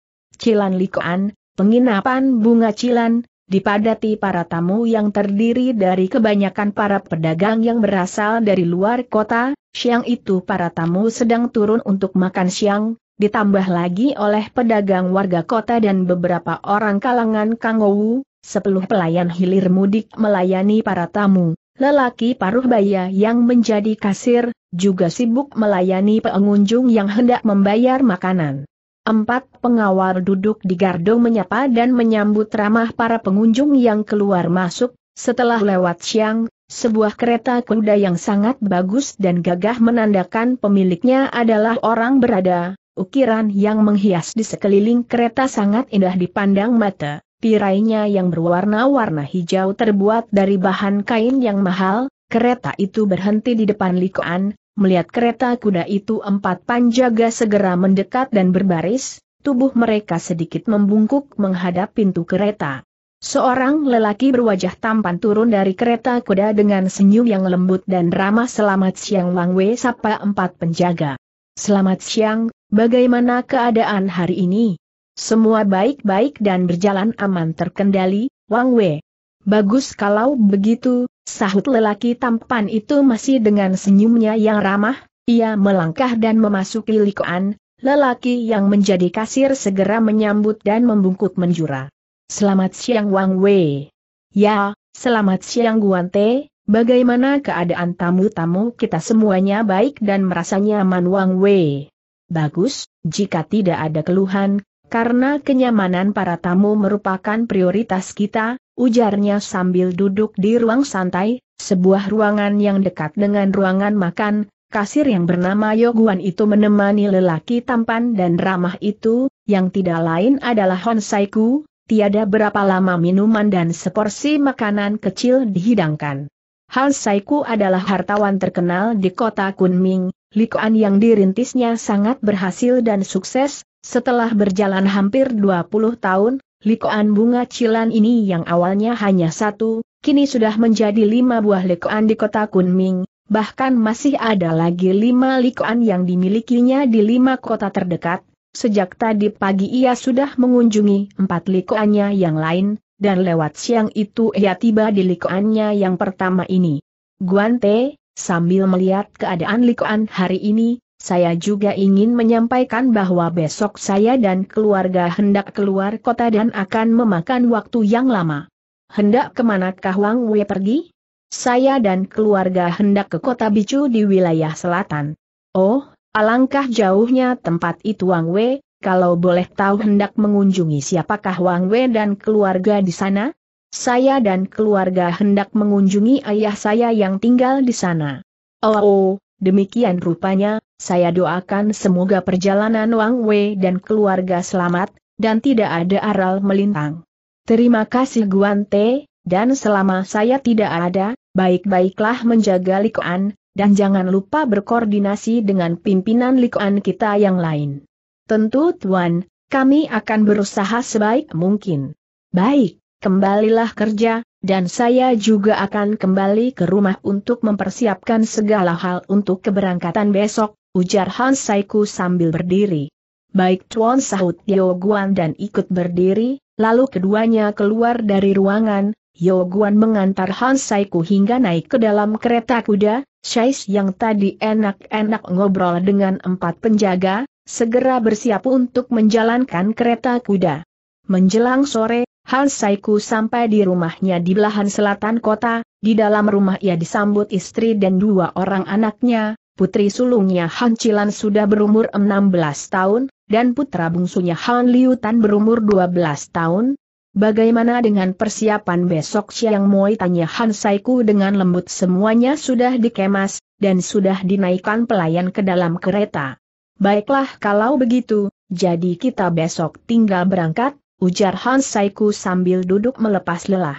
Cilan Likoan, penginapan bunga Cilan, dipadati para tamu yang terdiri dari kebanyakan para pedagang yang berasal dari luar kota, siang itu para tamu sedang turun untuk makan siang, ditambah lagi oleh pedagang warga kota dan beberapa orang kalangan Kangowu, sepuluh pelayan hilir mudik melayani para tamu, lelaki paruh baya yang menjadi kasir, juga sibuk melayani pengunjung yang hendak membayar makanan. Empat pengawal duduk di gardu menyapa dan menyambut ramah para pengunjung yang keluar masuk, setelah lewat siang, sebuah kereta kuda yang sangat bagus dan gagah menandakan pemiliknya adalah orang berada, Ukiran yang menghias di sekeliling kereta sangat indah dipandang mata, Tirainya yang berwarna-warna hijau terbuat dari bahan kain yang mahal, kereta itu berhenti di depan likoan, melihat kereta kuda itu empat panjaga segera mendekat dan berbaris, tubuh mereka sedikit membungkuk menghadap pintu kereta. Seorang lelaki berwajah tampan turun dari kereta kuda dengan senyum yang lembut dan ramah selamat siang Wang Wei sapa empat penjaga. Selamat siang, Bagaimana keadaan hari ini? Semua baik-baik dan berjalan aman terkendali, Wang Wei. Bagus kalau begitu, sahut lelaki tampan itu masih dengan senyumnya yang ramah, ia melangkah dan memasuki likuan, lelaki yang menjadi kasir segera menyambut dan membungkuk menjura. Selamat siang Wang Wei. Ya, selamat siang Guan Te. bagaimana keadaan tamu-tamu kita semuanya baik dan merasa nyaman Wang Wei. Bagus, jika tidak ada keluhan, karena kenyamanan para tamu merupakan prioritas kita, ujarnya sambil duduk di ruang santai, sebuah ruangan yang dekat dengan ruangan makan, kasir yang bernama Yoguan itu menemani lelaki tampan dan ramah itu, yang tidak lain adalah Honsaiku, tiada berapa lama minuman dan seporsi makanan kecil dihidangkan. Hansaiku adalah hartawan terkenal di kota Kunming, Likuan yang dirintisnya sangat berhasil dan sukses, setelah berjalan hampir 20 tahun, Likuan bunga cilan ini yang awalnya hanya satu, kini sudah menjadi lima buah Likuan di kota Kunming, bahkan masih ada lagi lima Likuan yang dimilikinya di lima kota terdekat. Sejak tadi pagi ia sudah mengunjungi empat Likuannya yang lain, dan lewat siang itu ia tiba di Likuannya yang pertama ini. Guante, Sambil melihat keadaan Likuan hari ini, saya juga ingin menyampaikan bahwa besok saya dan keluarga hendak keluar kota dan akan memakan waktu yang lama. Hendak kemanakah Wang Wei pergi? Saya dan keluarga hendak ke kota Bicu di wilayah selatan. Oh, alangkah jauhnya tempat itu Wang Wei, kalau boleh tahu hendak mengunjungi siapakah Wang Wei dan keluarga di sana? saya dan keluarga hendak mengunjungi ayah saya yang tinggal di sana. Oh, oh demikian rupanya, saya doakan semoga perjalanan Wang Wei dan keluarga selamat, dan tidak ada aral melintang. Terima kasih Guan Te, dan selama saya tidak ada, baik-baiklah menjaga Likuan, dan jangan lupa berkoordinasi dengan pimpinan Likuan kita yang lain. Tentu Tuan, kami akan berusaha sebaik mungkin. Baik kembalilah kerja, dan saya juga akan kembali ke rumah untuk mempersiapkan segala hal untuk keberangkatan besok, ujar Hans Saiku sambil berdiri. Baik Tuan sahut Yo Guan dan ikut berdiri, lalu keduanya keluar dari ruangan, Yo Guan mengantar Hans Saiku hingga naik ke dalam kereta kuda, Shais yang tadi enak-enak ngobrol dengan empat penjaga, segera bersiap untuk menjalankan kereta kuda. Menjelang sore, Han Saiku sampai di rumahnya di belahan selatan kota, di dalam rumah ia disambut istri dan dua orang anaknya, putri sulungnya Han Chilan sudah berumur 16 tahun, dan putra bungsunya Han Liutan berumur 12 tahun. Bagaimana dengan persiapan besok siang Moi tanya Han Saiku dengan lembut semuanya sudah dikemas, dan sudah dinaikkan pelayan ke dalam kereta. Baiklah kalau begitu, jadi kita besok tinggal berangkat, ujar Hans Saiku sambil duduk melepas lelah.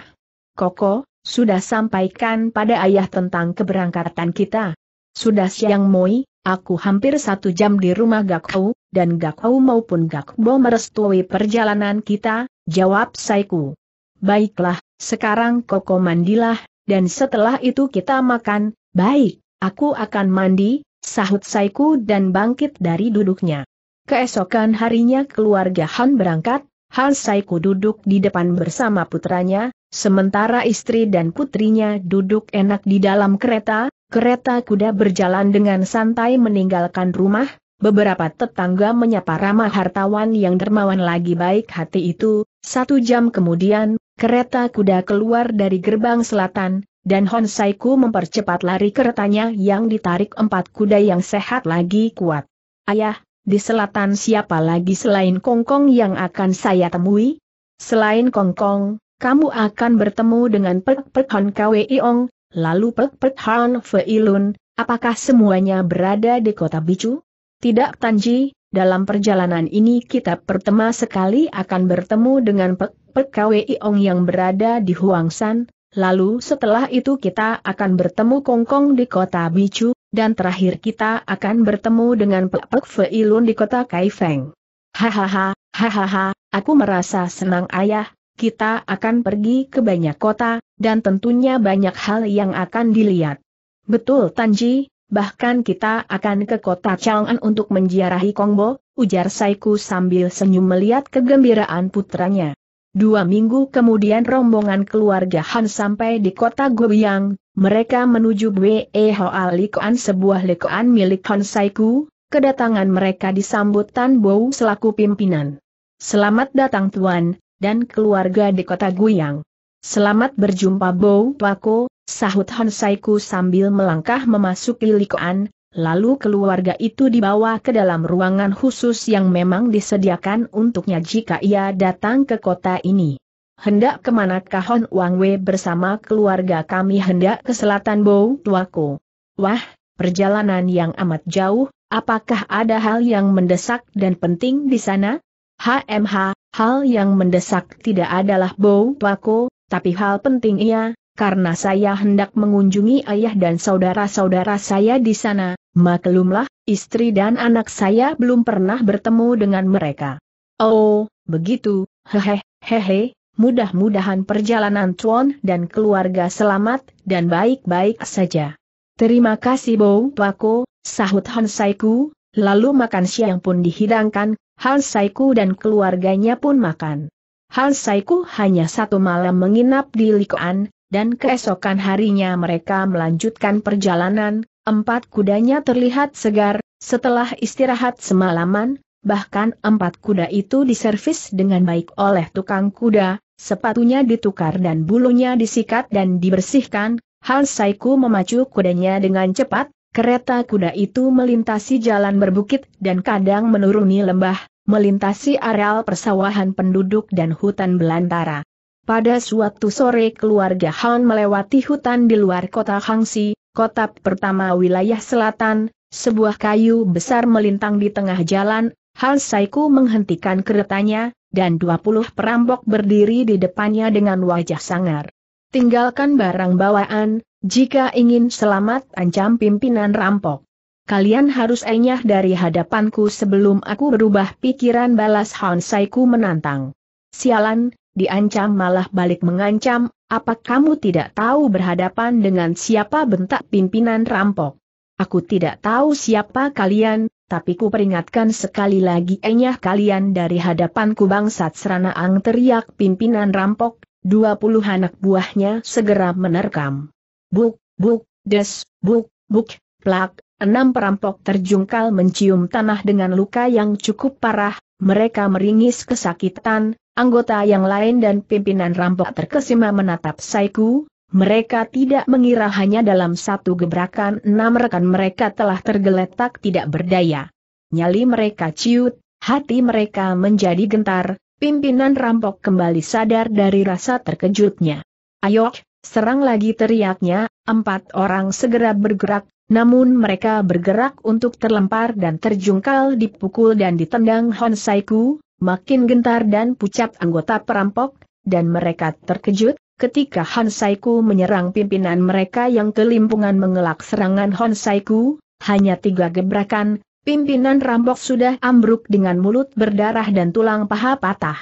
Koko, sudah sampaikan pada ayah tentang keberangkatan kita. Sudah siang Moi, aku hampir satu jam di rumah Gakau, dan Gakau maupun Gakbo merestui perjalanan kita, jawab Saiku. Baiklah, sekarang Koko mandilah, dan setelah itu kita makan, baik, aku akan mandi, sahut Saiku dan bangkit dari duduknya. Keesokan harinya keluarga Han berangkat, Han Saiku duduk di depan bersama putranya, sementara istri dan putrinya duduk enak di dalam kereta, kereta kuda berjalan dengan santai meninggalkan rumah, beberapa tetangga menyapa ramah hartawan yang dermawan lagi baik hati itu, satu jam kemudian, kereta kuda keluar dari gerbang selatan, dan Han Saiku mempercepat lari keretanya yang ditarik empat kuda yang sehat lagi kuat. Ayah, di selatan siapa lagi selain Kongkong yang akan saya temui? Selain Kongkong, kamu akan bertemu dengan Pek Pek Han Kwe lalu Pek Pek Hon Feilun, apakah semuanya berada di kota Bicu? Tidak Tanji, dalam perjalanan ini kita pertama sekali akan bertemu dengan Pek Pek Kwe Ong yang berada di Huangshan, lalu setelah itu kita akan bertemu Kongkong di kota Bicu, dan terakhir kita akan bertemu dengan Pek Pek Feilun di kota Kaifeng. Hahaha, hahaha, aku merasa senang ayah, kita akan pergi ke banyak kota, dan tentunya banyak hal yang akan dilihat. Betul Tanji, bahkan kita akan ke kota Chang'an untuk menziarahi Kongbo, ujar Saiku sambil senyum melihat kegembiraan putranya. Dua minggu kemudian rombongan keluarga Han sampai di kota Gobiang, mereka menuju Bwe Hoa Likoan sebuah Likoan milik Honsaiku, kedatangan mereka disambut Tan Bou selaku pimpinan. Selamat datang Tuan, dan keluarga di kota Guyang. Selamat berjumpa Bou Pako, sahut Honsaiku sambil melangkah memasuki Likoan, lalu keluarga itu dibawa ke dalam ruangan khusus yang memang disediakan untuknya jika ia datang ke kota ini hendak kemana kahon Wang Wei bersama keluarga kami hendak ke selatan Bau Tuaku. Wah, perjalanan yang amat jauh, apakah ada hal yang mendesak dan penting di sana? HMH, hal yang mendesak tidak adalah Bau Tuaku, tapi hal penting iya, karena saya hendak mengunjungi ayah dan saudara-saudara saya di sana, maklumlah, istri dan anak saya belum pernah bertemu dengan mereka. Oh, begitu, hehehe, hehe, mudah-mudahan perjalanan Tuan dan keluarga selamat dan baik-baik saja. Terima kasih Bou Pako, sahut Hansaiku. lalu makan siang pun dihidangkan, Hansaiku dan keluarganya pun makan. Hansaiku hanya satu malam menginap di Likoan, dan keesokan harinya mereka melanjutkan perjalanan, empat kudanya terlihat segar, setelah istirahat semalaman, bahkan empat kuda itu diservis dengan baik oleh tukang kuda, Sepatunya ditukar dan bulunya disikat dan dibersihkan, Hal Saiku memacu kudanya dengan cepat, kereta kuda itu melintasi jalan berbukit dan kadang menuruni lembah, melintasi areal persawahan penduduk dan hutan belantara. Pada suatu sore keluarga Han melewati hutan di luar kota Hangsi, kota pertama wilayah selatan, sebuah kayu besar melintang di tengah jalan, Hal Saiku menghentikan keretanya, dan 20 perampok berdiri di depannya dengan wajah sangar. Tinggalkan barang bawaan, jika ingin selamat ancam pimpinan rampok. Kalian harus enyah dari hadapanku sebelum aku berubah pikiran balas Hansaiku menantang. Sialan, diancam malah balik mengancam, apa kamu tidak tahu berhadapan dengan siapa bentak pimpinan rampok? Aku tidak tahu siapa kalian, tapi ku peringatkan sekali lagi enyah kalian dari hadapanku bangsat serana ang teriak pimpinan rampok, dua puluh anak buahnya segera menerkam. Buk, buk, des, buk, buk, plak, enam perampok terjungkal mencium tanah dengan luka yang cukup parah, mereka meringis kesakitan, anggota yang lain dan pimpinan rampok terkesima menatap saiku, mereka tidak mengira hanya dalam satu gebrakan enam rekan mereka telah tergeletak tidak berdaya. Nyali mereka ciut, hati mereka menjadi gentar, pimpinan rampok kembali sadar dari rasa terkejutnya. Ayo, serang lagi teriaknya, empat orang segera bergerak, namun mereka bergerak untuk terlempar dan terjungkal dipukul dan ditendang Honsaiku, makin gentar dan pucat anggota perampok, dan mereka terkejut, Ketika Hansaiku menyerang pimpinan mereka yang kelimpungan mengelak serangan Hansaiku, hanya tiga gebrakan, pimpinan rampok sudah ambruk dengan mulut berdarah dan tulang paha patah.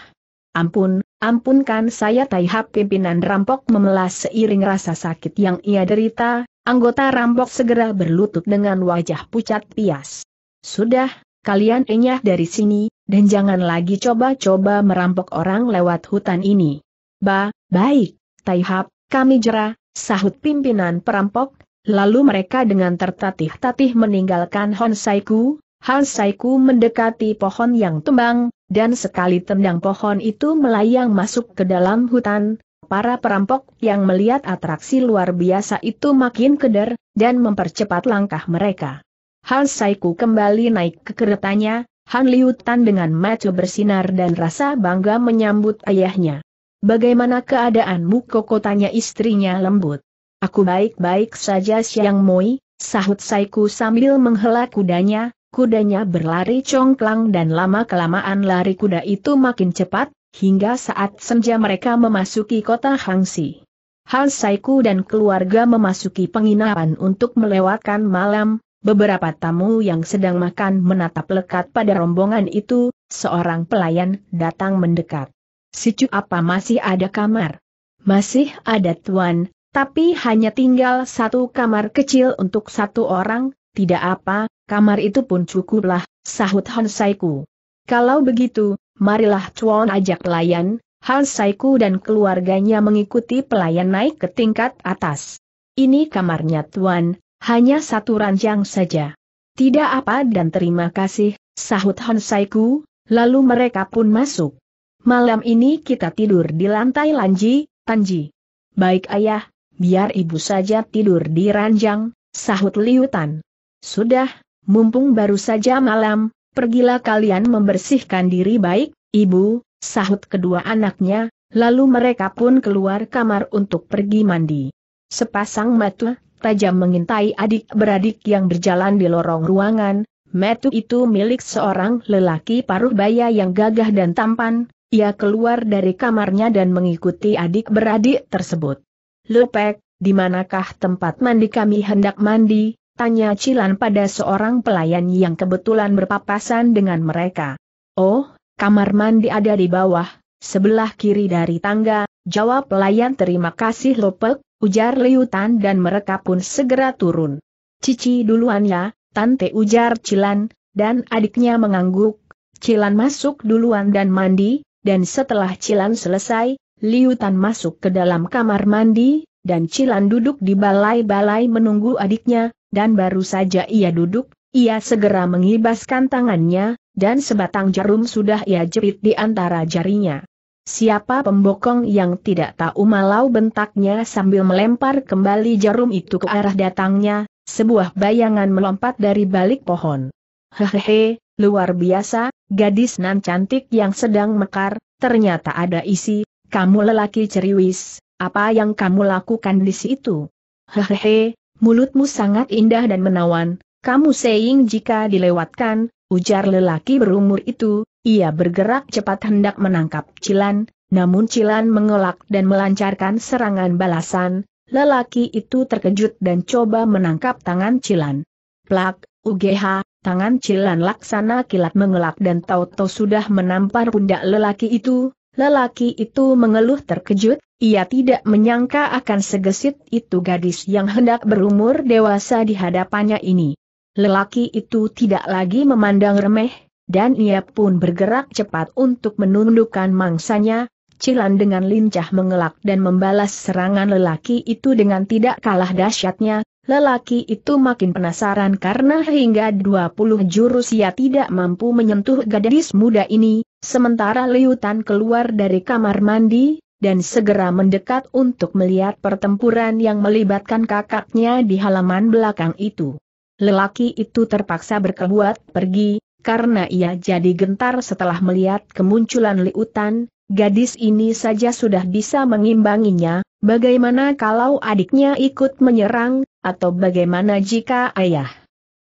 Ampun, ampunkan saya taihap pimpinan rampok memelas seiring rasa sakit yang ia derita, anggota rampok segera berlutut dengan wajah pucat pias. Sudah, kalian enyah dari sini, dan jangan lagi coba-coba merampok orang lewat hutan ini. Ba, baik. Taihap, kami jera, sahut pimpinan perampok, lalu mereka dengan tertatih-tatih meninggalkan Honsaiku, Honsaiku mendekati pohon yang tembang, dan sekali tendang pohon itu melayang masuk ke dalam hutan, para perampok yang melihat atraksi luar biasa itu makin keder, dan mempercepat langkah mereka. Han Saiku kembali naik ke keretanya, Han Liutan dengan mata bersinar dan rasa bangga menyambut ayahnya. Bagaimana keadaanmu Koko tanya istrinya lembut. Aku baik-baik saja Siang Moi, sahut Saiku sambil menghela kudanya, kudanya berlari congklang dan lama-kelamaan lari kuda itu makin cepat, hingga saat senja mereka memasuki kota Hangsi. Hal Saiku dan keluarga memasuki penginapan untuk melewatkan malam, beberapa tamu yang sedang makan menatap lekat pada rombongan itu, seorang pelayan datang mendekat. Sicu apa masih ada kamar? Masih ada tuan, tapi hanya tinggal satu kamar kecil untuk satu orang, tidak apa, kamar itu pun cukuplah, sahut Hansaiku. Kalau begitu, marilah tuan ajak pelayan, Hansaiku dan keluarganya mengikuti pelayan naik ke tingkat atas. Ini kamarnya tuan, hanya satu ranjang saja. Tidak apa dan terima kasih, sahut Hansaiku, lalu mereka pun masuk. Malam ini kita tidur di lantai lanji, Tanji. Baik ayah, biar ibu saja tidur di ranjang, sahut Liutan. Sudah, mumpung baru saja malam, pergilah kalian membersihkan diri baik, ibu, sahut kedua anaknya, lalu mereka pun keluar kamar untuk pergi mandi. Sepasang mata tajam mengintai adik-beradik yang berjalan di lorong ruangan, metu itu milik seorang lelaki paruh baya yang gagah dan tampan, ia keluar dari kamarnya dan mengikuti adik beradik tersebut. Lepek, di manakah tempat mandi kami hendak mandi? Tanya Cilan pada seorang pelayan yang kebetulan berpapasan dengan mereka. Oh, kamar mandi ada di bawah, sebelah kiri dari tangga, jawab pelayan terima kasih Lopek, ujar Liutan dan mereka pun segera turun. Cici duluan ya, Tante ujar Cilan, dan adiknya mengangguk, Cilan masuk duluan dan mandi, dan setelah Cilan selesai, Liu Tan masuk ke dalam kamar mandi, dan Cilan duduk di balai-balai menunggu adiknya, dan baru saja ia duduk, ia segera mengibaskan tangannya, dan sebatang jarum sudah ia jepit di antara jarinya. Siapa pembokong yang tidak tahu malau bentaknya sambil melempar kembali jarum itu ke arah datangnya, sebuah bayangan melompat dari balik pohon. Hehehe, Luar biasa, gadis nan cantik yang sedang mekar, ternyata ada isi, kamu lelaki ceriwis, apa yang kamu lakukan di situ? Hehehe, mulutmu sangat indah dan menawan, kamu seing jika dilewatkan, ujar lelaki berumur itu, ia bergerak cepat hendak menangkap Cilan, namun Cilan mengelak dan melancarkan serangan balasan, lelaki itu terkejut dan coba menangkap tangan Cilan. Plak, UGH, Tangan Cilan Laksana kilat mengelak dan tahu-tahu sudah menampar pundak lelaki itu, lelaki itu mengeluh terkejut, ia tidak menyangka akan segesit itu gadis yang hendak berumur dewasa di hadapannya ini. Lelaki itu tidak lagi memandang remeh, dan ia pun bergerak cepat untuk menundukkan mangsanya, Cilan dengan lincah mengelak dan membalas serangan lelaki itu dengan tidak kalah dahsyatnya, Lelaki itu makin penasaran karena hingga 20 jurus ia tidak mampu menyentuh gadis muda ini, sementara Liutan keluar dari kamar mandi, dan segera mendekat untuk melihat pertempuran yang melibatkan kakaknya di halaman belakang itu. Lelaki itu terpaksa berkebuat pergi, karena ia jadi gentar setelah melihat kemunculan Liutan, Gadis ini saja sudah bisa mengimbanginya, bagaimana kalau adiknya ikut menyerang, atau bagaimana jika ayah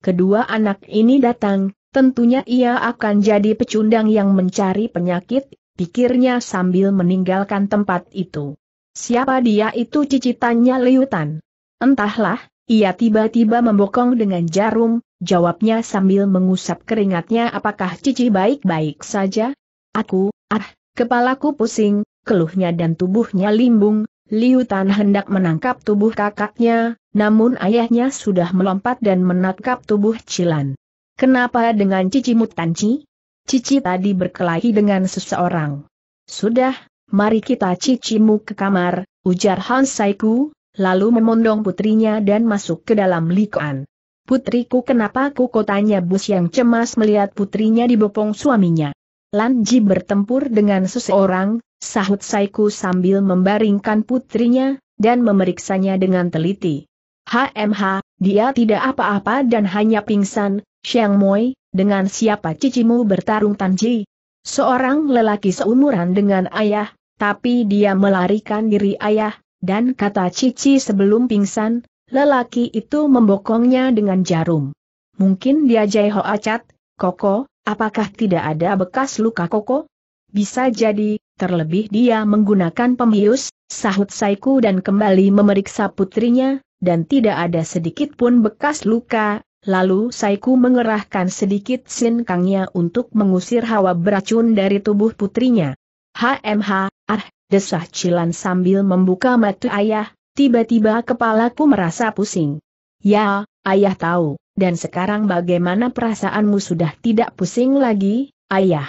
kedua anak ini datang, tentunya ia akan jadi pecundang yang mencari penyakit, pikirnya sambil meninggalkan tempat itu. Siapa dia itu cicitannya Liutan? Entahlah, ia tiba-tiba membokong dengan jarum, jawabnya sambil mengusap keringatnya apakah cici baik-baik saja? Aku, ah, Kepalaku pusing, keluhnya dan tubuhnya limbung, Liu Tan hendak menangkap tubuh kakaknya, namun ayahnya sudah melompat dan menangkap tubuh Cilan. Kenapa dengan Cici mutanci? Cici tadi berkelahi dengan seseorang. Sudah, mari kita cicimu ke kamar, ujar Han Saiku, lalu memondong putrinya dan masuk ke dalam likuan. Putriku kenapa kukotanya Bus yang cemas melihat putrinya dibopong suaminya. Lanji bertempur dengan seseorang, sahut Saiku sambil membaringkan putrinya, dan memeriksanya dengan teliti. HMH, dia tidak apa-apa dan hanya pingsan, Xiang Moi, dengan siapa cicimu bertarung Tanji? Seorang lelaki seumuran dengan ayah, tapi dia melarikan diri ayah, dan kata cici sebelum pingsan, lelaki itu membokongnya dengan jarum. Mungkin dia Jai Ho Acat, Koko, Apakah tidak ada bekas luka koko? Bisa jadi, terlebih dia menggunakan pemius, sahut Saiku dan kembali memeriksa putrinya, dan tidak ada sedikit pun bekas luka, lalu Saiku mengerahkan sedikit sinkangnya untuk mengusir hawa beracun dari tubuh putrinya. HMH, ah, desah Cilan sambil membuka mata ayah, tiba-tiba kepalaku merasa pusing. Ya, Ayah tahu, dan sekarang bagaimana perasaanmu sudah tidak pusing lagi, ayah?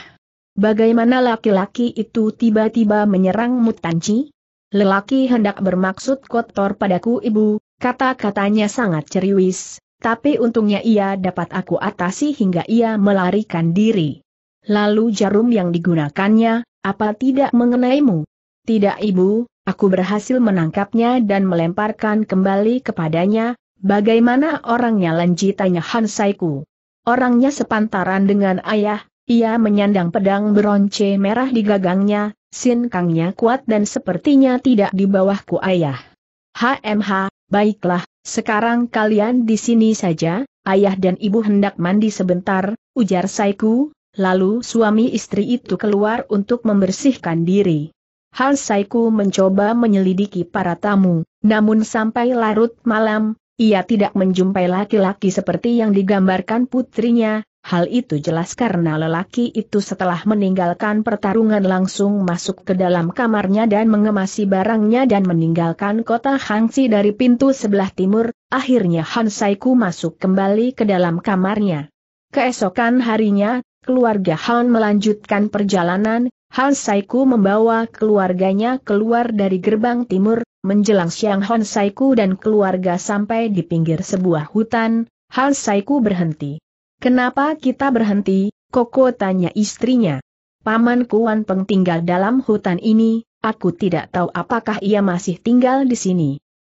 Bagaimana laki-laki itu tiba-tiba menyerang Tanci? Lelaki hendak bermaksud kotor padaku ibu, kata-katanya sangat ceriwis, tapi untungnya ia dapat aku atasi hingga ia melarikan diri. Lalu jarum yang digunakannya, apa tidak mengenaimu? Tidak ibu, aku berhasil menangkapnya dan melemparkan kembali kepadanya, Bagaimana orangnya Lanji tanya Han Saiku. Orangnya sepantaran dengan ayah, ia menyandang pedang beronce merah di gagangnya, sin kangnya kuat dan sepertinya tidak di bawahku ayah. HMH, baiklah, sekarang kalian di sini saja, ayah dan ibu hendak mandi sebentar, ujar Saiku, lalu suami istri itu keluar untuk membersihkan diri. Han Saiku mencoba menyelidiki para tamu, namun sampai larut malam, ia tidak menjumpai laki-laki seperti yang digambarkan putrinya, hal itu jelas karena lelaki itu setelah meninggalkan pertarungan langsung masuk ke dalam kamarnya dan mengemasi barangnya dan meninggalkan kota Hangsi dari pintu sebelah timur, akhirnya Han Saiku masuk kembali ke dalam kamarnya. Keesokan harinya, keluarga Han melanjutkan perjalanan, Han Saiku membawa keluarganya keluar dari gerbang timur, menjelang siang Han Saiku dan keluarga sampai di pinggir sebuah hutan, Han Saiku berhenti. Kenapa kita berhenti, Koko tanya istrinya. Paman Kuan Peng tinggal dalam hutan ini, aku tidak tahu apakah ia masih tinggal di sini.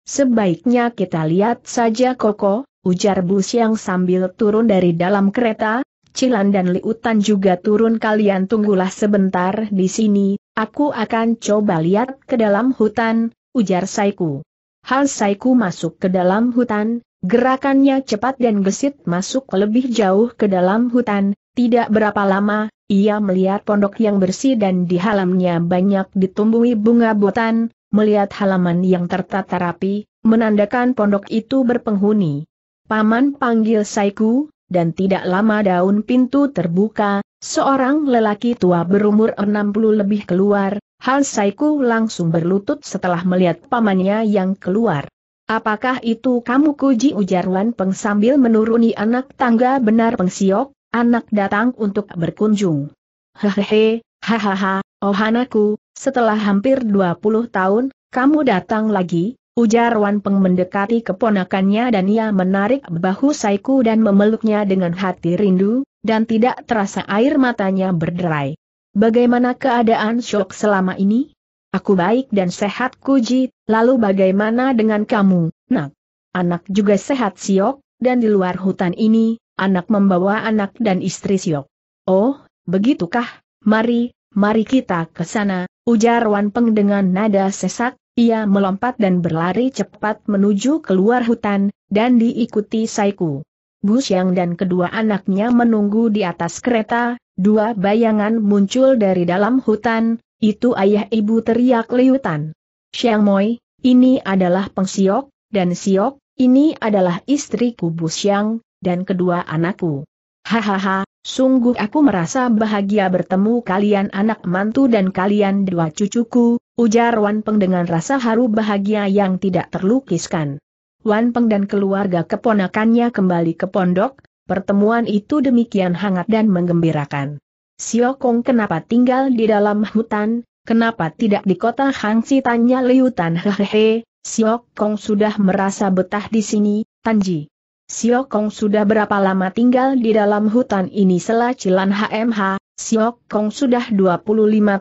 Sebaiknya kita lihat saja Koko, ujar Bu Siang sambil turun dari dalam kereta, Cilan dan Liutan juga turun kalian tunggulah sebentar di sini, aku akan coba lihat ke dalam hutan, ujar Saiku. Hal Saiku masuk ke dalam hutan, gerakannya cepat dan gesit masuk lebih jauh ke dalam hutan, tidak berapa lama, ia melihat pondok yang bersih dan di halamnya banyak ditumbuhi bunga botan, melihat halaman yang tertata rapi, menandakan pondok itu berpenghuni. Paman panggil Saiku, dan tidak lama daun pintu terbuka, seorang lelaki tua berumur 60 lebih keluar, Han Saiku langsung berlutut setelah melihat pamannya yang keluar. Apakah itu kamu kuji ujar Wan Peng sambil menuruni anak tangga benar Siok, anak datang untuk berkunjung. Hehehe, hahaha, oh anakku, setelah hampir 20 tahun, kamu datang lagi, Ujar Wan Peng mendekati keponakannya dan ia menarik bahu Saiku dan memeluknya dengan hati rindu, dan tidak terasa air matanya berderai. Bagaimana keadaan Syok selama ini? Aku baik dan sehat Kuji, lalu bagaimana dengan kamu, nak? Anak juga sehat Siok, dan di luar hutan ini, anak membawa anak dan istri Siok. Oh, begitukah? Mari, mari kita ke sana, ujar Wan Peng dengan nada sesak, ia melompat dan berlari cepat menuju keluar hutan, dan diikuti Saiku. Bu Xiang dan kedua anaknya menunggu di atas kereta, dua bayangan muncul dari dalam hutan, itu ayah ibu teriak liutan. Xiang Moi, ini adalah Peng Siok, dan Siok, ini adalah istriku Bu Xiang, dan kedua anakku. Hahaha, sungguh aku merasa bahagia bertemu kalian anak mantu dan kalian dua cucuku, ujar Wan Peng dengan rasa haru bahagia yang tidak terlukiskan. Wan Peng dan keluarga keponakannya kembali ke pondok, pertemuan itu demikian hangat dan menggembirakan. Sio Kong kenapa tinggal di dalam hutan, kenapa tidak di kota Hang Si tanya Liu Tan hehehe, Sio Kong sudah merasa betah di sini, Tanji. Siok Kong sudah berapa lama tinggal di dalam hutan ini selah Cilan HMH, Siok Kong sudah 25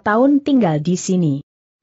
tahun tinggal di sini.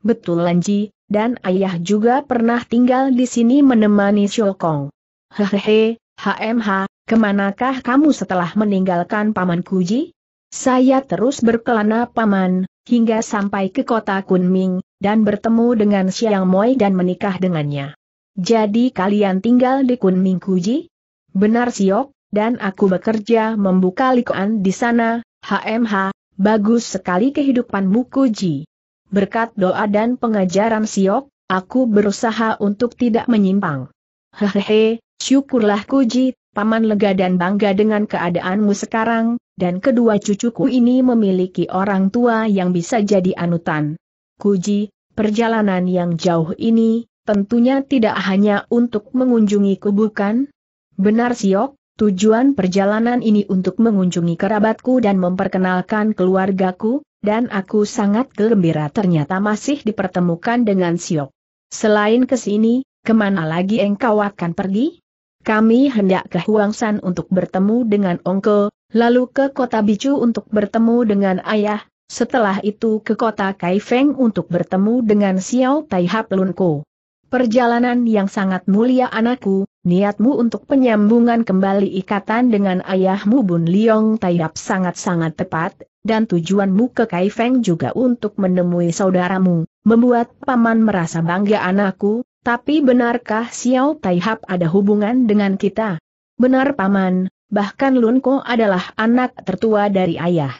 Betul Lanji, dan ayah juga pernah tinggal di sini menemani Siok Kong. Hehehe, HMH, kemanakah kamu setelah meninggalkan Paman Kuji? Saya terus berkelana Paman, hingga sampai ke kota Kunming, dan bertemu dengan Siang Moi dan menikah dengannya. Jadi kalian tinggal di Kunming Kuji? Benar Siok, dan aku bekerja membuka likoan di sana, HMH, bagus sekali kehidupanmu Kuji. Berkat doa dan pengajaran Siok, aku berusaha untuk tidak menyimpang. Hehehe, syukurlah Kuji, paman lega dan bangga dengan keadaanmu sekarang, dan kedua cucuku ini memiliki orang tua yang bisa jadi anutan. Kuji, perjalanan yang jauh ini, tentunya tidak hanya untuk mengunjungi kubukan, Benar Siok, tujuan perjalanan ini untuk mengunjungi kerabatku dan memperkenalkan keluargaku, dan aku sangat gembira ternyata masih dipertemukan dengan Siok. Selain ke sini, kemana lagi engkau akan pergi? Kami hendak ke Huangsan untuk bertemu dengan Ongko, lalu ke kota Bicu untuk bertemu dengan ayah, setelah itu ke kota Kaifeng untuk bertemu dengan Xiao Taihap Lunko. Perjalanan yang sangat mulia anakku, niatmu untuk penyambungan kembali ikatan dengan ayahmu Bun Liong Taiyap sangat-sangat tepat, dan tujuanmu ke Kaifeng juga untuk menemui saudaramu, membuat paman merasa bangga anakku, tapi benarkah Xiao Taihap ada hubungan dengan kita? Benar paman, bahkan Lunko adalah anak tertua dari ayah.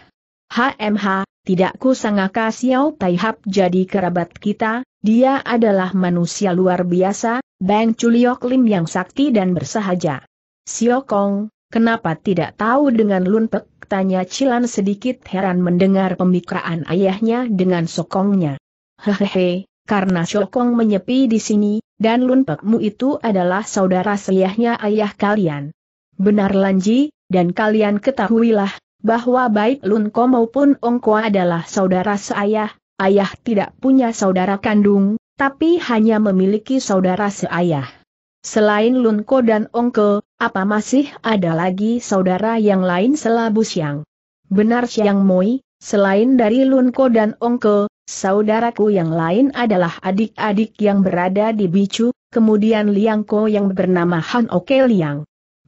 HMH, tidak ku sangka Xiao Taihap jadi kerabat kita, dia adalah manusia luar biasa, Bang Chuliok Lim yang sakti dan bersahaja. Siokong, kenapa tidak tahu dengan lunpek? Tanya Cilan sedikit heran mendengar pembicaraan ayahnya dengan sokongnya. Hehehe, karena Siokong menyepi di sini, dan lunpekmu itu adalah saudara seliahnya ayah kalian. Benar Lanji, dan kalian ketahuilah, bahwa baik Lunko maupun Ongko adalah saudara seayah, ayah tidak punya saudara kandung, tapi hanya memiliki saudara seayah. Selain Lunko dan Ongko, apa masih ada lagi saudara yang lain selabu Siang? Benar Siang Moi, selain dari Lunko dan Ongko, saudaraku yang lain adalah adik-adik yang berada di Bicu, kemudian Liangko yang bernama Han Oke Liang.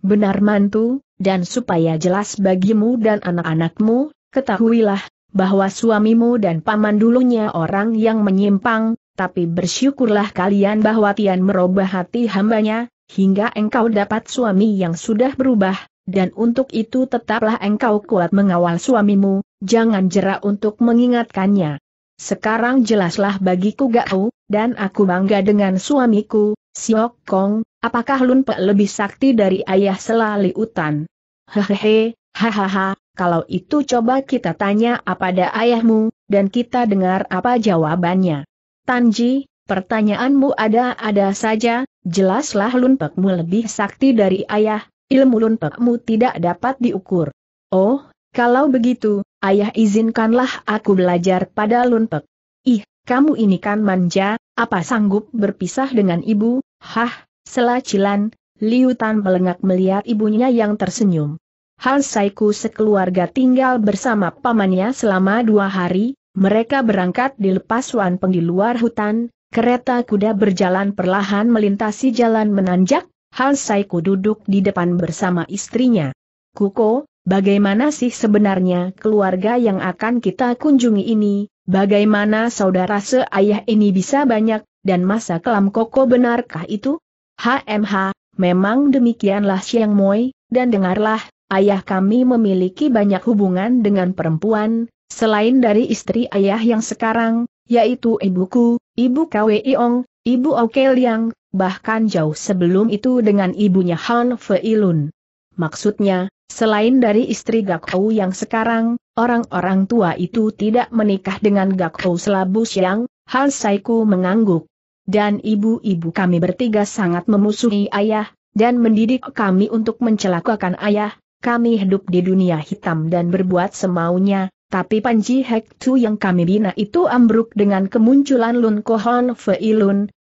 Benar mantu, dan supaya jelas bagimu dan anak-anakmu, ketahuilah, bahwa suamimu dan paman dulunya orang yang menyimpang, tapi bersyukurlah kalian bahwa Tian merubah hati hambanya, hingga engkau dapat suami yang sudah berubah, dan untuk itu tetaplah engkau kuat mengawal suamimu, jangan jera untuk mengingatkannya. Sekarang jelaslah bagiku Gao, dan aku bangga dengan suamiku, Siok Kong, apakah Lun Pe lebih sakti dari ayah selali utan? Hehehe, hahaha, kalau itu coba kita tanya apa ada ayahmu, dan kita dengar apa jawabannya. Tanji, pertanyaanmu ada-ada saja, jelaslah lunpekmu lebih sakti dari ayah, ilmu lunpekmu tidak dapat diukur. Oh, kalau begitu, ayah izinkanlah aku belajar pada lunpek. Ih, kamu ini kan manja, apa sanggup berpisah dengan ibu, hah, selacilan, Liutan melengak melihat ibunya yang tersenyum. Hal Saiku sekeluarga tinggal bersama pamannya selama dua hari, mereka berangkat di lepasuan penggi luar hutan, kereta kuda berjalan perlahan melintasi jalan menanjak, Halsaiku duduk di depan bersama istrinya. Kuko, bagaimana sih sebenarnya keluarga yang akan kita kunjungi ini, bagaimana saudara seayah ini bisa banyak, dan masa kelam Koko benarkah itu? HMH, memang demikianlah Siang Moi, dan dengarlah, ayah kami memiliki banyak hubungan dengan perempuan, Selain dari istri ayah yang sekarang, yaitu ibuku, ibu Ong, ibu yang bahkan jauh sebelum itu dengan ibunya Han Feilun. Maksudnya, selain dari istri Gakou yang sekarang, orang-orang tua itu tidak menikah dengan Gakou Selabu Siang, Han Saiku mengangguk. Dan ibu-ibu kami bertiga sangat memusuhi ayah, dan mendidik kami untuk mencelakakan ayah, kami hidup di dunia hitam dan berbuat semaunya, tapi Panji Hek Tu yang kami bina itu ambruk dengan kemunculan Lun Kohon Fei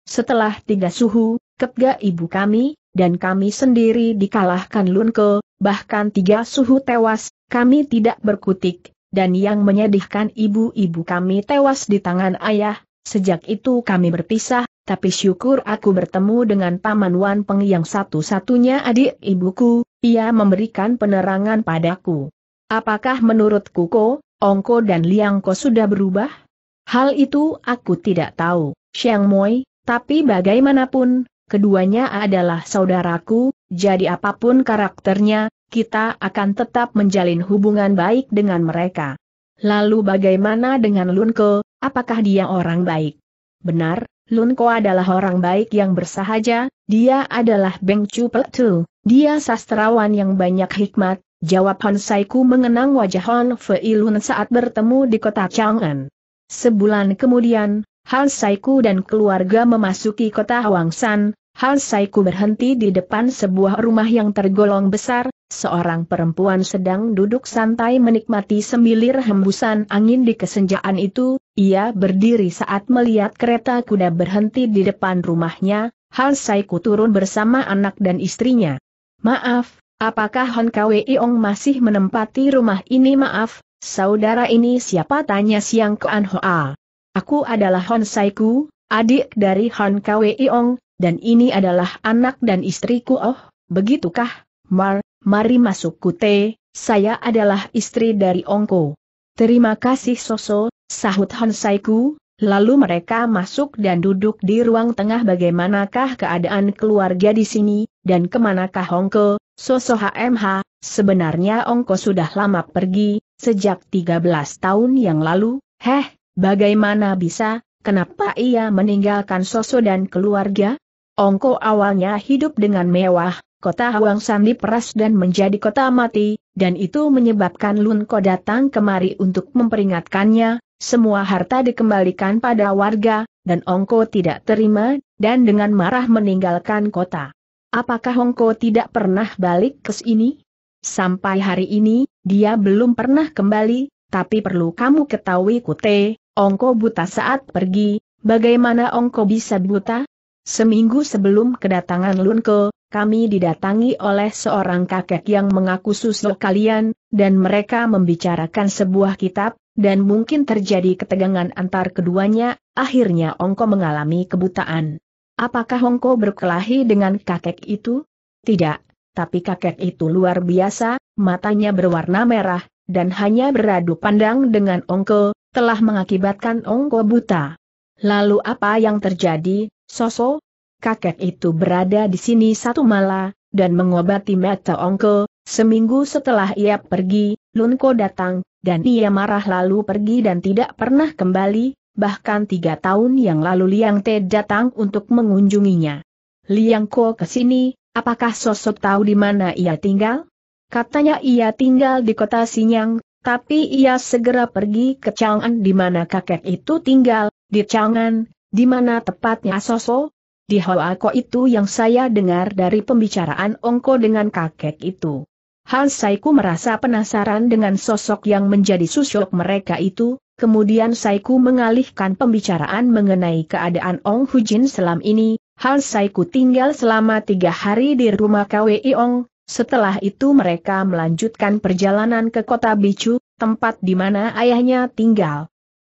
setelah tiga suhu, kepga ibu kami, dan kami sendiri dikalahkan Lun Ke, bahkan tiga suhu tewas, kami tidak berkutik, dan yang menyedihkan ibu-ibu kami tewas di tangan ayah, sejak itu kami berpisah, tapi syukur aku bertemu dengan Paman Wan Peng yang satu-satunya adik ibuku, ia memberikan penerangan padaku. Apakah menurut Kuko, Ongko dan Liangko sudah berubah? Hal itu aku tidak tahu, Xiang Moi, tapi bagaimanapun, keduanya adalah saudaraku, jadi apapun karakternya, kita akan tetap menjalin hubungan baik dengan mereka. Lalu bagaimana dengan Lunko, apakah dia orang baik? Benar, Lunko adalah orang baik yang bersahaja, dia adalah Beng Chu Dia sastrawan yang banyak hikmat, Jawab Han Saiku mengenang wajah Han Feilun saat bertemu di kota Chang'an. Sebulan kemudian, Han Saiku dan keluarga memasuki kota Huangshan. Han Saiku berhenti di depan sebuah rumah yang tergolong besar, seorang perempuan sedang duduk santai menikmati semilir hembusan angin di kesenjaan itu, ia berdiri saat melihat kereta kuda berhenti di depan rumahnya, Han Saiku turun bersama anak dan istrinya. Maaf, Apakah Hon Kwe Iong masih menempati rumah ini maaf, saudara ini siapa tanya Siang ke An Hoa. Aku adalah Hon Saiku, adik dari Hon Kwe Iong, dan ini adalah anak dan istriku oh, begitukah, Mar, mari masuk kute, saya adalah istri dari Ongko. Terima kasih Soso, sahut Hon Saiku, lalu mereka masuk dan duduk di ruang tengah bagaimanakah keadaan keluarga di sini, dan kemanakah Hongko, Sosok HMH, sebenarnya Ongko sudah lama pergi, sejak 13 tahun yang lalu, heh, bagaimana bisa, kenapa ia meninggalkan Soso dan keluarga? Ongko awalnya hidup dengan mewah, kota Hwangsan diperas dan menjadi kota mati, dan itu menyebabkan Lunko datang kemari untuk memperingatkannya, semua harta dikembalikan pada warga, dan Ongko tidak terima, dan dengan marah meninggalkan kota. Apakah Hongko tidak pernah balik ke sini? Sampai hari ini, dia belum pernah kembali, tapi perlu kamu ketahui Kute, Ongko buta saat pergi, bagaimana Ongko bisa buta? Seminggu sebelum kedatangan Lunko, kami didatangi oleh seorang kakek yang mengaku susuk kalian, dan mereka membicarakan sebuah kitab, dan mungkin terjadi ketegangan antar keduanya, akhirnya Ongko mengalami kebutaan. Apakah Hongko berkelahi dengan kakek itu? Tidak, tapi kakek itu luar biasa, matanya berwarna merah, dan hanya beradu pandang dengan Ongko, telah mengakibatkan Ongko buta. Lalu apa yang terjadi, Soso? Kakek itu berada di sini satu malam, dan mengobati mata Ongko, seminggu setelah ia pergi, Lunko datang, dan ia marah lalu pergi dan tidak pernah kembali, bahkan tiga tahun yang lalu Liang Te datang untuk mengunjunginya. Liang Ko ke sini, apakah sosok tahu di mana ia tinggal? Katanya ia tinggal di kota Sinyang, tapi ia segera pergi ke Chang'an di mana kakek itu tinggal, di Chang'an, di mana tepatnya Soso? Di Hoa Ko itu yang saya dengar dari pembicaraan Ongko dengan kakek itu. Han Saiku merasa penasaran dengan sosok yang menjadi susuk mereka itu, kemudian Saiku mengalihkan pembicaraan mengenai keadaan Ong Hu Jin selam ini, Han Saiku tinggal selama tiga hari di rumah KWI Ong, setelah itu mereka melanjutkan perjalanan ke kota Bicu, tempat di mana ayahnya tinggal.